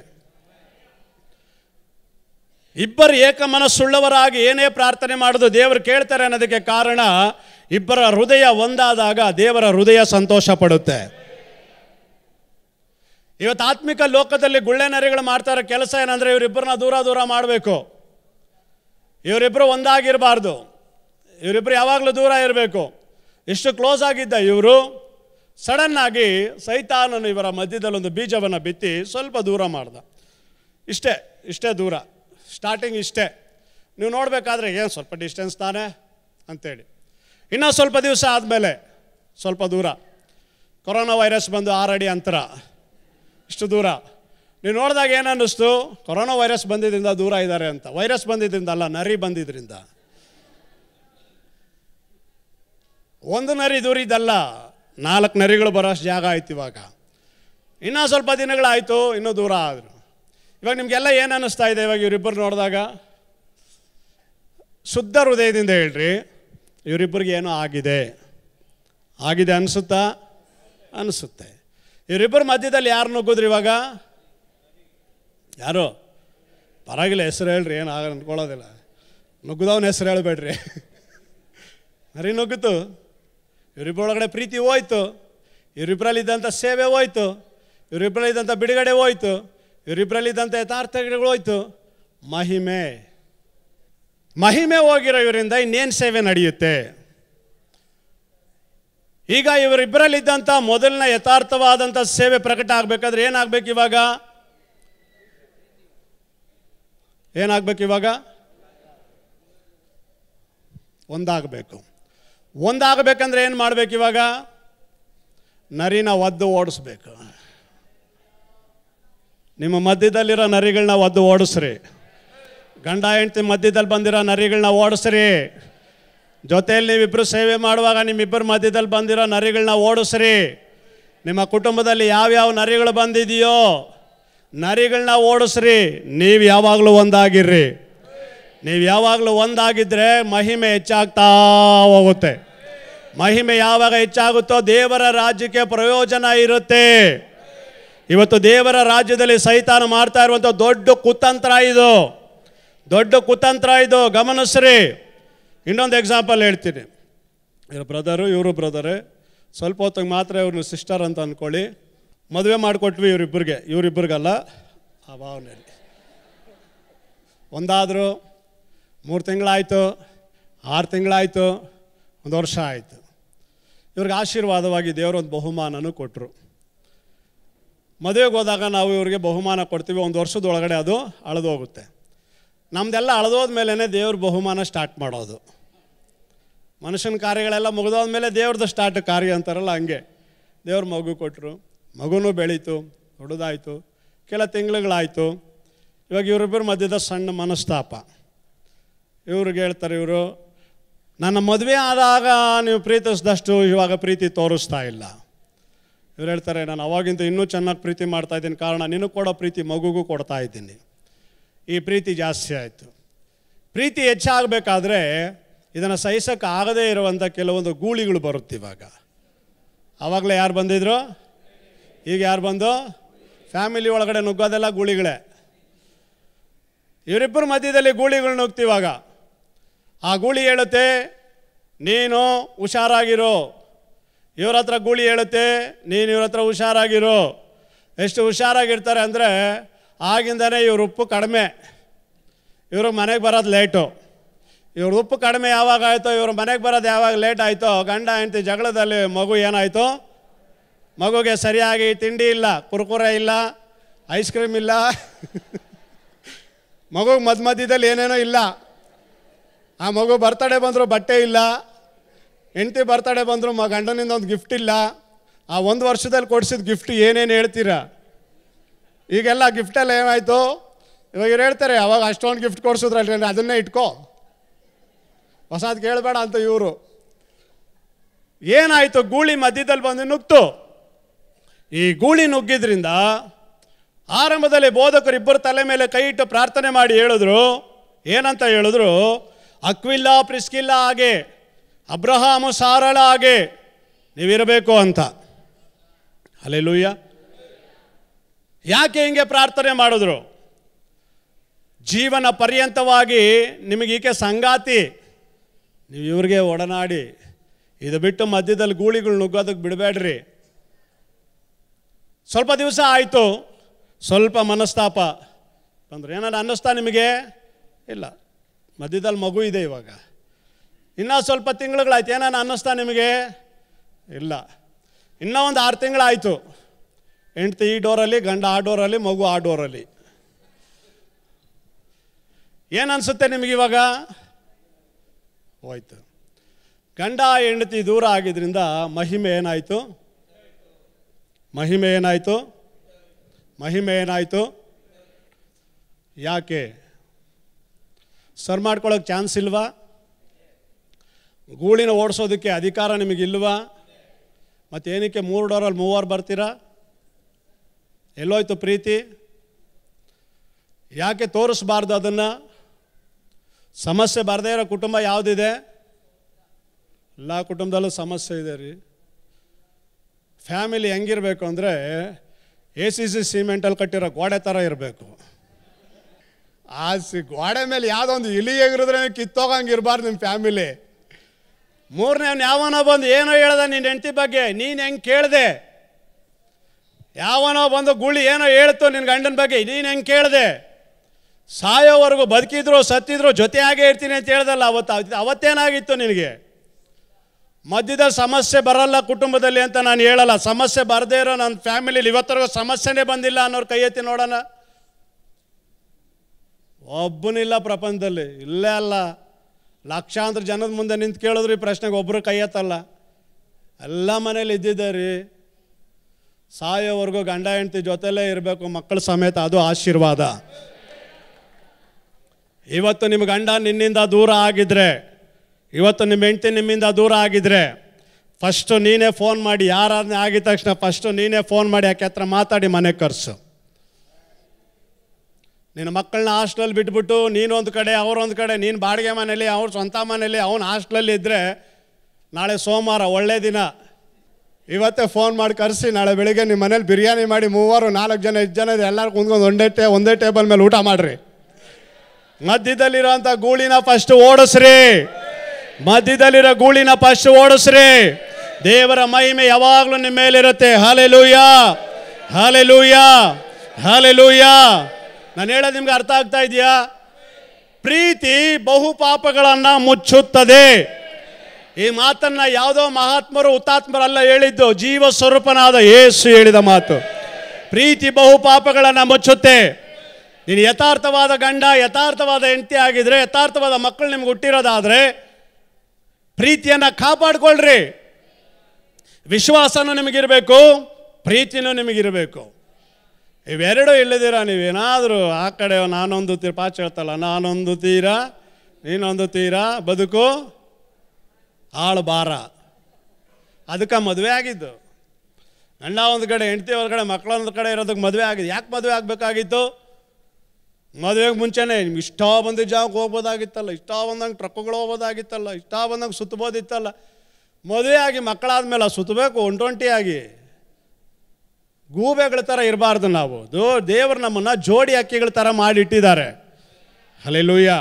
ಇಬ್ಬರು ಏಕ ಮನಸ್ಸುಳ್ಳವರಾಗಿ ಏನೇ ಪ್ರಾರ್ಥನೆ ಮಾಡೋದು ದೇವರು ಕೇಳ್ತಾರೆ ಅನ್ನೋದಕ್ಕೆ ಕಾರಣ ಇಬ್ಬರ ಹೃದಯ ಒಂದಾದಾಗ ದೇವರ ಹೃದಯ ಸಂತೋಷ ಪಡುತ್ತೆ ಇವತ್ತು ಆತ್ಮಿಕ ಲೋಕದಲ್ಲಿ ಗುಳ್ಳೆ ನರಿಗಳು ಮಾಡ್ತಾ ಇರೋ ಕೆಲಸ ಏನಂದರೆ ಇವರಿಬ್ಬರನ್ನ ದೂರ ದೂರ ಮಾಡಬೇಕು ಇವರಿಬ್ಬರು ಒಂದಾಗಿರಬಾರ್ದು ಇವರಿಬ್ಬರು ಯಾವಾಗಲೂ ದೂರ ಇರಬೇಕು ಇಷ್ಟು ಕ್ಲೋಸ್ ಆಗಿದ್ದ ಇವರು ಸಡನ್ನಾಗಿ ಸೈತಾನನು ಇವರ ಮಧ್ಯದಲ್ಲಿ ಒಂದು ಬೀಜವನ್ನು ಬಿತ್ತಿ ಸ್ವಲ್ಪ ದೂರ ಮಾಡ್ದ ಇಷ್ಟೇ ಇಷ್ಟೇ ದೂರ ಸ್ಟಾರ್ಟಿಂಗ್ ಇಷ್ಟೇ ನೀವು ನೋಡಬೇಕಾದ್ರೆ ಏನು ಸ್ವಲ್ಪ ಡಿಸ್ಟೆನ್ಸ್ ತಾನೆ ಅಂತೇಳಿ ಇನ್ನೂ ಸ್ವಲ್ಪ ದಿವಸ ಆದಮೇಲೆ ಸ್ವಲ್ಪ ದೂರ ಕೊರೋನಾ ವೈರಸ್ ಬಂದು ಆರಡಿ ಅಂತರ ಇಷ್ಟು ದೂರ ನೀವು ನೋಡಿದಾಗ ಅನ್ನಿಸ್ತು ಕೊರೋನಾ ವೈರಸ್ ಬಂದಿದ್ದರಿಂದ ದೂರ ಇದ್ದಾರೆ ಅಂತ ವೈರಸ್ ಬಂದಿದ್ದರಿಂದ ಅಲ್ಲ ನರಿ ಬಂದಿದ್ದರಿಂದ ಒಂದು ನರಿ ದೂರಿದ್ದಲ್ಲ ನಾಲ್ಕು ನರಿಗಳು ಬರೋಷ್ಟು ಜಾಗ ಆಯ್ತು ಇವಾಗ ಇನ್ನೂ ಸ್ವಲ್ಪ ದಿನಗಳಾಯಿತು ಇನ್ನೂ ದೂರ ಆದರು ಇವಾಗ ನಿಮಗೆಲ್ಲ ಏನು ಅನ್ನಿಸ್ತಾ ಇದೆ ಇವಾಗ ಇವರಿಬ್ಬರು ನೋಡಿದಾಗ ಶುದ್ಧ ಹೃದಯದಿಂದ ಹೇಳ್ರಿ ಇವರಿಬ್ಬರಿಗೆ ಏನೋ ಆಗಿದೆ ಆಗಿದೆ ಅನಿಸುತ್ತಾ ಅನಿಸುತ್ತೆ ಇವರಿಬ್ಬರ ಮಧ್ಯದಲ್ಲಿ ಯಾರು ನುಗ್ಗೋದ್ರಿ ಇವಾಗ ಯಾರು ಪರವಾಗಿಲ್ಲ ಹೆಸರು ಹೇಳ್ರಿ ಏನು ಆಗ ಅಂದ್ಕೊಳ್ಳೋದಿಲ್ಲ ನುಗ್ಗಿದವನ ಹೆಸರು ಹೇಳಬೇಡ್ರಿ ಮರಿ ನುಗ್ಗಿತು ಇವರಿಬ್ಬರೊಳಗಡೆ ಪ್ರೀತಿ ಹೋಯ್ತು ಇವರಿಬ್ಬರಲ್ಲಿದ್ದಂಥ ಸೇವೆ ಹೋಯ್ತು ಇವರಿಬ್ಬರಲ್ಲಿದ್ದಂಥ ಬಿಡುಗಡೆ ಹೋಯ್ತು ಇವರಿಬ್ಬರಲ್ಲಿದ್ದಂಥ ಯಥಾರ್ಥಗಳು ಹೋಯ್ತು ಮಹಿಮೆ ಮಹಿಮೆ ಹೋಗಿರೋ ಇವರಿಂದ ಇನ್ನೇನು ಸೇವೆ ನಡೆಯುತ್ತೆ ಈಗ ಇವರಿಬ್ಬರಲ್ಲಿದ್ದಂಥ ಮೊದಲಿನ ಯಥಾರ್ಥವಾದಂಥ ಸೇವೆ ಪ್ರಕಟ ಆಗಬೇಕಾದ್ರೆ ಏನಾಗಬೇಕು ಇವಾಗ ಏನಾಗಬೇಕು ಇವಾಗ ಒಂದಾಗಬೇಕು ಒಂದಾಗಬೇಕಂದ್ರೆ ಏನು ಮಾಡಬೇಕು ಇವಾಗ ನರಿನ ಒದ್ದು ಓಡಿಸ್ಬೇಕು ನಿಮ್ಮ ಮಧ್ಯದಲ್ಲಿರೋ ನರಿಗಳನ್ನ ಒದ್ದು ಓಡಿಸ್ರಿ ಗಂಡ ಹೆಂಡ್ತಿ ಮಧ್ಯದಲ್ಲಿ ಬಂದಿರೋ ನರಿಗಳನ್ನ ಓಡಿಸ್ರಿ ಜೊತೆಯಲ್ಲಿ ನೀವಿಬ್ಬರು ಸೇವೆ ಮಾಡುವಾಗ ನಿಮ್ಮಿಬ್ಬರ ಮಧ್ಯದಲ್ಲಿ ಬಂದಿರೋ ನರಿಗಳನ್ನ ಓಡಿಸ್ರಿ ನಿಮ್ಮ ಕುಟುಂಬದಲ್ಲಿ ಯಾವ್ಯಾವ ನರಿಗಳು ಬಂದಿದೆಯೋ ನರಿಗಳನ್ನ ಓಡಿಸ್ರಿ ನೀವು ಯಾವಾಗಲೂ ಒಂದಾಗಿರ್ರಿ ನೀವು ಯಾವಾಗಲೂ ಒಂದಾಗಿದ್ದರೆ ಮಹಿಮೆ ಹೆಚ್ಚಾಗ್ತಾ ಹೋಗುತ್ತೆ ಮಹಿಮೆ ಯಾವಾಗ ಹೆಚ್ಚಾಗುತ್ತೋ ದೇವರ ರಾಜ್ಯಕ್ಕೆ ಪ್ರಯೋಜನ ಇರುತ್ತೆ ಇವತ್ತು ದೇವರ ರಾಜ್ಯದಲ್ಲಿ ಸೈತಾನ ಮಾಡ್ತಾ ಇರುವಂಥ ದೊಡ್ಡ ಕುತಂತ್ರ ಇದು ದೊಡ್ಡ ಕುತಂತ್ರ ಇದು ಗಮನಿಸ್ರಿ ಇನ್ನೊಂದು ಎಕ್ಸಾಂಪಲ್ ಹೇಳ್ತೀನಿ ಇವ್ರ ಬ್ರದರು ಇವರು ಬ್ರದರು ಸ್ವಲ್ಪ ಹೊತ್ತಿಗೆ ಮಾತ್ರ ಇವ್ರನ್ನ ಸಿಸ್ಟರ್ ಅಂತ ಅಂದ್ಕೊಳ್ಳಿ ಮದುವೆ ಮಾಡಿಕೊಟ್ವಿ ಇವರಿಬ್ಬರಿಗೆ ಇವರಿಬ್ಬರಿಗಲ್ಲ ಆ ಭಾವನೆಯಲ್ಲಿ ಒಂದಾದರೂ ಮೂರು ತಿಂಗಳಾಯಿತು ಆರು ತಿಂಗಳಾಯಿತು ಒಂದು ವರ್ಷ ಆಯಿತು ಇವ್ರಿಗೆ ಆಶೀರ್ವಾದವಾಗಿ ದೇವರೊಂದು ಬಹುಮಾನನೂ ಕೊಟ್ಟರು ಮದುವೆಗೆ ಹೋದಾಗ ನಾವು ಇವ್ರಿಗೆ ಬಹುಮಾನ ಕೊಡ್ತೀವಿ ಒಂದು ವರ್ಷದೊಳಗಡೆ ಅದು ಅಳದೋಗುತ್ತೆ ನಮ್ಮದೆಲ್ಲ ಅಳದೋದ ಮೇಲೇ ದೇವ್ರ ಬಹುಮಾನ ಸ್ಟಾರ್ಟ್ ಮಾಡೋದು ಮನುಷ್ಯನ ಕಾರ್ಯಗಳೆಲ್ಲ ಮೇಲೆ ದೇವ್ರದ್ದು ಸ್ಟಾರ್ಟ್ ಕಾರ್ಯ ಅಂತಾರಲ್ಲ ಹಂಗೆ ದೇವ್ರ ಮಗು ಕೊಟ್ಟರು ಮಗುನೂ ಬೆಳೀತು ದೊಡ್ಡದಾಯಿತು ಕೆಲ ತಿಂಗಳುಗಳಾಯಿತು ಇವಾಗ ಇವರಿಬ್ಬರ ಮಧ್ಯದ ಸಣ್ಣ ಮನಸ್ತಾಪ ಇವ್ರಿಗೆ ಹೇಳ್ತಾರೆ ಇವರು ನನ್ನ ಮದುವೆ ಆದಾಗ ನೀವು ಪ್ರೀತಿಸಿದಷ್ಟು ಇವಾಗ ಪ್ರೀತಿ ತೋರಿಸ್ತಾ ಇಲ್ಲ ಇವ್ರು ಹೇಳ್ತಾರೆ ನಾನು ಅವಾಗಿಂದ ಇನ್ನೂ ಚೆನ್ನಾಗಿ ಪ್ರೀತಿ ಮಾಡ್ತಾ ಇದ್ದೀನಿ ಕಾರಣ ನಿನಗೆ ಕೊಡೋ ಪ್ರೀತಿ ಮಗುಗೂ ಕೊಡ್ತಾ ಇದ್ದೀನಿ ಈ ಪ್ರೀತಿ ಜಾಸ್ತಿ ಆಯಿತು ಪ್ರೀತಿ ಹೆಚ್ಚಾಗಬೇಕಾದ್ರೆ ಇದನ್ನು ಸಹಿಸೋಕೆ ಆಗದೇ ಇರುವಂಥ ಕೆಲವೊಂದು ಗೂಳಿಗಳು ಬರುತ್ತಿವಾಗ ಆವಾಗಲೇ ಯಾರು ಬಂದಿದ್ರು ಈಗ ಯಾರು ಬಂದು ಫ್ಯಾಮಿಲಿ ಒಳಗಡೆ ನುಗ್ಗೋದೆಲ್ಲ ಗೂಳಿಗಳೇ ಇವರಿಬ್ಬರ ಮಧ್ಯದಲ್ಲಿ ಗೂಳಿಗಳು ನುಗ್ತಿವಾಗ ಆ ಗೂಳಿ ಹೇಳುತ್ತೆ ನೀನು ಹುಷಾರಾಗಿರೋ ಇವ್ರ ಹತ್ರ ಗೂಳಿ ಹೇಳುತ್ತೆ ನೀನು ಇವ್ರ ಹತ್ರ ಹುಷಾರಾಗಿರು ಎಷ್ಟು ಹುಷಾರಾಗಿರ್ತಾರೆ ಅಂದರೆ ಆಗಿಂದನೇ ಇವ್ರ ಉಪ್ಪು ಕಡಿಮೆ ಇವ್ರಿಗೆ ಮನೆಗೆ ಬರೋದು ಲೇಟು ಇವ್ರದ್ದು ಉಪ್ಪು ಕಡಿಮೆ ಯಾವಾಗ ಆಯಿತೋ ಇವ್ರ ಮನೆಗೆ ಬರೋದು ಯಾವಾಗ ಲೇಟ್ ಆಯಿತೋ ಗಂಡ ಹೆಂಡತಿ ಜಗಳದಲ್ಲಿ ಮಗು ಏನಾಯಿತು ಮಗುಗೆ ಸರಿಯಾಗಿ ತಿಂಡಿ ಇಲ್ಲ ಕುರ್ಕುರೆ ಇಲ್ಲ ಐಸ್ ಕ್ರೀಮ್ ಇಲ್ಲ ಮಗುಗೆ ಮದ್ ಮಧ್ಯದಲ್ಲಿ ಏನೇನೋ ಇಲ್ಲ ಆ ಮಗು ಬರ್ತಡೇ ಬಂದರೂ ಬಟ್ಟೆ ಇಲ್ಲ ಹೆಂಡತಿ ಬರ್ತಡೇ ಬಂದರೂ ಮ ಗಂಡನಿಂದ ಒಂದು ಗಿಫ್ಟ್ ಇಲ್ಲ ಆ ಒಂದು ವರ್ಷದಲ್ಲಿ ಕೊಡಿಸಿದ ಗಿಫ್ಟ್ ಏನೇನು ಹೇಳ್ತೀರ ಈಗೆಲ್ಲ ಗಿಫ್ಟೆಲ್ಲ ಏನಾಯಿತು ಇವಾಗ ಇವ್ರು ಹೇಳ್ತಾರೆ ಅವಾಗ ಅಷ್ಟೊಂದು ಗಿಫ್ಟ್ ಕೊಡಿಸಿದ್ರಲ್ಲ ಅದನ್ನೇ ಇಟ್ಕೋ ಹೊಸದು ಕೇಳಬೇಡ ಅಂತ ಇವರು ಏನಾಯಿತು ಗೂಳಿ ಮಧ್ಯದಲ್ಲಿ ಬಂದು ನುಗ್ತು ಈ ಗೂಳಿ ನುಗ್ಗಿದ್ರಿಂದ ಆರಂಭದಲ್ಲಿ ಬೋಧಕರು ಇಬ್ಬರು ತಲೆ ಮೇಲೆ ಕೈ ಇಟ್ಟು ಪ್ರಾರ್ಥನೆ ಮಾಡಿ ಹೇಳಿದ್ರು ಏನಂತ ಹೇಳಿದ್ರು ಅಕ್ವಿಲ್ಲ ಪ್ರಿಸ್ಕಿಲ್ಲ ಹಾಗೆ ಅಬ್ರಹಾಮು ಸಾರಳ ಹಾಗೆ ನೀವಿರಬೇಕು ಅಂತ ಅಲೆ ಲೂಯ್ಯ ಯಾಕೆ ಹಿಂಗೆ ಪ್ರಾರ್ಥನೆ ಮಾಡಿದ್ರು ಜೀವನ ಪರ್ಯಂತವಾಗಿ ನಿಮಗೀಕೆ ಸಂಗಾತಿ ನೀವು ಇವ್ರಿಗೆ ಒಡನಾಡಿ ಇದು ಬಿಟ್ಟು ಮಧ್ಯದಲ್ಲಿ ಗೂಳಿಗಳು ನುಗ್ಗೋದಕ್ಕೆ ಬಿಡಬೇಡ್ರಿ ಸ್ವಲ್ಪ ದಿವಸ ಆಯಿತು ಸ್ವಲ್ಪ ಮನಸ್ತಾಪ ಬಂದರೆ ಏನಾರು ಅನ್ನಿಸ್ತಾ ನಿಮಗೆ ಇಲ್ಲ ಮಧ್ಯದಲ್ಲಿ ಮಗು ಇದೆ ಇವಾಗ ಇನ್ನೂ ಸ್ವಲ್ಪ ತಿಂಗಳುಗಳಾಯ್ತು ಏನಾರು ಅನ್ನಿಸ್ತಾ ನಿಮಗೆ ಇಲ್ಲ ಇನ್ನೂ ಒಂದು ಆರು ತಿಂಗಳಾಯಿತು ಹೆಂಡ್ತಿ ಈ ಡೋರಲ್ಲಿ ಗಂಡ ಆ ಡೋರಲ್ಲಿ ಮಗು ಆ ಡೋರಲ್ಲಿ ಏನು ಅನಿಸುತ್ತೆ ನಿಮಗಿವಾಗ ಹೋಯ್ತು ಗಂಡ ಹೆಂಡತಿ ದೂರ ಆಗಿದ್ದರಿಂದ ಮಹಿಮೆ ಏನಾಯಿತು ಮಹಿಮೆ ಏನಾಯಿತು ಮಹಿಮೆ ಏನಾಯಿತು ಯಾಕೆ ಸರ್ ಮಾಡ್ಕೊಳ್ಳೋಕೆ ಚಾನ್ಸ್ ಇಲ್ವಾ ಗೂಳಿನ ಓಡಿಸೋದಕ್ಕೆ ಅಧಿಕಾರ ನಿಮಗಿಲ್ವಾ ಏನಕ್ಕೆ ಮೂರು ಡೋರಲ್ಲಿ ಮೂವರು ಬರ್ತೀರಾ ಎಲ್ಲೋಯ್ತು ಪ್ರೀತಿ ಯಾಕೆ ತೋರಿಸ್ಬಾರ್ದು ಅದನ್ನು ಸಮಸ್ಯೆ ಬರದೇ ಇರೋ ಕುಟುಂಬ ಯಾವುದಿದೆ ಎಲ್ಲ ಕುಟುಂಬದಲ್ಲೂ ಸಮಸ್ಯೆ ಇದೆ ರೀ ಫ್ಯಾಮಿಲಿ ಹೆಂಗಿರಬೇಕು ಅಂದರೆ ಎ ಸಿ ಸಿ ಸಿಮೆಂಟಲ್ಲಿ ಕಟ್ಟಿರೋ ಗೋಡೆ ಥರ ಇರಬೇಕು ಆ ಸಿ ಗೋಡೆ ಮೇಲೆ ಯಾವುದೋ ಒಂದು ಇಲಿ ಹೇಗಿರಿದ್ರೆ ಕಿತ್ತೋಗಂಗೆ ಇರಬಾರ್ದು ನಿಮ್ಮ ಫ್ಯಾಮಿಲಿ ಮೂರನೇ ಯಾವನೋ ಬಂದು ಏನೋ ಹೇಳ್ದೆ ನಿನ್ನ ಹೆಂಡತಿ ಬಗ್ಗೆ ನೀನು ಹೆಂಗೆ ಕೇಳಿದೆ ಯಾವನೋ ಬಂದು ಗುಳಿ ಏನೋ ಹೇಳ್ತು ನಿನ್ನ ಗಂಡನ ಬಗ್ಗೆ ನೀನು ಹೆಂಗೆ ಕೇಳಿದೆ ಸಾಯೋವರೆಗೂ ಬದುಕಿದ್ರು ಸತ್ತಿದ್ರು ಜೊತೆಯಾಗೇ ಇರ್ತೀನಿ ಅಂತ ಹೇಳ್ದಲ್ಲ ಅವತ್ತು ಅವತ್ತೇನಾಗಿತ್ತು ನಿನಗೆ ಮಧ್ಯದ ಸಮಸ್ಯೆ ಬರಲ್ಲ ಕುಟುಂಬದಲ್ಲಿ ಅಂತ ನಾನು ಹೇಳಲ್ಲ ಸಮಸ್ಯೆ ಬರದೇ ಇರೋ ನನ್ನ ಫ್ಯಾಮಿಲಿಲಿ ಇವತ್ತರೆಗೂ ಸಮಸ್ಯೆನೇ ಬಂದಿಲ್ಲ ಅನ್ನೋರು ಕೈ ಎತ್ತಿ ನೋಡೋಣ ಒಬ್ಬನಿಲ್ಲ ಪ್ರಪಂಚದಲ್ಲಿ ಇಲ್ಲೇ ಅಲ್ಲ ಲಕ್ಷಾಂತರ ಜನದ ಮುಂದೆ ನಿಂತು ಕೇಳಿದ್ರು ಈ ಪ್ರಶ್ನೆಗೆ ಒಬ್ಬರು ಕೈ ಎತ್ತಲ್ಲ ಎಲ್ಲ ಮನೇಲಿ ಇದ್ದಿದ್ದೆ ರೀ ಸಾಯೋವರೆಗೂ ಗಂಡ ಹೆಂಡ್ತಿ ಜೊತೆಲೇ ಇರಬೇಕು ಮಕ್ಕಳ ಸಮೇತ ಅದು ಆಶೀರ್ವಾದ ಇವತ್ತು ನಿಮ್ಮ ಗಂಡ ನಿನ್ನಿಂದ ದೂರ ಆಗಿದ್ರೆ ಇವತ್ತು ನಿಮ್ಮ ಹೆಂಡತಿ ನಿಮ್ಮಿಂದ ದೂರ ಆಗಿದ್ರೆ ಫಸ್ಟು ನೀನೇ ಫೋನ್ ಮಾಡಿ ಯಾರಾದ್ರೆ ಆಗಿದ ತಕ್ಷಣ ಫಸ್ಟು ನೀನೇ ಫೋನ್ ಮಾಡಿ ಯಾಕೆ ಹತ್ರ ಮಾತಾಡಿ ಮನೆ ಕರ್ಸು ನಿನ್ನ ಮಕ್ಕಳನ್ನ ಹಾಸ್ಟ್ಲಲ್ಲಿ ಬಿಟ್ಬಿಟ್ಟು ನೀನೊಂದು ಕಡೆ ಅವರೊಂದು ಕಡೆ ನೀನು ಬಾಡಿಗೆ ಮನೇಲಿ ಅವ್ರ ಸ್ವಂತ ಮನೇಲಿ ಅವನು ಹಾಸ್ಟ್ಲಲ್ಲಿ ಇದ್ದರೆ ನಾಳೆ ಸೋಮವಾರ ಒಳ್ಳೆ ದಿನ ಇವತ್ತೇ ಫೋನ್ ಮಾಡಿ ಕರೆಸಿ ನಾಳೆ ಬೆಳಿಗ್ಗೆ ನಿಮ್ಮ ಮನೇಲಿ ಬಿರಿಯಾನಿ ಮಾಡಿ ಮೂವರು ನಾಲ್ಕು ಜನ ಎಷ್ಟು ಜನ ಇದೆ ಎಲ್ಲರೂ ಕುಂದ್ಕೊಂಡು ಒಂದೇ ಟೇ ಒಂದೇ ಟೇಬಲ್ ಮೇಲೆ ಊಟ ಮಾಡಿರಿ ಮಧ್ಯದಲ್ಲಿರುವಂಥ ಗೂಳಿನ ಫಸ್ಟ್ ಓಡಿಸ್ರಿ ಮಧ್ಯದಲ್ಲಿರೋ ಗೂಳಿನ ಫಸ್ಟ್ ಓಡಿಸ್ರಿ ದೇವರ ಮಹಿಮೆ ಯಾವಾಗಲೂ ನಿಮ್ಮ ಮೇಲಿರುತ್ತೆ ಹಾಲೆ ಲೂಯಾ ಹಾಲೆ ಲೂಯಾ ಹಾಲೆ ಲೂಯಾ ನಾನು ಹೇಳೋದು ನಿಮ್ಗೆ ಅರ್ಥ ಆಗ್ತಾ ಇದೆಯಾ ಪ್ರೀತಿ ಬಹು ಪಾಪಗಳನ್ನು ಮುಚ್ಚುತ್ತದೆ ಈ ಮಾತನ್ನ ಯಾವುದೋ ಮಹಾತ್ಮರು ಹುತಾತ್ಮರಲ್ಲ ಹೇಳಿದ್ದು ಜೀವ ಸ್ವರೂಪನಾದ ಯೇಸು ಹೇಳಿದ ಮಾತು ಪ್ರೀತಿ ಬಹು ಪಾಪಗಳನ್ನು ಮುಚ್ಚುತ್ತೆ ನೀನು ಯಥಾರ್ಥವಾದ ಗಂಡ ಯಥಾರ್ಥವಾದ ಹೆಂಡತಿ ಆಗಿದ್ರೆ ಯಥಾರ್ಥವಾದ ಮಕ್ಕಳು ನಿಮ್ಗೆ ಹುಟ್ಟಿರೋದಾದರೆ ಪ್ರೀತಿಯನ್ನು ಕಾಪಾಡ್ಕೊಳ್ರಿ ವಿಶ್ವಾಸನೂ ನಿಮಗಿರಬೇಕು ಪ್ರೀತಿನೂ ನಿಮಗಿರಬೇಕು ಇವೆರಡೂ ಇಲ್ಲದಿರ ನೀವೇನಾದರೂ ಆ ಕಡೆ ನಾನೊಂದು ತೀರ ಪಾಚ ಹೇಳ್ತಲ್ಲ ನಾನೊಂದು ತೀರ ನೀನೊಂದು ತೀರ ಬದುಕು ಆಳು ಭಾರ ಅದಕ್ಕೆ ಮದುವೆ ಆಗಿದ್ದು ಗಂಡ ಒಂದು ಕಡೆ ಹೆಂಡತಿ ಒಂದು ಕಡೆ ಮಕ್ಕಳೊಂದು ಕಡೆ ಇರೋದಕ್ಕೆ ಮದುವೆ ಆಗಿದ್ದು ಯಾಕೆ ಮದುವೆ ಆಗಬೇಕಾಗಿತ್ತು ಮದುವೆಗೆ ಮುಂಚೆನೇ ನಿಮ್ಗೆ ಇಷ್ಟ ಬಂದ ಜಾಗಕ್ಕೆ ಹೋಗ್ಬೋದಾಗಿತ್ತಲ್ಲ ಇಷ್ಟ ಬಂದಂಗೆ ಟ್ರಕ್ಕುಗಳು ಹೋಗ್ಬೋದಾಗಿತ್ತಲ್ಲ ಇಷ್ಟ ಬಂದಂಗೆ ಸುತ್ತಬೋದಿತ್ತಲ್ಲ ಮದುವೆ ಆಗಿ ಮಕ್ಕಳಾದ್ಮೇಲೆ ಸುತ್ತಬೇಕು ಆಗಿ ಗೂಬೆಗಳ ಥರ ಇರಬಾರ್ದು ನಾವು ದೋ ದೇವರು ನಮ್ಮನ್ನು ಜೋಡಿ ಅಕ್ಕಿಗಳ ಥರ ಮಾಡಿಟ್ಟಿದ್ದಾರೆ ಅಲ್ಲೇ ಲೂಯ್ಯ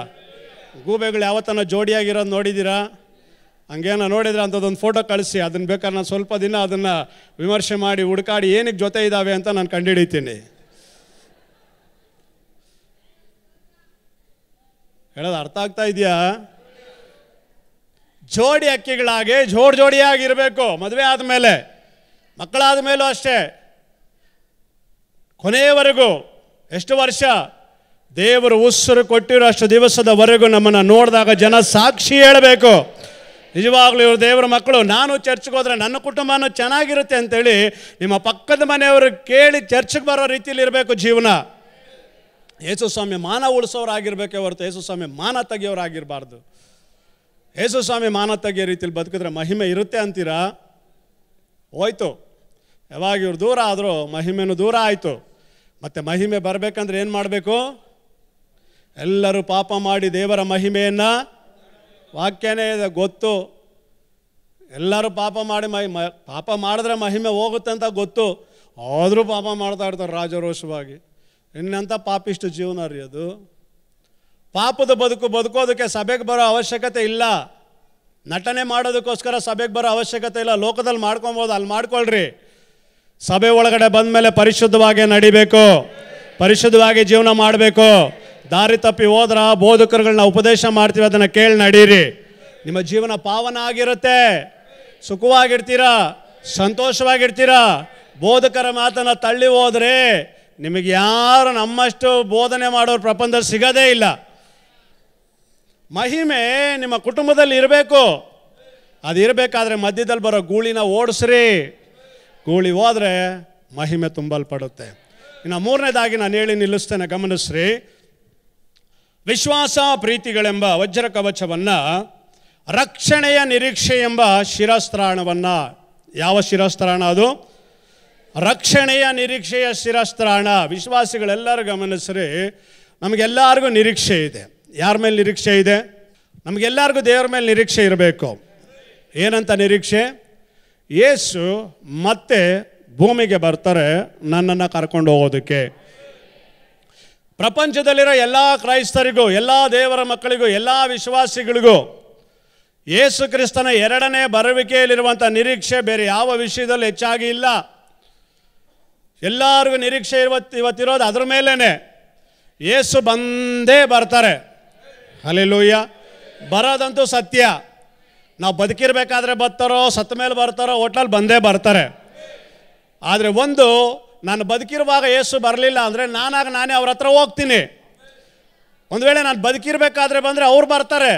ಗೂಬೆಗಳು ಯಾವತ್ತನ ಜೋಡಿಯಾಗಿರೋದು ನೋಡಿದ್ದೀರಾ ಹಂಗೇನೋ ನೋಡಿದ್ರೆ ಅಂಥದ್ದೊಂದು ಫೋಟೋ ಕಳಿಸಿ ಅದನ್ನು ಬೇಕಾದ್ರೆ ನಾನು ಸ್ವಲ್ಪ ದಿನ ಅದನ್ನು ವಿಮರ್ಶೆ ಮಾಡಿ ಹುಡುಕಾಡಿ ಏನಕ್ಕೆ ಜೊತೆ ಇದ್ದಾವೆ ಅಂತ ನಾನು ಕಂಡುಹಿಡಿತೀನಿ ಹೇಳೋದು ಅರ್ಥ ಆಗ್ತಾ ಇದೆಯಾ ಜೋಡಿ ಅಕ್ಕಿಗಳಾಗಿ ಜೋಡ್ ಜೋಡಿಯಾಗಿರಬೇಕು ಮದುವೆ ಆದಮೇಲೆ ಮಕ್ಕಳಾದ ಮೇಲೂ ಅಷ್ಟೇ ಕೊನೆಯವರೆಗೂ ಎಷ್ಟು ವರ್ಷ ದೇವರು ಉಸಿರು ಕೊಟ್ಟಿರೋ ಅಷ್ಟು ದಿವಸದವರೆಗೂ ನಮ್ಮನ್ನು ನೋಡಿದಾಗ ಜನ ಸಾಕ್ಷಿ ಹೇಳಬೇಕು ನಿಜವಾಗ್ಲೂ ಇವರು ದೇವರ ಮಕ್ಕಳು ನಾನು ಚರ್ಚ್ಗೆ ಹೋದರೆ ನನ್ನ ಕುಟುಂಬನೂ ಚೆನ್ನಾಗಿರುತ್ತೆ ಅಂತೇಳಿ ನಿಮ್ಮ ಪಕ್ಕದ ಮನೆಯವರು ಕೇಳಿ ಚರ್ಚ್ಗೆ ಬರೋ ರೀತಿಯಲ್ಲಿ ಇರಬೇಕು ಜೀವನ ಯೇಸುಸ್ವಾಮಿ ಮಾನ ಉಳಿಸೋರಾಗಿರ್ಬೇಕೆ ಹೊರತು ಯೇಸುಸ್ವಾಮಿ ಮಾನ ತೆಗೆಯೋರಾಗಿರಬಾರ್ದು ಯೇಸುಸ್ವಾಮಿ ಮಾನ ತೆಗಿಯೋ ರೀತಿಯಲ್ಲಿ ಬದುಕಿದ್ರೆ ಮಹಿಮೆ ಇರುತ್ತೆ ಅಂತೀರಾ ಹೋಯ್ತು ಯಾವಾಗ ಇವ್ರು ದೂರ ಆದರೂ ಮಹಿಮೆನೂ ದೂರ ಆಯಿತು ಮತ್ತು ಮಹಿಮೆ ಬರಬೇಕಂದ್ರೆ ಏನು ಮಾಡಬೇಕು ಎಲ್ಲರೂ ಪಾಪ ಮಾಡಿ ದೇವರ ಮಹಿಮೆಯನ್ನು ವಾಕ್ಯನೇ ಇದೆ ಗೊತ್ತು ಎಲ್ಲರೂ ಪಾಪ ಮಾಡಿ ಮಹಿ ಪಾಪ ಮಾಡಿದ್ರೆ ಮಹಿಮೆ ಹೋಗುತ್ತೆ ಅಂತ ಗೊತ್ತು ಆದರೂ ಪಾಪ ಮಾಡ್ತಾ ಇರ್ತಾರೆ ರಾಜರೋಷವಾಗಿ ಇನ್ನಂತ ಪಾಪಿಷ್ಟು ಜೀವನ ರೀ ಅದು ಪಾಪದ ಬದುಕು ಬದುಕೋದಕ್ಕೆ ಸಭೆಗೆ ಬರೋ ಅವಶ್ಯಕತೆ ಇಲ್ಲ ನಟನೆ ಮಾಡೋದಕ್ಕೋಸ್ಕರ ಸಭೆಗೆ ಬರೋ ಅವಶ್ಯಕತೆ ಇಲ್ಲ ಲೋಕದಲ್ಲಿ ಮಾಡ್ಕೊಬೋದು ಅಲ್ಲಿ ಮಾಡ್ಕೊಳ್ರಿ ಸಭೆ ಒಳಗಡೆ ಬಂದ ಮೇಲೆ ಪರಿಶುದ್ಧವಾಗಿ ನಡಿಬೇಕು ಪರಿಶುದ್ಧವಾಗಿ ಜೀವನ ಮಾಡಬೇಕು ದಾರಿ ತಪ್ಪಿ ಹೋದ್ರ ಬೋಧಕರುಗಳನ್ನ ಉಪದೇಶ ಮಾಡ್ತೀವಿ ಅದನ್ನು ಕೇಳಿ ನಡೀರಿ ನಿಮ್ಮ ಜೀವನ ಪಾವನ ಆಗಿರುತ್ತೆ ಸುಖವಾಗಿರ್ತೀರಾ ಸಂತೋಷವಾಗಿರ್ತೀರಾ ಬೋಧಕರ ಮಾತನ್ನು ತಳ್ಳಿ ಹೋದ್ರೆ ನಿಮಗೆ ಯಾರು ನಮ್ಮಷ್ಟು ಬೋಧನೆ ಮಾಡೋರು ಪ್ರಪಂಚದಲ್ಲಿ ಸಿಗೋದೇ ಇಲ್ಲ ಮಹಿಮೆ ನಿಮ್ಮ ಕುಟುಂಬದಲ್ಲಿ ಇರಬೇಕು ಅದು ಇರಬೇಕಾದ್ರೆ ಮಧ್ಯದಲ್ಲಿ ಬರೋ ಗೂಳಿನ ಓಡಿಸ್ರಿ ಗೂಳಿ ಹೋದರೆ ಮಹಿಮೆ ತುಂಬಲ್ಪಡುತ್ತೆ ಇನ್ನು ಮೂರನೇದಾಗಿ ನಾನು ಹೇಳಿ ನಿಲ್ಲಿಸ್ತೇನೆ ಗಮನಿಸ್ರಿ ವಿಶ್ವಾಸ ಪ್ರೀತಿಗಳೆಂಬ ವಜ್ರ ಕವಚವನ್ನು ರಕ್ಷಣೆಯ ನಿರೀಕ್ಷೆ ಎಂಬ ಶಿರಸ್ತ್ರಾಣವನ್ನು ಯಾವ ಶಿರಸ್ತ್ರಾಣ ಅದು ರಕ್ಷಣೆಯ ನಿರೀಕ್ಷೆಯ ಶಿರಸ್ತ್ರಾಣ ವಿಶ್ವಾಸಿಗಳೆಲ್ಲರೂ ಗಮನಿಸ್ರಿ ನಮಗೆಲ್ಲರಿಗೂ ನಿರೀಕ್ಷೆ ಇದೆ ಯಾರ ಮೇಲೆ ನಿರೀಕ್ಷೆ ಇದೆ ನಮಗೆಲ್ಲರಿಗೂ ದೇವರ ಮೇಲೆ ನಿರೀಕ್ಷೆ ಇರಬೇಕು ಏನಂತ ನಿರೀಕ್ಷೆ ಯೇಸು ಮತ್ತೆ ಭೂಮಿಗೆ ಬರ್ತಾರೆ ನನ್ನನ್ನು ಕರ್ಕೊಂಡು ಹೋಗೋದಕ್ಕೆ ಪ್ರಪಂಚದಲ್ಲಿರೋ ಎಲ್ಲ ಕ್ರೈಸ್ತರಿಗೂ ಎಲ್ಲ ದೇವರ ಮಕ್ಕಳಿಗೂ ಎಲ್ಲ ವಿಶ್ವಾಸಿಗಳಿಗೂ ಯೇಸು ಕ್ರಿಸ್ತನ ಎರಡನೇ ಬರುವಿಕೆಯಲ್ಲಿರುವಂಥ ನಿರೀಕ್ಷೆ ಬೇರೆ ಯಾವ ವಿಷಯದಲ್ಲಿ ಹೆಚ್ಚಾಗಿ ಇಲ್ಲ ಎಲ್ಲರಿಗೂ ನಿರೀಕ್ಷೆ ಇವತ್ತು ಇವತ್ತಿರೋದು ಅದ್ರ ಮೇಲೇ ಏಸು ಬಂದೇ ಬರ್ತಾರೆ ಲೂಯ್ಯ ಬರೋದಂತೂ ಸತ್ಯ ನಾವು ಬದುಕಿರಬೇಕಾದ್ರೆ ಬರ್ತಾರೋ ಸತ್ತ ಮೇಲೆ ಬರ್ತಾರೋ ಹೋಟ್ಲಲ್ಲಿ ಬಂದೇ ಬರ್ತಾರೆ ಆದರೆ ಒಂದು ನಾನು ಬದುಕಿರುವಾಗ ಏಸು ಬರಲಿಲ್ಲ ಅಂದರೆ ನಾನಾಗ ನಾನೇ ಅವ್ರ ಹತ್ರ ಹೋಗ್ತೀನಿ ಒಂದು ವೇಳೆ ನಾನು ಬದುಕಿರಬೇಕಾದ್ರೆ ಬಂದರೆ ಅವ್ರು ಬರ್ತಾರೆ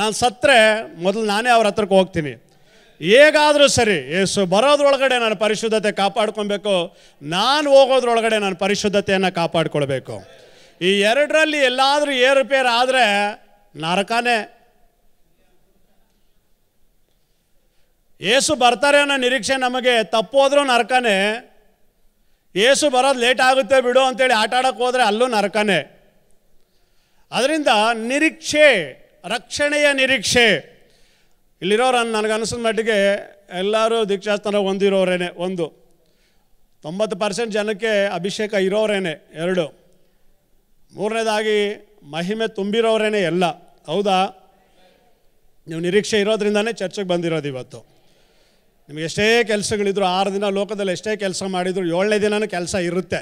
ನಾನು ಸತ್ತರೆ ಮೊದಲು ನಾನೇ ಅವ್ರ ಹತ್ರಕ್ಕೆ ಹೋಗ್ತೀನಿ ಹೇಗಾದರೂ ಸರಿ ಏಸು ಬರೋದ್ರೊಳಗಡೆ ನಾನು ಪರಿಶುದ್ಧತೆ ಕಾಪಾಡ್ಕೊಬೇಕು ನಾನು ಹೋಗೋದ್ರೊಳಗಡೆ ನಾನು ಪರಿಶುದ್ಧತೆಯನ್ನು ಕಾಪಾಡ್ಕೊಳ್ಬೇಕು ಈ ಎರಡರಲ್ಲಿ ಎಲ್ಲಾದರೂ ಏರುಪೇರು ಆದರೆ ನರಕನೇ ಏಸು ಬರ್ತಾರೆ ಅನ್ನೋ ನಿರೀಕ್ಷೆ ನಮಗೆ ತಪ್ಪೋದ್ರೂ ನರಕನೇ ಏಸು ಬರೋದು ಲೇಟ್ ಆಗುತ್ತೆ ಬಿಡು ಅಂತೇಳಿ ಆಟ ಆಡೋಕ್ಕೆ ಹೋದರೆ ಅಲ್ಲೂ ನರಕಾನೆ ಅದರಿಂದ ನಿರೀಕ್ಷೆ ರಕ್ಷಣೆಯ ನಿರೀಕ್ಷೆ ಇಲ್ಲಿರೋರು ನನಗೆ ಮಟ್ಟಿಗೆ ಎಲ್ಲರೂ ದೀಕ್ಷಾಸ್ತಾನ ಹೊಂದಿರೋರೇನೆ ಒಂದು ತೊಂಬತ್ತು ಪರ್ಸೆಂಟ್ ಜನಕ್ಕೆ ಅಭಿಷೇಕ ಇರೋರೇನೆ ಎರಡು ಮೂರನೇದಾಗಿ ಮಹಿಮೆ ತುಂಬಿರೋರೇನೆ ಎಲ್ಲ ಹೌದಾ ನೀವು ನಿರೀಕ್ಷೆ ಇರೋದ್ರಿಂದನೇ ಚರ್ಚೆಗೆ ಬಂದಿರೋದು ಇವತ್ತು ನಿಮಗೆ ಎಷ್ಟೇ ಕೆಲಸಗಳಿದ್ರು ಆರು ದಿನ ಲೋಕದಲ್ಲಿ ಎಷ್ಟೇ ಕೆಲಸ ಮಾಡಿದ್ರು ಏಳನೇ ದಿನವೂ ಕೆಲಸ ಇರುತ್ತೆ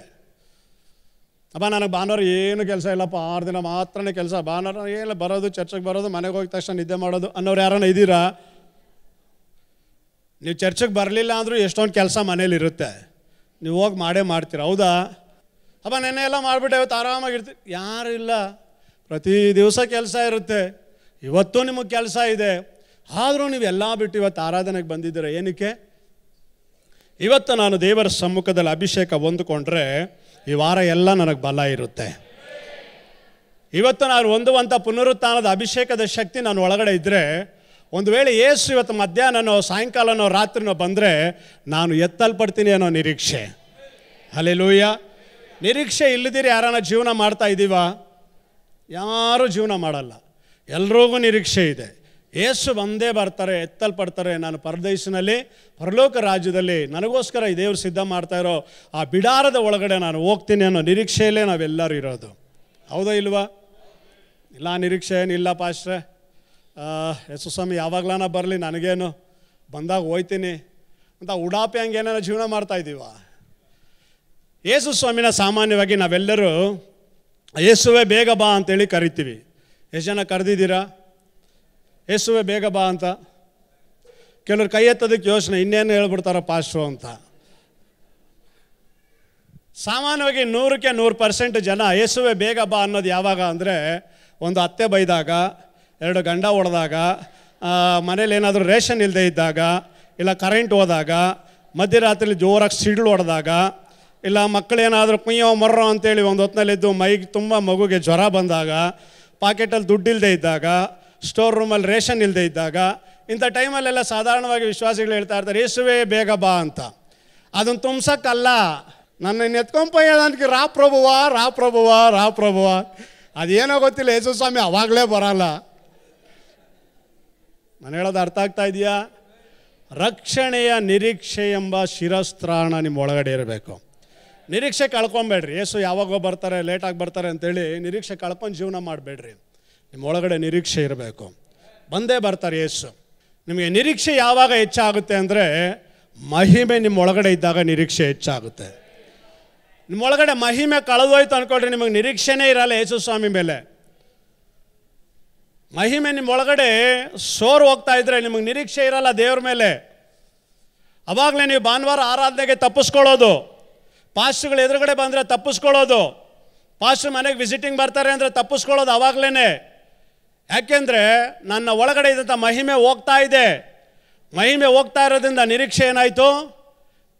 ಅಪ್ಪ ನನಗೆ ಭಾನುವಾರ ಏನು ಕೆಲಸ ಇಲ್ಲಪ್ಪ ಆರು ದಿನ ಮಾತ್ರನೇ ಕೆಲಸ ಭಾನುವಾರ ಏನು ಬರೋದು ಚರ್ಚೆಗೆ ಬರೋದು ಮನೆಗೆ ಹೋಗಿದ ತಕ್ಷಣ ನಿದ್ದೆ ಮಾಡೋದು ಅನ್ನೋರು ಯಾರನ್ನ ಇದ್ದೀರಾ ನೀವು ಚರ್ಚೆಗೆ ಬರಲಿಲ್ಲ ಅಂದರೂ ಎಷ್ಟೊಂದು ಕೆಲಸ ಮನೇಲಿರುತ್ತೆ ನೀವು ಹೋಗಿ ಮಾಡೇ ಮಾಡ್ತೀರಾ ಹೌದಾ ಅಪ್ಪ ನೆನ್ನೆ ಎಲ್ಲ ಮಾಡಿಬಿಟ್ಟೆ ಇವತ್ತು ಆರಾಮಾಗಿರ್ತೀವಿ ಯಾರು ಇಲ್ಲ ಪ್ರತಿ ದಿವಸ ಕೆಲಸ ಇರುತ್ತೆ ಇವತ್ತು ನಿಮಗೆ ಕೆಲಸ ಇದೆ ಆದರೂ ನೀವೆಲ್ಲ ಬಿಟ್ಟು ಇವತ್ತು ಆರಾಧನೆಗೆ ಬಂದಿದ್ದೀರ ಏನಕ್ಕೆ ಇವತ್ತು ನಾನು ದೇವರ ಸಮ್ಮುಖದಲ್ಲಿ ಅಭಿಷೇಕ ಹೊಂದ್ಕೊಂಡ್ರೆ ಈ ವಾರ ಎಲ್ಲ ನನಗೆ ಬಲ ಇರುತ್ತೆ ಇವತ್ತು ನಾನು ಹೊಂದುವಂಥ ಪುನರುತ್ಥಾನದ ಅಭಿಷೇಕದ ಶಕ್ತಿ ನಾನು ಒಳಗಡೆ ಇದ್ದರೆ ಒಂದು ವೇಳೆ ಏಸು ಇವತ್ತು ಮಧ್ಯಾಹ್ನನೋ ಸಾಯಂಕಾಲನೋ ರಾತ್ರಿನೋ ಬಂದರೆ ನಾನು ಎತ್ತಲ್ಪಡ್ತೀನಿ ಅನ್ನೋ ನಿರೀಕ್ಷೆ ಅಲ್ಲಿ ಲೂಯ್ಯ ನಿರೀಕ್ಷೆ ಇಲ್ಲದಿರಿ ಯಾರನ್ನ ಜೀವನ ಮಾಡ್ತಾ ಇದ್ದೀವ ಯಾರೂ ಜೀವನ ಮಾಡಲ್ಲ ಎಲ್ರಿಗೂ ನಿರೀಕ್ಷೆ ಇದೆ ಯೇಸು ಒಂದೇ ಬರ್ತಾರೆ ಎತ್ತಲ್ಪಡ್ತಾರೆ ನಾನು ಪರದೇಶನಲ್ಲಿ ಪರಲೋಕ ರಾಜ್ಯದಲ್ಲಿ ನನಗೋಸ್ಕರ ಈ ದೇವರು ಸಿದ್ಧ ಮಾಡ್ತಾ ಇರೋ ಆ ಬಿಡಾರದ ಒಳಗಡೆ ನಾನು ಹೋಗ್ತೀನಿ ಅನ್ನೋ ನಿರೀಕ್ಷೆಯಲ್ಲೇ ನಾವೆಲ್ಲರೂ ಇರೋದು ಹೌದಾ ಇಲ್ವಾ ಇಲ್ಲ ನಿರೀಕ್ಷೆ ಏನಿಲ್ಲ ಪಾಶ್ರೆ ಯೇಸು ಸ್ವಾಮಿ ಯಾವಾಗಲಾನ ಬರಲಿ ನನಗೇನು ಬಂದಾಗ ಹೋಯ್ತೀನಿ ಅಂತ ಉಡಾಪೆ ಹಂಗೆ ಜೀವನ ಜೀವನ ಇದ್ದೀವ ಯೇಸು ಸ್ವಾಮಿನ ಸಾಮಾನ್ಯವಾಗಿ ನಾವೆಲ್ಲರೂ ಯೇಸುವೆ ಬೇಗ ಬಾ ಅಂತೇಳಿ ಕರಿತೀವಿ ಎಷ್ಟು ಜನ ಕರೆದಿದ್ದೀರಾ ಯೇಸುವೆ ಬೇಗ ಬಾ ಅಂತ ಕೆಲವ್ರು ಕೈ ಎತ್ತೋದಕ್ಕೆ ಯೋಚನೆ ಇನ್ನೇನು ಹೇಳ್ಬಿಡ್ತಾರ ಪಾಸ್ಟ್ರು ಅಂತ ಸಾಮಾನ್ಯವಾಗಿ ನೂರಕ್ಕೆ ನೂರು ಪರ್ಸೆಂಟ್ ಜನ ಯೇಸುವೆ ಬೇಗ ಬಾ ಅನ್ನೋದು ಯಾವಾಗ ಅಂದರೆ ಒಂದು ಅತ್ತೆ ಬೈದಾಗ ಎರಡು ಗಂಡ ಹೊಡೆದಾಗ ಮನೇಲಿ ಏನಾದರೂ ರೇಷನ್ ಇಲ್ಲದೆ ಇದ್ದಾಗ ಇಲ್ಲ ಕರೆಂಟ್ ಹೋದಾಗ ಮಧ್ಯರಾತ್ರಿ ಜೋರಾಗಿ ಸಿಡಿಲು ಹೊಡೆದಾಗ ಇಲ್ಲ ಮಕ್ಕಳೇನಾದರೂ ಕುಯ್ಯೋ ಮರ್ರೋ ಅಂತೇಳಿ ಒಂದು ಹೊತ್ತಿನಲ್ಲಿದ್ದು ಮೈಗೆ ತುಂಬ ಮಗುಗೆ ಜ್ವರ ಬಂದಾಗ ಪಾಕೆಟಲ್ಲಿ ದುಡ್ಡಿಲ್ಲದೆ ಇದ್ದಾಗ ಸ್ಟೋರ್ ರೂಮಲ್ಲಿ ರೇಷನ್ ಇಲ್ಲದೆ ಇದ್ದಾಗ ಇಂಥ ಟೈಮಲ್ಲೆಲ್ಲ ಸಾಧಾರಣವಾಗಿ ವಿಶ್ವಾಸಿಗಳು ಹೇಳ್ತಾ ಇರ್ತಾರೆ ಯೇಸುವೆ ಬೇಗ ಬಾ ಅಂತ ಅದನ್ನು ತುಂಬ್ಸಕ್ಕಲ್ಲ ನನ್ನ ಎತ್ಕೊಂಪ ರಾ ಪ್ರಭುವ ರಾ ಪ್ರಭುವ ರಾ ಪ್ರಭುವ ಅದೇನೋ ಗೊತ್ತಿಲ್ಲ ಯೇಸು ಸ್ವಾಮಿ ಅವಾಗಲೇ ಬರಲ್ಲ ನಾನು ಹೇಳೋದು ಅರ್ಥ ಆಗ್ತಾ ಇದೆಯಾ ರಕ್ಷಣೆಯ ನಿರೀಕ್ಷೆ ಎಂಬ ಶಿರಸ್ತ್ರಾಣ ನಿಮ್ಮ ಒಳಗಡೆ ಇರಬೇಕು ನಿರೀಕ್ಷೆ ಕಳ್ಕೊಂಬೇಡ್ರಿ ಯೇಸು ಯಾವಾಗೋ ಬರ್ತಾರೆ ಲೇಟಾಗಿ ಬರ್ತಾರೆ ಅಂತೇಳಿ ನಿರೀಕ್ಷೆ ಕಳ್ಕೊಂಡು ಜೀವನ ಮಾಡಬೇಡ್ರಿ ನಿಮ್ಮೊಳಗಡೆ ನಿರೀಕ್ಷೆ ಇರಬೇಕು ಬಂದೇ ಬರ್ತಾರೆ ಯೇಸು ನಿಮಗೆ ನಿರೀಕ್ಷೆ ಯಾವಾಗ ಹೆಚ್ಚಾಗುತ್ತೆ ಅಂದರೆ ಮಹಿಮೆ ನಿಮ್ಮೊಳಗಡೆ ಇದ್ದಾಗ ನಿರೀಕ್ಷೆ ಹೆಚ್ಚಾಗುತ್ತೆ ನಿಮ್ಮೊಳಗಡೆ ಮಹಿಮೆ ಕಳೆದೋಯ್ತು ಅಂದ್ಕೊಳ್ರಿ ನಿಮಗೆ ನಿರೀಕ್ಷೆನೇ ಇರಲ್ಲ ಯೇಸು ಸ್ವಾಮಿ ಮೇಲೆ ಮಹಿಮೆ ನಿಮ್ಮೊಳಗಡೆ ಸೋರ್ ಹೋಗ್ತಾ ಇದ್ರೆ ನಿಮಗೆ ನಿರೀಕ್ಷೆ ಇರಲ್ಲ ದೇವ್ರ ಮೇಲೆ ಅವಾಗಲೇ ನೀವು ಭಾನುವಾರ ಆರಾಧನೆಗೆ ತಪ್ಪಿಸ್ಕೊಳ್ಳೋದು ಪಾಸ್ಟ್ಗಳು ಎದುರುಗಡೆ ಬಂದರೆ ತಪ್ಪಿಸ್ಕೊಳ್ಳೋದು ಪಾಸ್ಟ್ರ್ ಮನೆಗೆ ವಿಸಿಟಿಂಗ್ ಬರ್ತಾರೆ ಅಂದರೆ ತಪ್ಪಿಸ್ಕೊಳ್ಳೋದು ಅವಾಗಲೇ ಯಾಕೆಂದರೆ ನನ್ನ ಒಳಗಡೆ ಇದ್ದಂಥ ಮಹಿಮೆ ಹೋಗ್ತಾ ಇದೆ ಮಹಿಮೆ ಹೋಗ್ತಾ ಇರೋದ್ರಿಂದ ನಿರೀಕ್ಷೆ ಏನಾಯಿತು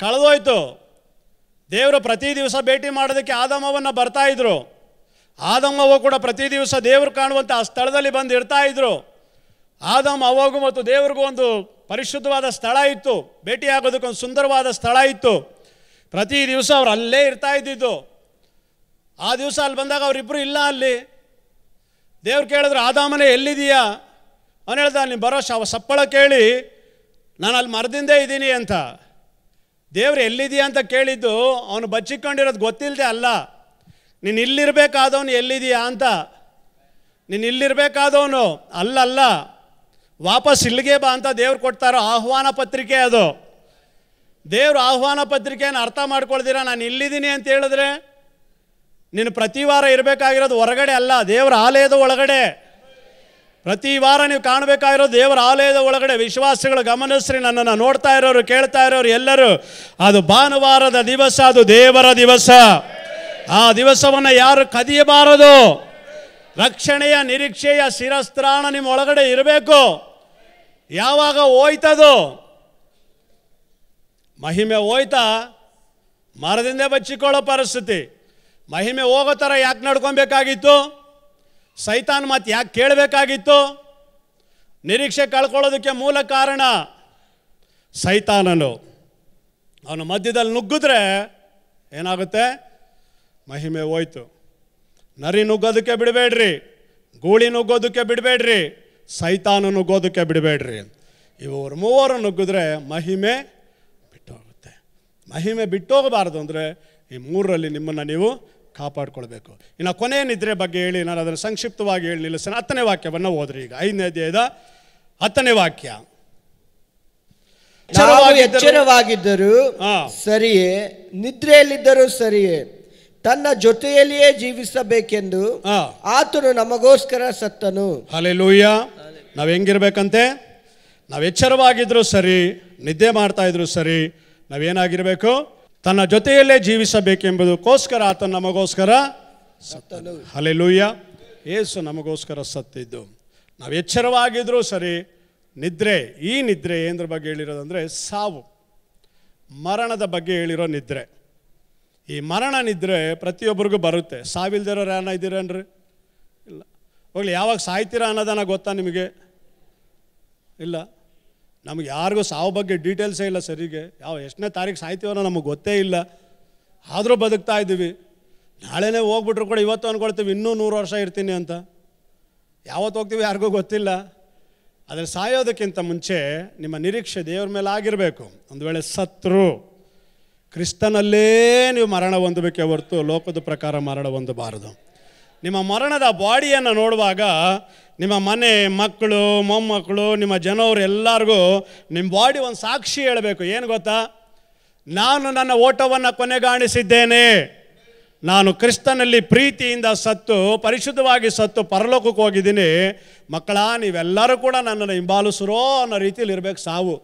ಕಳೆದೋಯ್ತು ದೇವರು ಪ್ರತಿ ದಿವಸ ಭೇಟಿ ಮಾಡೋದಕ್ಕೆ ಆದಮವನ್ನು ಬರ್ತಾ ಇದ್ರು ಆದಮ್ಮವ ಕೂಡ ಪ್ರತಿ ದಿವಸ ದೇವರು ಕಾಣುವಂಥ ಆ ಸ್ಥಳದಲ್ಲಿ ಬಂದು ಇರ್ತಾ ಇದ್ರು ಆದಮ್ಮ ಅವಾಗೂ ಮತ್ತು ದೇವ್ರಿಗೂ ಒಂದು ಪರಿಶುದ್ಧವಾದ ಸ್ಥಳ ಇತ್ತು ಭೇಟಿ ಆಗೋದಕ್ಕೊಂದು ಸುಂದರವಾದ ಸ್ಥಳ ಇತ್ತು ಪ್ರತಿ ದಿವಸ ಅವ್ರು ಅಲ್ಲೇ ಇರ್ತಾ ಇದ್ದಿದ್ದು ಆ ದಿವಸ ಅಲ್ಲಿ ಬಂದಾಗ ಅವರಿಬ್ಬರು ಇಲ್ಲ ಅಲ್ಲಿ ದೇವ್ರು ಕೇಳಿದ್ರು ಆದಾಮನೆ ಎಲ್ಲಿದೆಯಾ ಅವನು ಹೇಳ್ದ ನೀನು ಬರೋ ಅವ ಸಪ್ಪಳ ಕೇಳಿ ನಾನು ಅಲ್ಲಿ ಮರದಿಂದೇ ಇದ್ದೀನಿ ಅಂತ ದೇವ್ರು ಎಲ್ಲಿದೆಯಾ ಅಂತ ಕೇಳಿದ್ದು ಅವನು ಬಚ್ಚಿಕೊಂಡಿರೋದು ಗೊತ್ತಿಲ್ಲದೆ ಅಲ್ಲ ನೀನು ಇಲ್ಲಿರಬೇಕಾದವನು ಎಲ್ಲಿದೆಯಾ ಅಂತ ನೀನು ಇಲ್ಲಿರಬೇಕಾದವನು ಅಲ್ಲಲ್ಲ ವಾಪಸ್ ಇಲ್ಲಿಗೆ ಬಾ ಅಂತ ದೇವ್ರು ಕೊಡ್ತಾರೋ ಆಹ್ವಾನ ಪತ್ರಿಕೆ ಅದು ದೇವ್ರ ಆಹ್ವಾನ ಪತ್ರಿಕೆಯನ್ನು ಅರ್ಥ ಮಾಡ್ಕೊಳ್ದಿರ ನಾನು ಇಲ್ಲಿದ್ದೀನಿ ಅಂತ ಹೇಳಿದ್ರೆ ನೀನು ಪ್ರತಿ ವಾರ ಇರಬೇಕಾಗಿರೋದು ಹೊರಗಡೆ ಅಲ್ಲ ದೇವರ ಆಲಯದ ಒಳಗಡೆ ಪ್ರತಿ ವಾರ ನೀವು ಕಾಣಬೇಕಾಗಿರೋ ದೇವರ ಆಲಯದ ಒಳಗಡೆ ವಿಶ್ವಾಸಗಳು ಗಮನಿಸ್ರಿ ನನ್ನನ್ನು ನೋಡ್ತಾ ಇರೋರು ಕೇಳ್ತಾ ಇರೋರು ಎಲ್ಲರೂ ಅದು ಭಾನುವಾರದ ದಿವಸ ಅದು ದೇವರ ದಿವಸ ಆ ದಿವಸವನ್ನು ಯಾರು ಕದಿಯಬಾರದು ರಕ್ಷಣೆಯ ನಿರೀಕ್ಷೆಯ ಶಿರಸ್ತ್ರಾಣ ನಿಮ್ಮ ಒಳಗಡೆ ಇರಬೇಕು ಯಾವಾಗ ಹೋಯ್ತದು ಮಹಿಮೆ ಹೋಯ್ತಾ ಮರದಿಂದ ಬಚ್ಚಿಕೊಳ್ಳೋ ಪರಿಸ್ಥಿತಿ ಮಹಿಮೆ ಹೋಗೋ ಥರ ಯಾಕೆ ನಡ್ಕೊಬೇಕಾಗಿತ್ತು ಸೈತಾನ್ ಮತ್ತು ಯಾಕೆ ಕೇಳಬೇಕಾಗಿತ್ತು ನಿರೀಕ್ಷೆ ಕಳ್ಕೊಳ್ಳೋದಕ್ಕೆ ಮೂಲ ಕಾರಣ ಸೈತಾನನು ಅವನ ಮಧ್ಯದಲ್ಲಿ ನುಗ್ಗಿದ್ರೆ ಏನಾಗುತ್ತೆ ಮಹಿಮೆ ಹೋಯ್ತು ನರಿ ನುಗ್ಗೋದಕ್ಕೆ ಬಿಡಬೇಡ್ರಿ ಗೂಳಿ ನುಗ್ಗೋದಕ್ಕೆ ಬಿಡಬೇಡ್ರಿ ಸೈತಾನು ನುಗ್ಗೋದಕ್ಕೆ ಬಿಡಬೇಡ್ರಿ ಇವರು ಮೂವರು ನುಗ್ಗಿದ್ರೆ ಮಹಿಮೆ ಬಿಟ್ಟೋಗುತ್ತೆ ಮಹಿಮೆ ಬಿಟ್ಟೋಗಬಾರ್ದು ಅಂದರೆ ಈ ಮೂರರಲ್ಲಿ ನಿಮ್ಮನ್ನು ನೀವು ಕಾಪಾಡ್ಕೊಳ್ಬೇಕು ಇನ್ನು ಕೊನೆಯ ನಿದ್ರೆ ಬಗ್ಗೆ ಹೇಳಿ ನಾನು ಅದನ್ನು ಸಂಕ್ಷಿಪ್ತವಾಗಿ ಹೇಳಿ ನಿಲ್ಲಿಸ್ತೇನೆ ಹತ್ತನೇ ವಾಕ್ಯವನ್ನು ಓದ್ರಿ ಈಗ ಐದನೇ ಅಧ್ಯಾಯದ ಹತ್ತನೇ ವಾಕ್ಯ ಎಚ್ಚರವಾಗಿದ್ದರು ಸರಿಯೇ ನಿದ್ರೆಯಲ್ಲಿದ್ದರೂ ಸರಿಯೇ ತನ್ನ ಜೊತೆಯಲ್ಲಿಯೇ ಜೀವಿಸಬೇಕೆಂದು ಆತನು ನಮಗೋಸ್ಕರ ಸತ್ತನು ಲೂಯ್ಯ ನಾವು ಹೆಂಗಿರ್ಬೇಕಂತೆ ನಾವು ಎಚ್ಚರವಾಗಿದ್ರು ಸರಿ ನಿದ್ದೆ ಮಾಡ್ತಾ ಇದ್ರು ಸರಿ ನಾವೇನಾಗಿರ್ಬೇಕು ತನ್ನ ಜೊತೆಯಲ್ಲೇ ಜೀವಿಸಬೇಕೆಂಬುದಕ್ಕೋಸ್ಕರ ಆತ ನಮಗೋಸ್ಕರ ಸತ್ತನು ಅಲೆಲೂಯ್ಯ ಏಸು ನಮಗೋಸ್ಕರ ಸತ್ತಿದ್ದು ನಾವು ಎಚ್ಚರವಾಗಿದ್ದರೂ ಸರಿ ನಿದ್ರೆ ಈ ನಿದ್ರೆ ಏನರ ಬಗ್ಗೆ ಹೇಳಿರೋದಂದರೆ ಸಾವು ಮರಣದ ಬಗ್ಗೆ ಹೇಳಿರೋ ನಿದ್ರೆ ಈ ಮರಣ ನಿದ್ರೆ ಪ್ರತಿಯೊಬ್ಬರಿಗೂ ಬರುತ್ತೆ ಸಾವಿಲ್ದಿರೋರು ರಾಣ ಇದ್ದೀರೇನ್ರಿ ಇಲ್ಲ ಹೋಗಲಿ ಯಾವಾಗ ಸಾಯ್ತೀರಾ ಅನ್ನೋದನ್ನ ಗೊತ್ತಾ ನಿಮಗೆ ಇಲ್ಲ ನಮಗೆ ಯಾರಿಗೂ ಸಾವು ಬಗ್ಗೆ ಡೀಟೇಲ್ಸೇ ಇಲ್ಲ ಸರಿಗೆ ಯಾವ ಎಷ್ಟನೇ ತಾರೀಕು ಸಾಯ್ತೀವೋ ನಮಗೆ ಗೊತ್ತೇ ಇಲ್ಲ ಆದರೂ ಬದುಕ್ತಾ ಇದ್ದೀವಿ ನಾಳೆನೇ ಹೋಗ್ಬಿಟ್ರು ಕೂಡ ಇವತ್ತು ಅಂದ್ಕೊಳ್ತೀವಿ ಇನ್ನೂ ನೂರು ವರ್ಷ ಇರ್ತೀನಿ ಅಂತ ಯಾವತ್ತು ಹೋಗ್ತೀವಿ ಯಾರಿಗೂ ಗೊತ್ತಿಲ್ಲ ಆದರೆ ಸಾಯೋದಕ್ಕಿಂತ ಮುಂಚೆ ನಿಮ್ಮ ನಿರೀಕ್ಷೆ ದೇವ್ರ ಮೇಲೆ ಆಗಿರಬೇಕು ಒಂದು ವೇಳೆ ಸತ್ರು ಕ್ರಿಸ್ತನಲ್ಲೇ ನೀವು ಮರಣ ಹೊಂದಬೇಕೇ ಹೊರತು ಲೋಕದ ಪ್ರಕಾರ ಮರಣ ಹೊಂದಬಾರದು ನಿಮ್ಮ ಮರಣದ ಬಾಡಿಯನ್ನು ನೋಡುವಾಗ ನಿಮ್ಮ ಮನೆ ಮಕ್ಕಳು ಮೊಮ್ಮಕ್ಕಳು ನಿಮ್ಮ ಜನವರು ಎಲ್ಲರಿಗೂ ನಿಮ್ಮ ಬಾಡಿ ಒಂದು ಸಾಕ್ಷಿ ಹೇಳಬೇಕು ಏನು ಗೊತ್ತಾ ನಾನು ನನ್ನ ಓಟವನ್ನು ಕೊನೆಗಾಣಿಸಿದ್ದೇನೆ ನಾನು ಕ್ರಿಸ್ತನಲ್ಲಿ ಪ್ರೀತಿಯಿಂದ ಸತ್ತು ಪರಿಶುದ್ಧವಾಗಿ ಸತ್ತು ಪರಲೋಕಕ್ಕೆ ಹೋಗಿದ್ದೀನಿ ಮಕ್ಕಳ ನೀವೆಲ್ಲರೂ ಕೂಡ ನನ್ನನ್ನು ಹಿಂಬಾಲಿಸ್ರೋ ಅನ್ನೋ ರೀತಿಯಲ್ಲಿ ಇರಬೇಕು ಸಾವು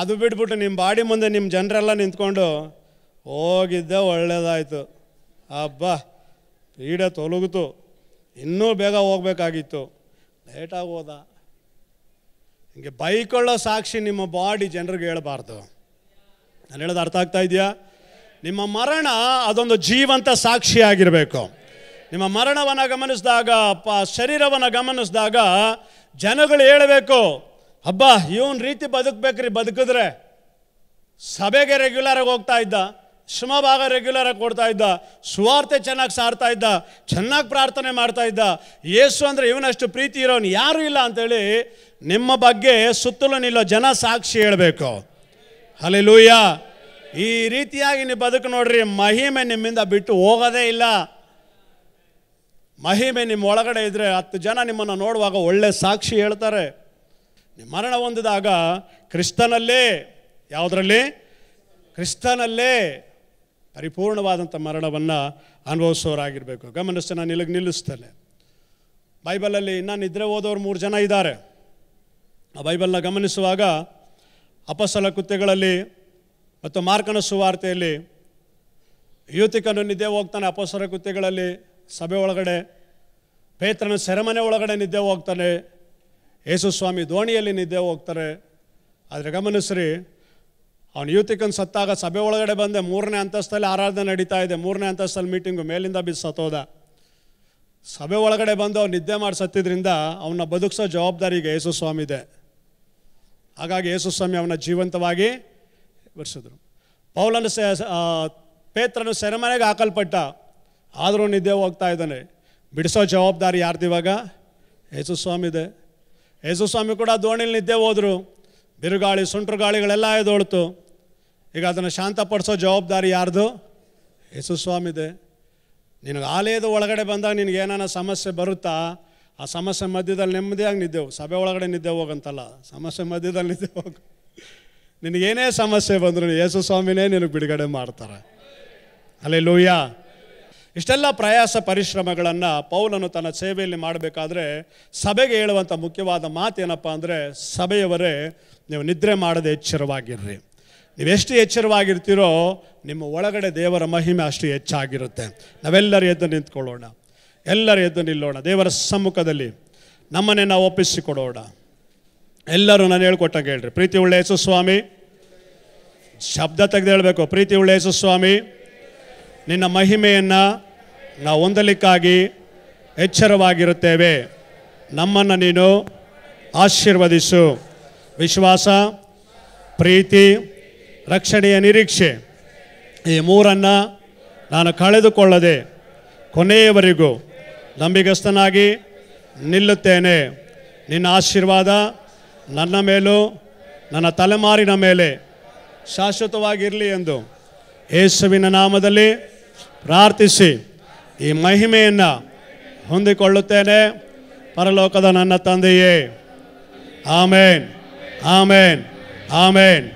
ಅದು ಬಿಟ್ಬಿಟ್ಟು ನಿಮ್ಮ ಬಾಡಿ ಮುಂದೆ ನಿಮ್ಮ ಜನರೆಲ್ಲ ನಿಂತ್ಕೊಂಡು ಹೋಗಿದ್ದೆ ಒಳ್ಳೇದಾಯಿತು ಅಬ್ಬಾ ಪೀಡೆ ತೊಲಗಿತು ಇನ್ನೂ ಬೇಗ ಹೋಗಬೇಕಾಗಿತ್ತು ಲೇಟಾಗಿ ಹೋದ ಹಿಂಗೆ ಬೈಕೊಳ್ಳೋ ಸಾಕ್ಷಿ ನಿಮ್ಮ ಬಾಡಿ ಜನರಿಗೆ ಹೇಳಬಾರ್ದು ನಾನು ಹೇಳೋದು ಅರ್ಥ ಆಗ್ತಾ ಇದೆಯಾ ನಿಮ್ಮ ಮರಣ ಅದೊಂದು ಜೀವಂತ ಸಾಕ್ಷಿ ಆಗಿರಬೇಕು ನಿಮ್ಮ ಮರಣವನ್ನು ಗಮನಿಸಿದಾಗ ಪ ಶರೀರವನ್ನು ಗಮನಿಸಿದಾಗ ಜನಗಳು ಹೇಳಬೇಕು ಹಬ್ಬ ಇವನ್ ರೀತಿ ಬದುಕಬೇಕ್ರಿ ಬದುಕಿದ್ರೆ ಸಭೆಗೆ ರೆಗ್ಯುಲರಾಗಿ ಹೋಗ್ತಾ ಇದ್ದ ಸುಮಭಾಗ ರೆಗ್ಯುಲರ್ ಆಗಿ ಕೊಡ್ತಾ ಇದ್ದ ಸುವಾರ್ತೆ ಚೆನ್ನಾಗಿ ಸಾರ್ತಾ ಇದ್ದ ಚೆನ್ನಾಗಿ ಪ್ರಾರ್ಥನೆ ಮಾಡ್ತಾ ಇದ್ದ ಯೇಸು ಅಂದರೆ ಇವನಷ್ಟು ಪ್ರೀತಿ ಇರೋನು ಯಾರೂ ಇಲ್ಲ ಅಂಥೇಳಿ ನಿಮ್ಮ ಬಗ್ಗೆ ಸುತ್ತಲೂ ನಿಲ್ಲೋ ಜನ ಸಾಕ್ಷಿ ಹೇಳಬೇಕು ಅಲೆ ಲೂಯ್ಯ ಈ ರೀತಿಯಾಗಿ ನೀವು ಬದುಕು ನೋಡ್ರಿ ಮಹಿಮೆ ನಿಮ್ಮಿಂದ ಬಿಟ್ಟು ಹೋಗೋದೇ ಇಲ್ಲ ಮಹಿಮೆ ನಿಮ್ಮ ಒಳಗಡೆ ಇದ್ದರೆ ಹತ್ತು ಜನ ನಿಮ್ಮನ್ನು ನೋಡುವಾಗ ಒಳ್ಳೆ ಸಾಕ್ಷಿ ಹೇಳ್ತಾರೆ ಮರಣ ಹೊಂದಿದಾಗ ಕ್ರಿಸ್ತನಲ್ಲೇ ಯಾವುದರಲ್ಲಿ ಕ್ರಿಸ್ತನಲ್ಲೇ ಪರಿಪೂರ್ಣವಾದಂಥ ಮರಣವನ್ನು ಅನುಭವಿಸೋರಾಗಿರಬೇಕು ಗಮನಿಸ್ತೇನೆ ನಾನು ಇಲ್ಲಿಗೆ ನಿಲ್ಲಿಸ್ತೇನೆ ಬೈಬಲಲ್ಲಿ ಇನ್ನೂ ನಿದ್ರೆ ಹೋದವರು ಮೂರು ಜನ ಇದ್ದಾರೆ ಆ ಬೈಬಲ್ನ ಗಮನಿಸುವಾಗ ಅಪಸಲ ಕೃತ್ಯಗಳಲ್ಲಿ ಮತ್ತು ಮಾರ್ಕನ ಸುವಾರ್ತೆಯಲ್ಲಿ ಯುವತಿಕನು ನಿದ್ದೆ ಹೋಗ್ತಾನೆ ಅಪಸರ ಕೃತ್ಯಗಳಲ್ಲಿ ಸಭೆ ಒಳಗಡೆ ಪೇತ್ರನ ಸೆರೆಮನೆ ಒಳಗಡೆ ನಿದ್ದೆ ಹೋಗ್ತಾನೆ ಯೇಸುಸ್ವಾಮಿ ದೋಣಿಯಲ್ಲಿ ನಿದ್ದೆ ಹೋಗ್ತಾರೆ ಆದರೆ ಗಮನಿಸ್ರಿ ಅವನು ಯುವತಿಕನ್ ಸತ್ತಾಗ ಸಭೆ ಒಳಗಡೆ ಬಂದೆ ಮೂರನೇ ಅಂತಸ್ತಲ್ಲಿ ಆರಾಧನೆ ನಡೀತಾ ಇದೆ ಮೂರನೇ ಅಂತಸ್ತಲ್ಲಿ ಮೀಟಿಂಗು ಮೇಲಿಂದ ಬಿದ್ದು ಸತ್ತೋದ ಸಭೆ ಒಳಗಡೆ ಬಂದು ಅವ್ನು ನಿದ್ದೆ ಮಾಡಿ ಸತ್ತಿದ್ರಿಂದ ಅವನ್ನ ಬದುಕಿಸೋ ಜವಾಬ್ದಾರಿಗೆ ಯೇಸು ಸ್ವಾಮಿ ಇದೆ ಹಾಗಾಗಿ ಯೇಸು ಸ್ವಾಮಿ ಅವನ ಜೀವಂತವಾಗಿ ಬರ್ಸಿದ್ರು ಪೌಲನ್ನು ಸೆ ಪೇತ್ರನು ಸೆರೆಮನೆಗೆ ಹಾಕಲ್ಪಟ್ಟ ಆದರೂ ನಿದ್ದೆ ಹೋಗ್ತಾ ಇದ್ದಾನೆ ಬಿಡಿಸೋ ಜವಾಬ್ದಾರಿ ಯಾರ್ದಿವಾಗ ಯೇಸು ಸ್ವಾಮಿ ಇದೆ ಯೇಸು ಸ್ವಾಮಿ ಕೂಡ ದೋಣಿಲಿ ನಿದ್ದೆ ಹೋದರು ಬಿರುಗಾಳಿ ಸುಂಟ್ರು ಗಾಳಿಗಳೆಲ್ಲ ಎದೋಳ್ತು ಈಗ ಅದನ್ನು ಶಾಂತಪಡಿಸೋ ಜವಾಬ್ದಾರಿ ಯಾರ್ದು ಯೇಸು ಸ್ವಾಮಿದೆ ನಿನಗೆ ಆಲಯದ ಒಳಗಡೆ ಬಂದಾಗ ನಿನಗೆ ಏನಾನ ಸಮಸ್ಯೆ ಬರುತ್ತಾ ಆ ಸಮಸ್ಯೆ ಮಧ್ಯದಲ್ಲಿ ನೆಮ್ಮದಿಯಾಗಿ ನಿದ್ದೆವು ಸಭೆ ಒಳಗಡೆ ನಿದ್ದೆ ಹೋಗಂತಲ್ಲ ಸಮಸ್ಯೆ ಮಧ್ಯದಲ್ಲಿ ನಿದ್ದೆ ಹೋಗ ನಿನಗೇನೇ ಸಮಸ್ಯೆ ಬಂದರೂ ಯೇಸು ಸ್ವಾಮಿನೇ ನಿನಗೆ ಬಿಡುಗಡೆ ಮಾಡ್ತಾರೆ ಅಲ್ಲೇ ಲೂಯ್ಯ ಇಷ್ಟೆಲ್ಲ ಪ್ರಯಾಸ ಪರಿಶ್ರಮಗಳನ್ನು ಪೌಲನು ತನ್ನ ಸೇವೆಯಲ್ಲಿ ಮಾಡಬೇಕಾದ್ರೆ ಸಭೆಗೆ ಹೇಳುವಂಥ ಮುಖ್ಯವಾದ ಮಾತೇನಪ್ಪ ಅಂದರೆ ಸಭೆಯವರೇ ನೀವು ನಿದ್ರೆ ಮಾಡದೆ ಎಚ್ಚರವಾಗಿರ್ರಿ ನೀವೆಷ್ಟು ಎಚ್ಚರವಾಗಿರ್ತೀರೋ ನಿಮ್ಮ ಒಳಗಡೆ ದೇವರ ಮಹಿಮೆ ಅಷ್ಟು ಹೆಚ್ಚಾಗಿರುತ್ತೆ ನಾವೆಲ್ಲರೂ ಎದ್ದು ನಿಂತ್ಕೊಳ್ಳೋಣ ಎಲ್ಲರೂ ಎದ್ದು ನಿಲ್ಲೋಣ ದೇವರ ಸಮ್ಮುಖದಲ್ಲಿ ನಮ್ಮನ್ನೇ ನಾವು ಒಪ್ಪಿಸಿಕೊಡೋಣ ಎಲ್ಲರೂ ನಾನು ಹೇಳ್ಕೊಟ್ಟಂಗೆ ಹೇಳ್ರಿ ಪ್ರೀತಿ ಉಳ್ಳ ಯೇಸು ಸ್ವಾಮಿ ಶಬ್ದ ತೆಗೆದು ಹೇಳಬೇಕು ಪ್ರೀತಿ ಉಳ್ಳ ಯೇಸು ಸ್ವಾಮಿ ನಿನ್ನ ಮಹಿಮೆಯನ್ನು ನಾವು ಹೊಂದಲಿಕ್ಕಾಗಿ ಎಚ್ಚರವಾಗಿರುತ್ತೇವೆ ನಮ್ಮನ್ನು ನೀನು ಆಶೀರ್ವದಿಸು ವಿಶ್ವಾಸ ಪ್ರೀತಿ ರಕ್ಷಣೆಯ ನಿರೀಕ್ಷೆ ಈ ಮೂರನ್ನು ನಾನು ಕಳೆದುಕೊಳ್ಳದೆ ಕೊನೆಯವರೆಗೂ ನಂಬಿಗಸ್ತನಾಗಿ ನಿಲ್ಲುತ್ತೇನೆ ನಿನ್ನ ಆಶೀರ್ವಾದ ನನ್ನ ಮೇಲೂ ನನ್ನ ತಲೆಮಾರಿನ ಮೇಲೆ ಶಾಶ್ವತವಾಗಿರಲಿ ಎಂದು ಯೇಸುವಿನ ನಾಮದಲ್ಲಿ ಪ್ರಾರ್ಥಿಸಿ ಈ ಮಹಿಮೆಯನ್ನು ಹೊಂದಿಕೊಳ್ಳುತ್ತೇನೆ ಪರಲೋಕದ ನನ್ನ ತಂದೆಯೇ ಆಮೇನ್ ಆಮೇನ್ ಆಮೇನ್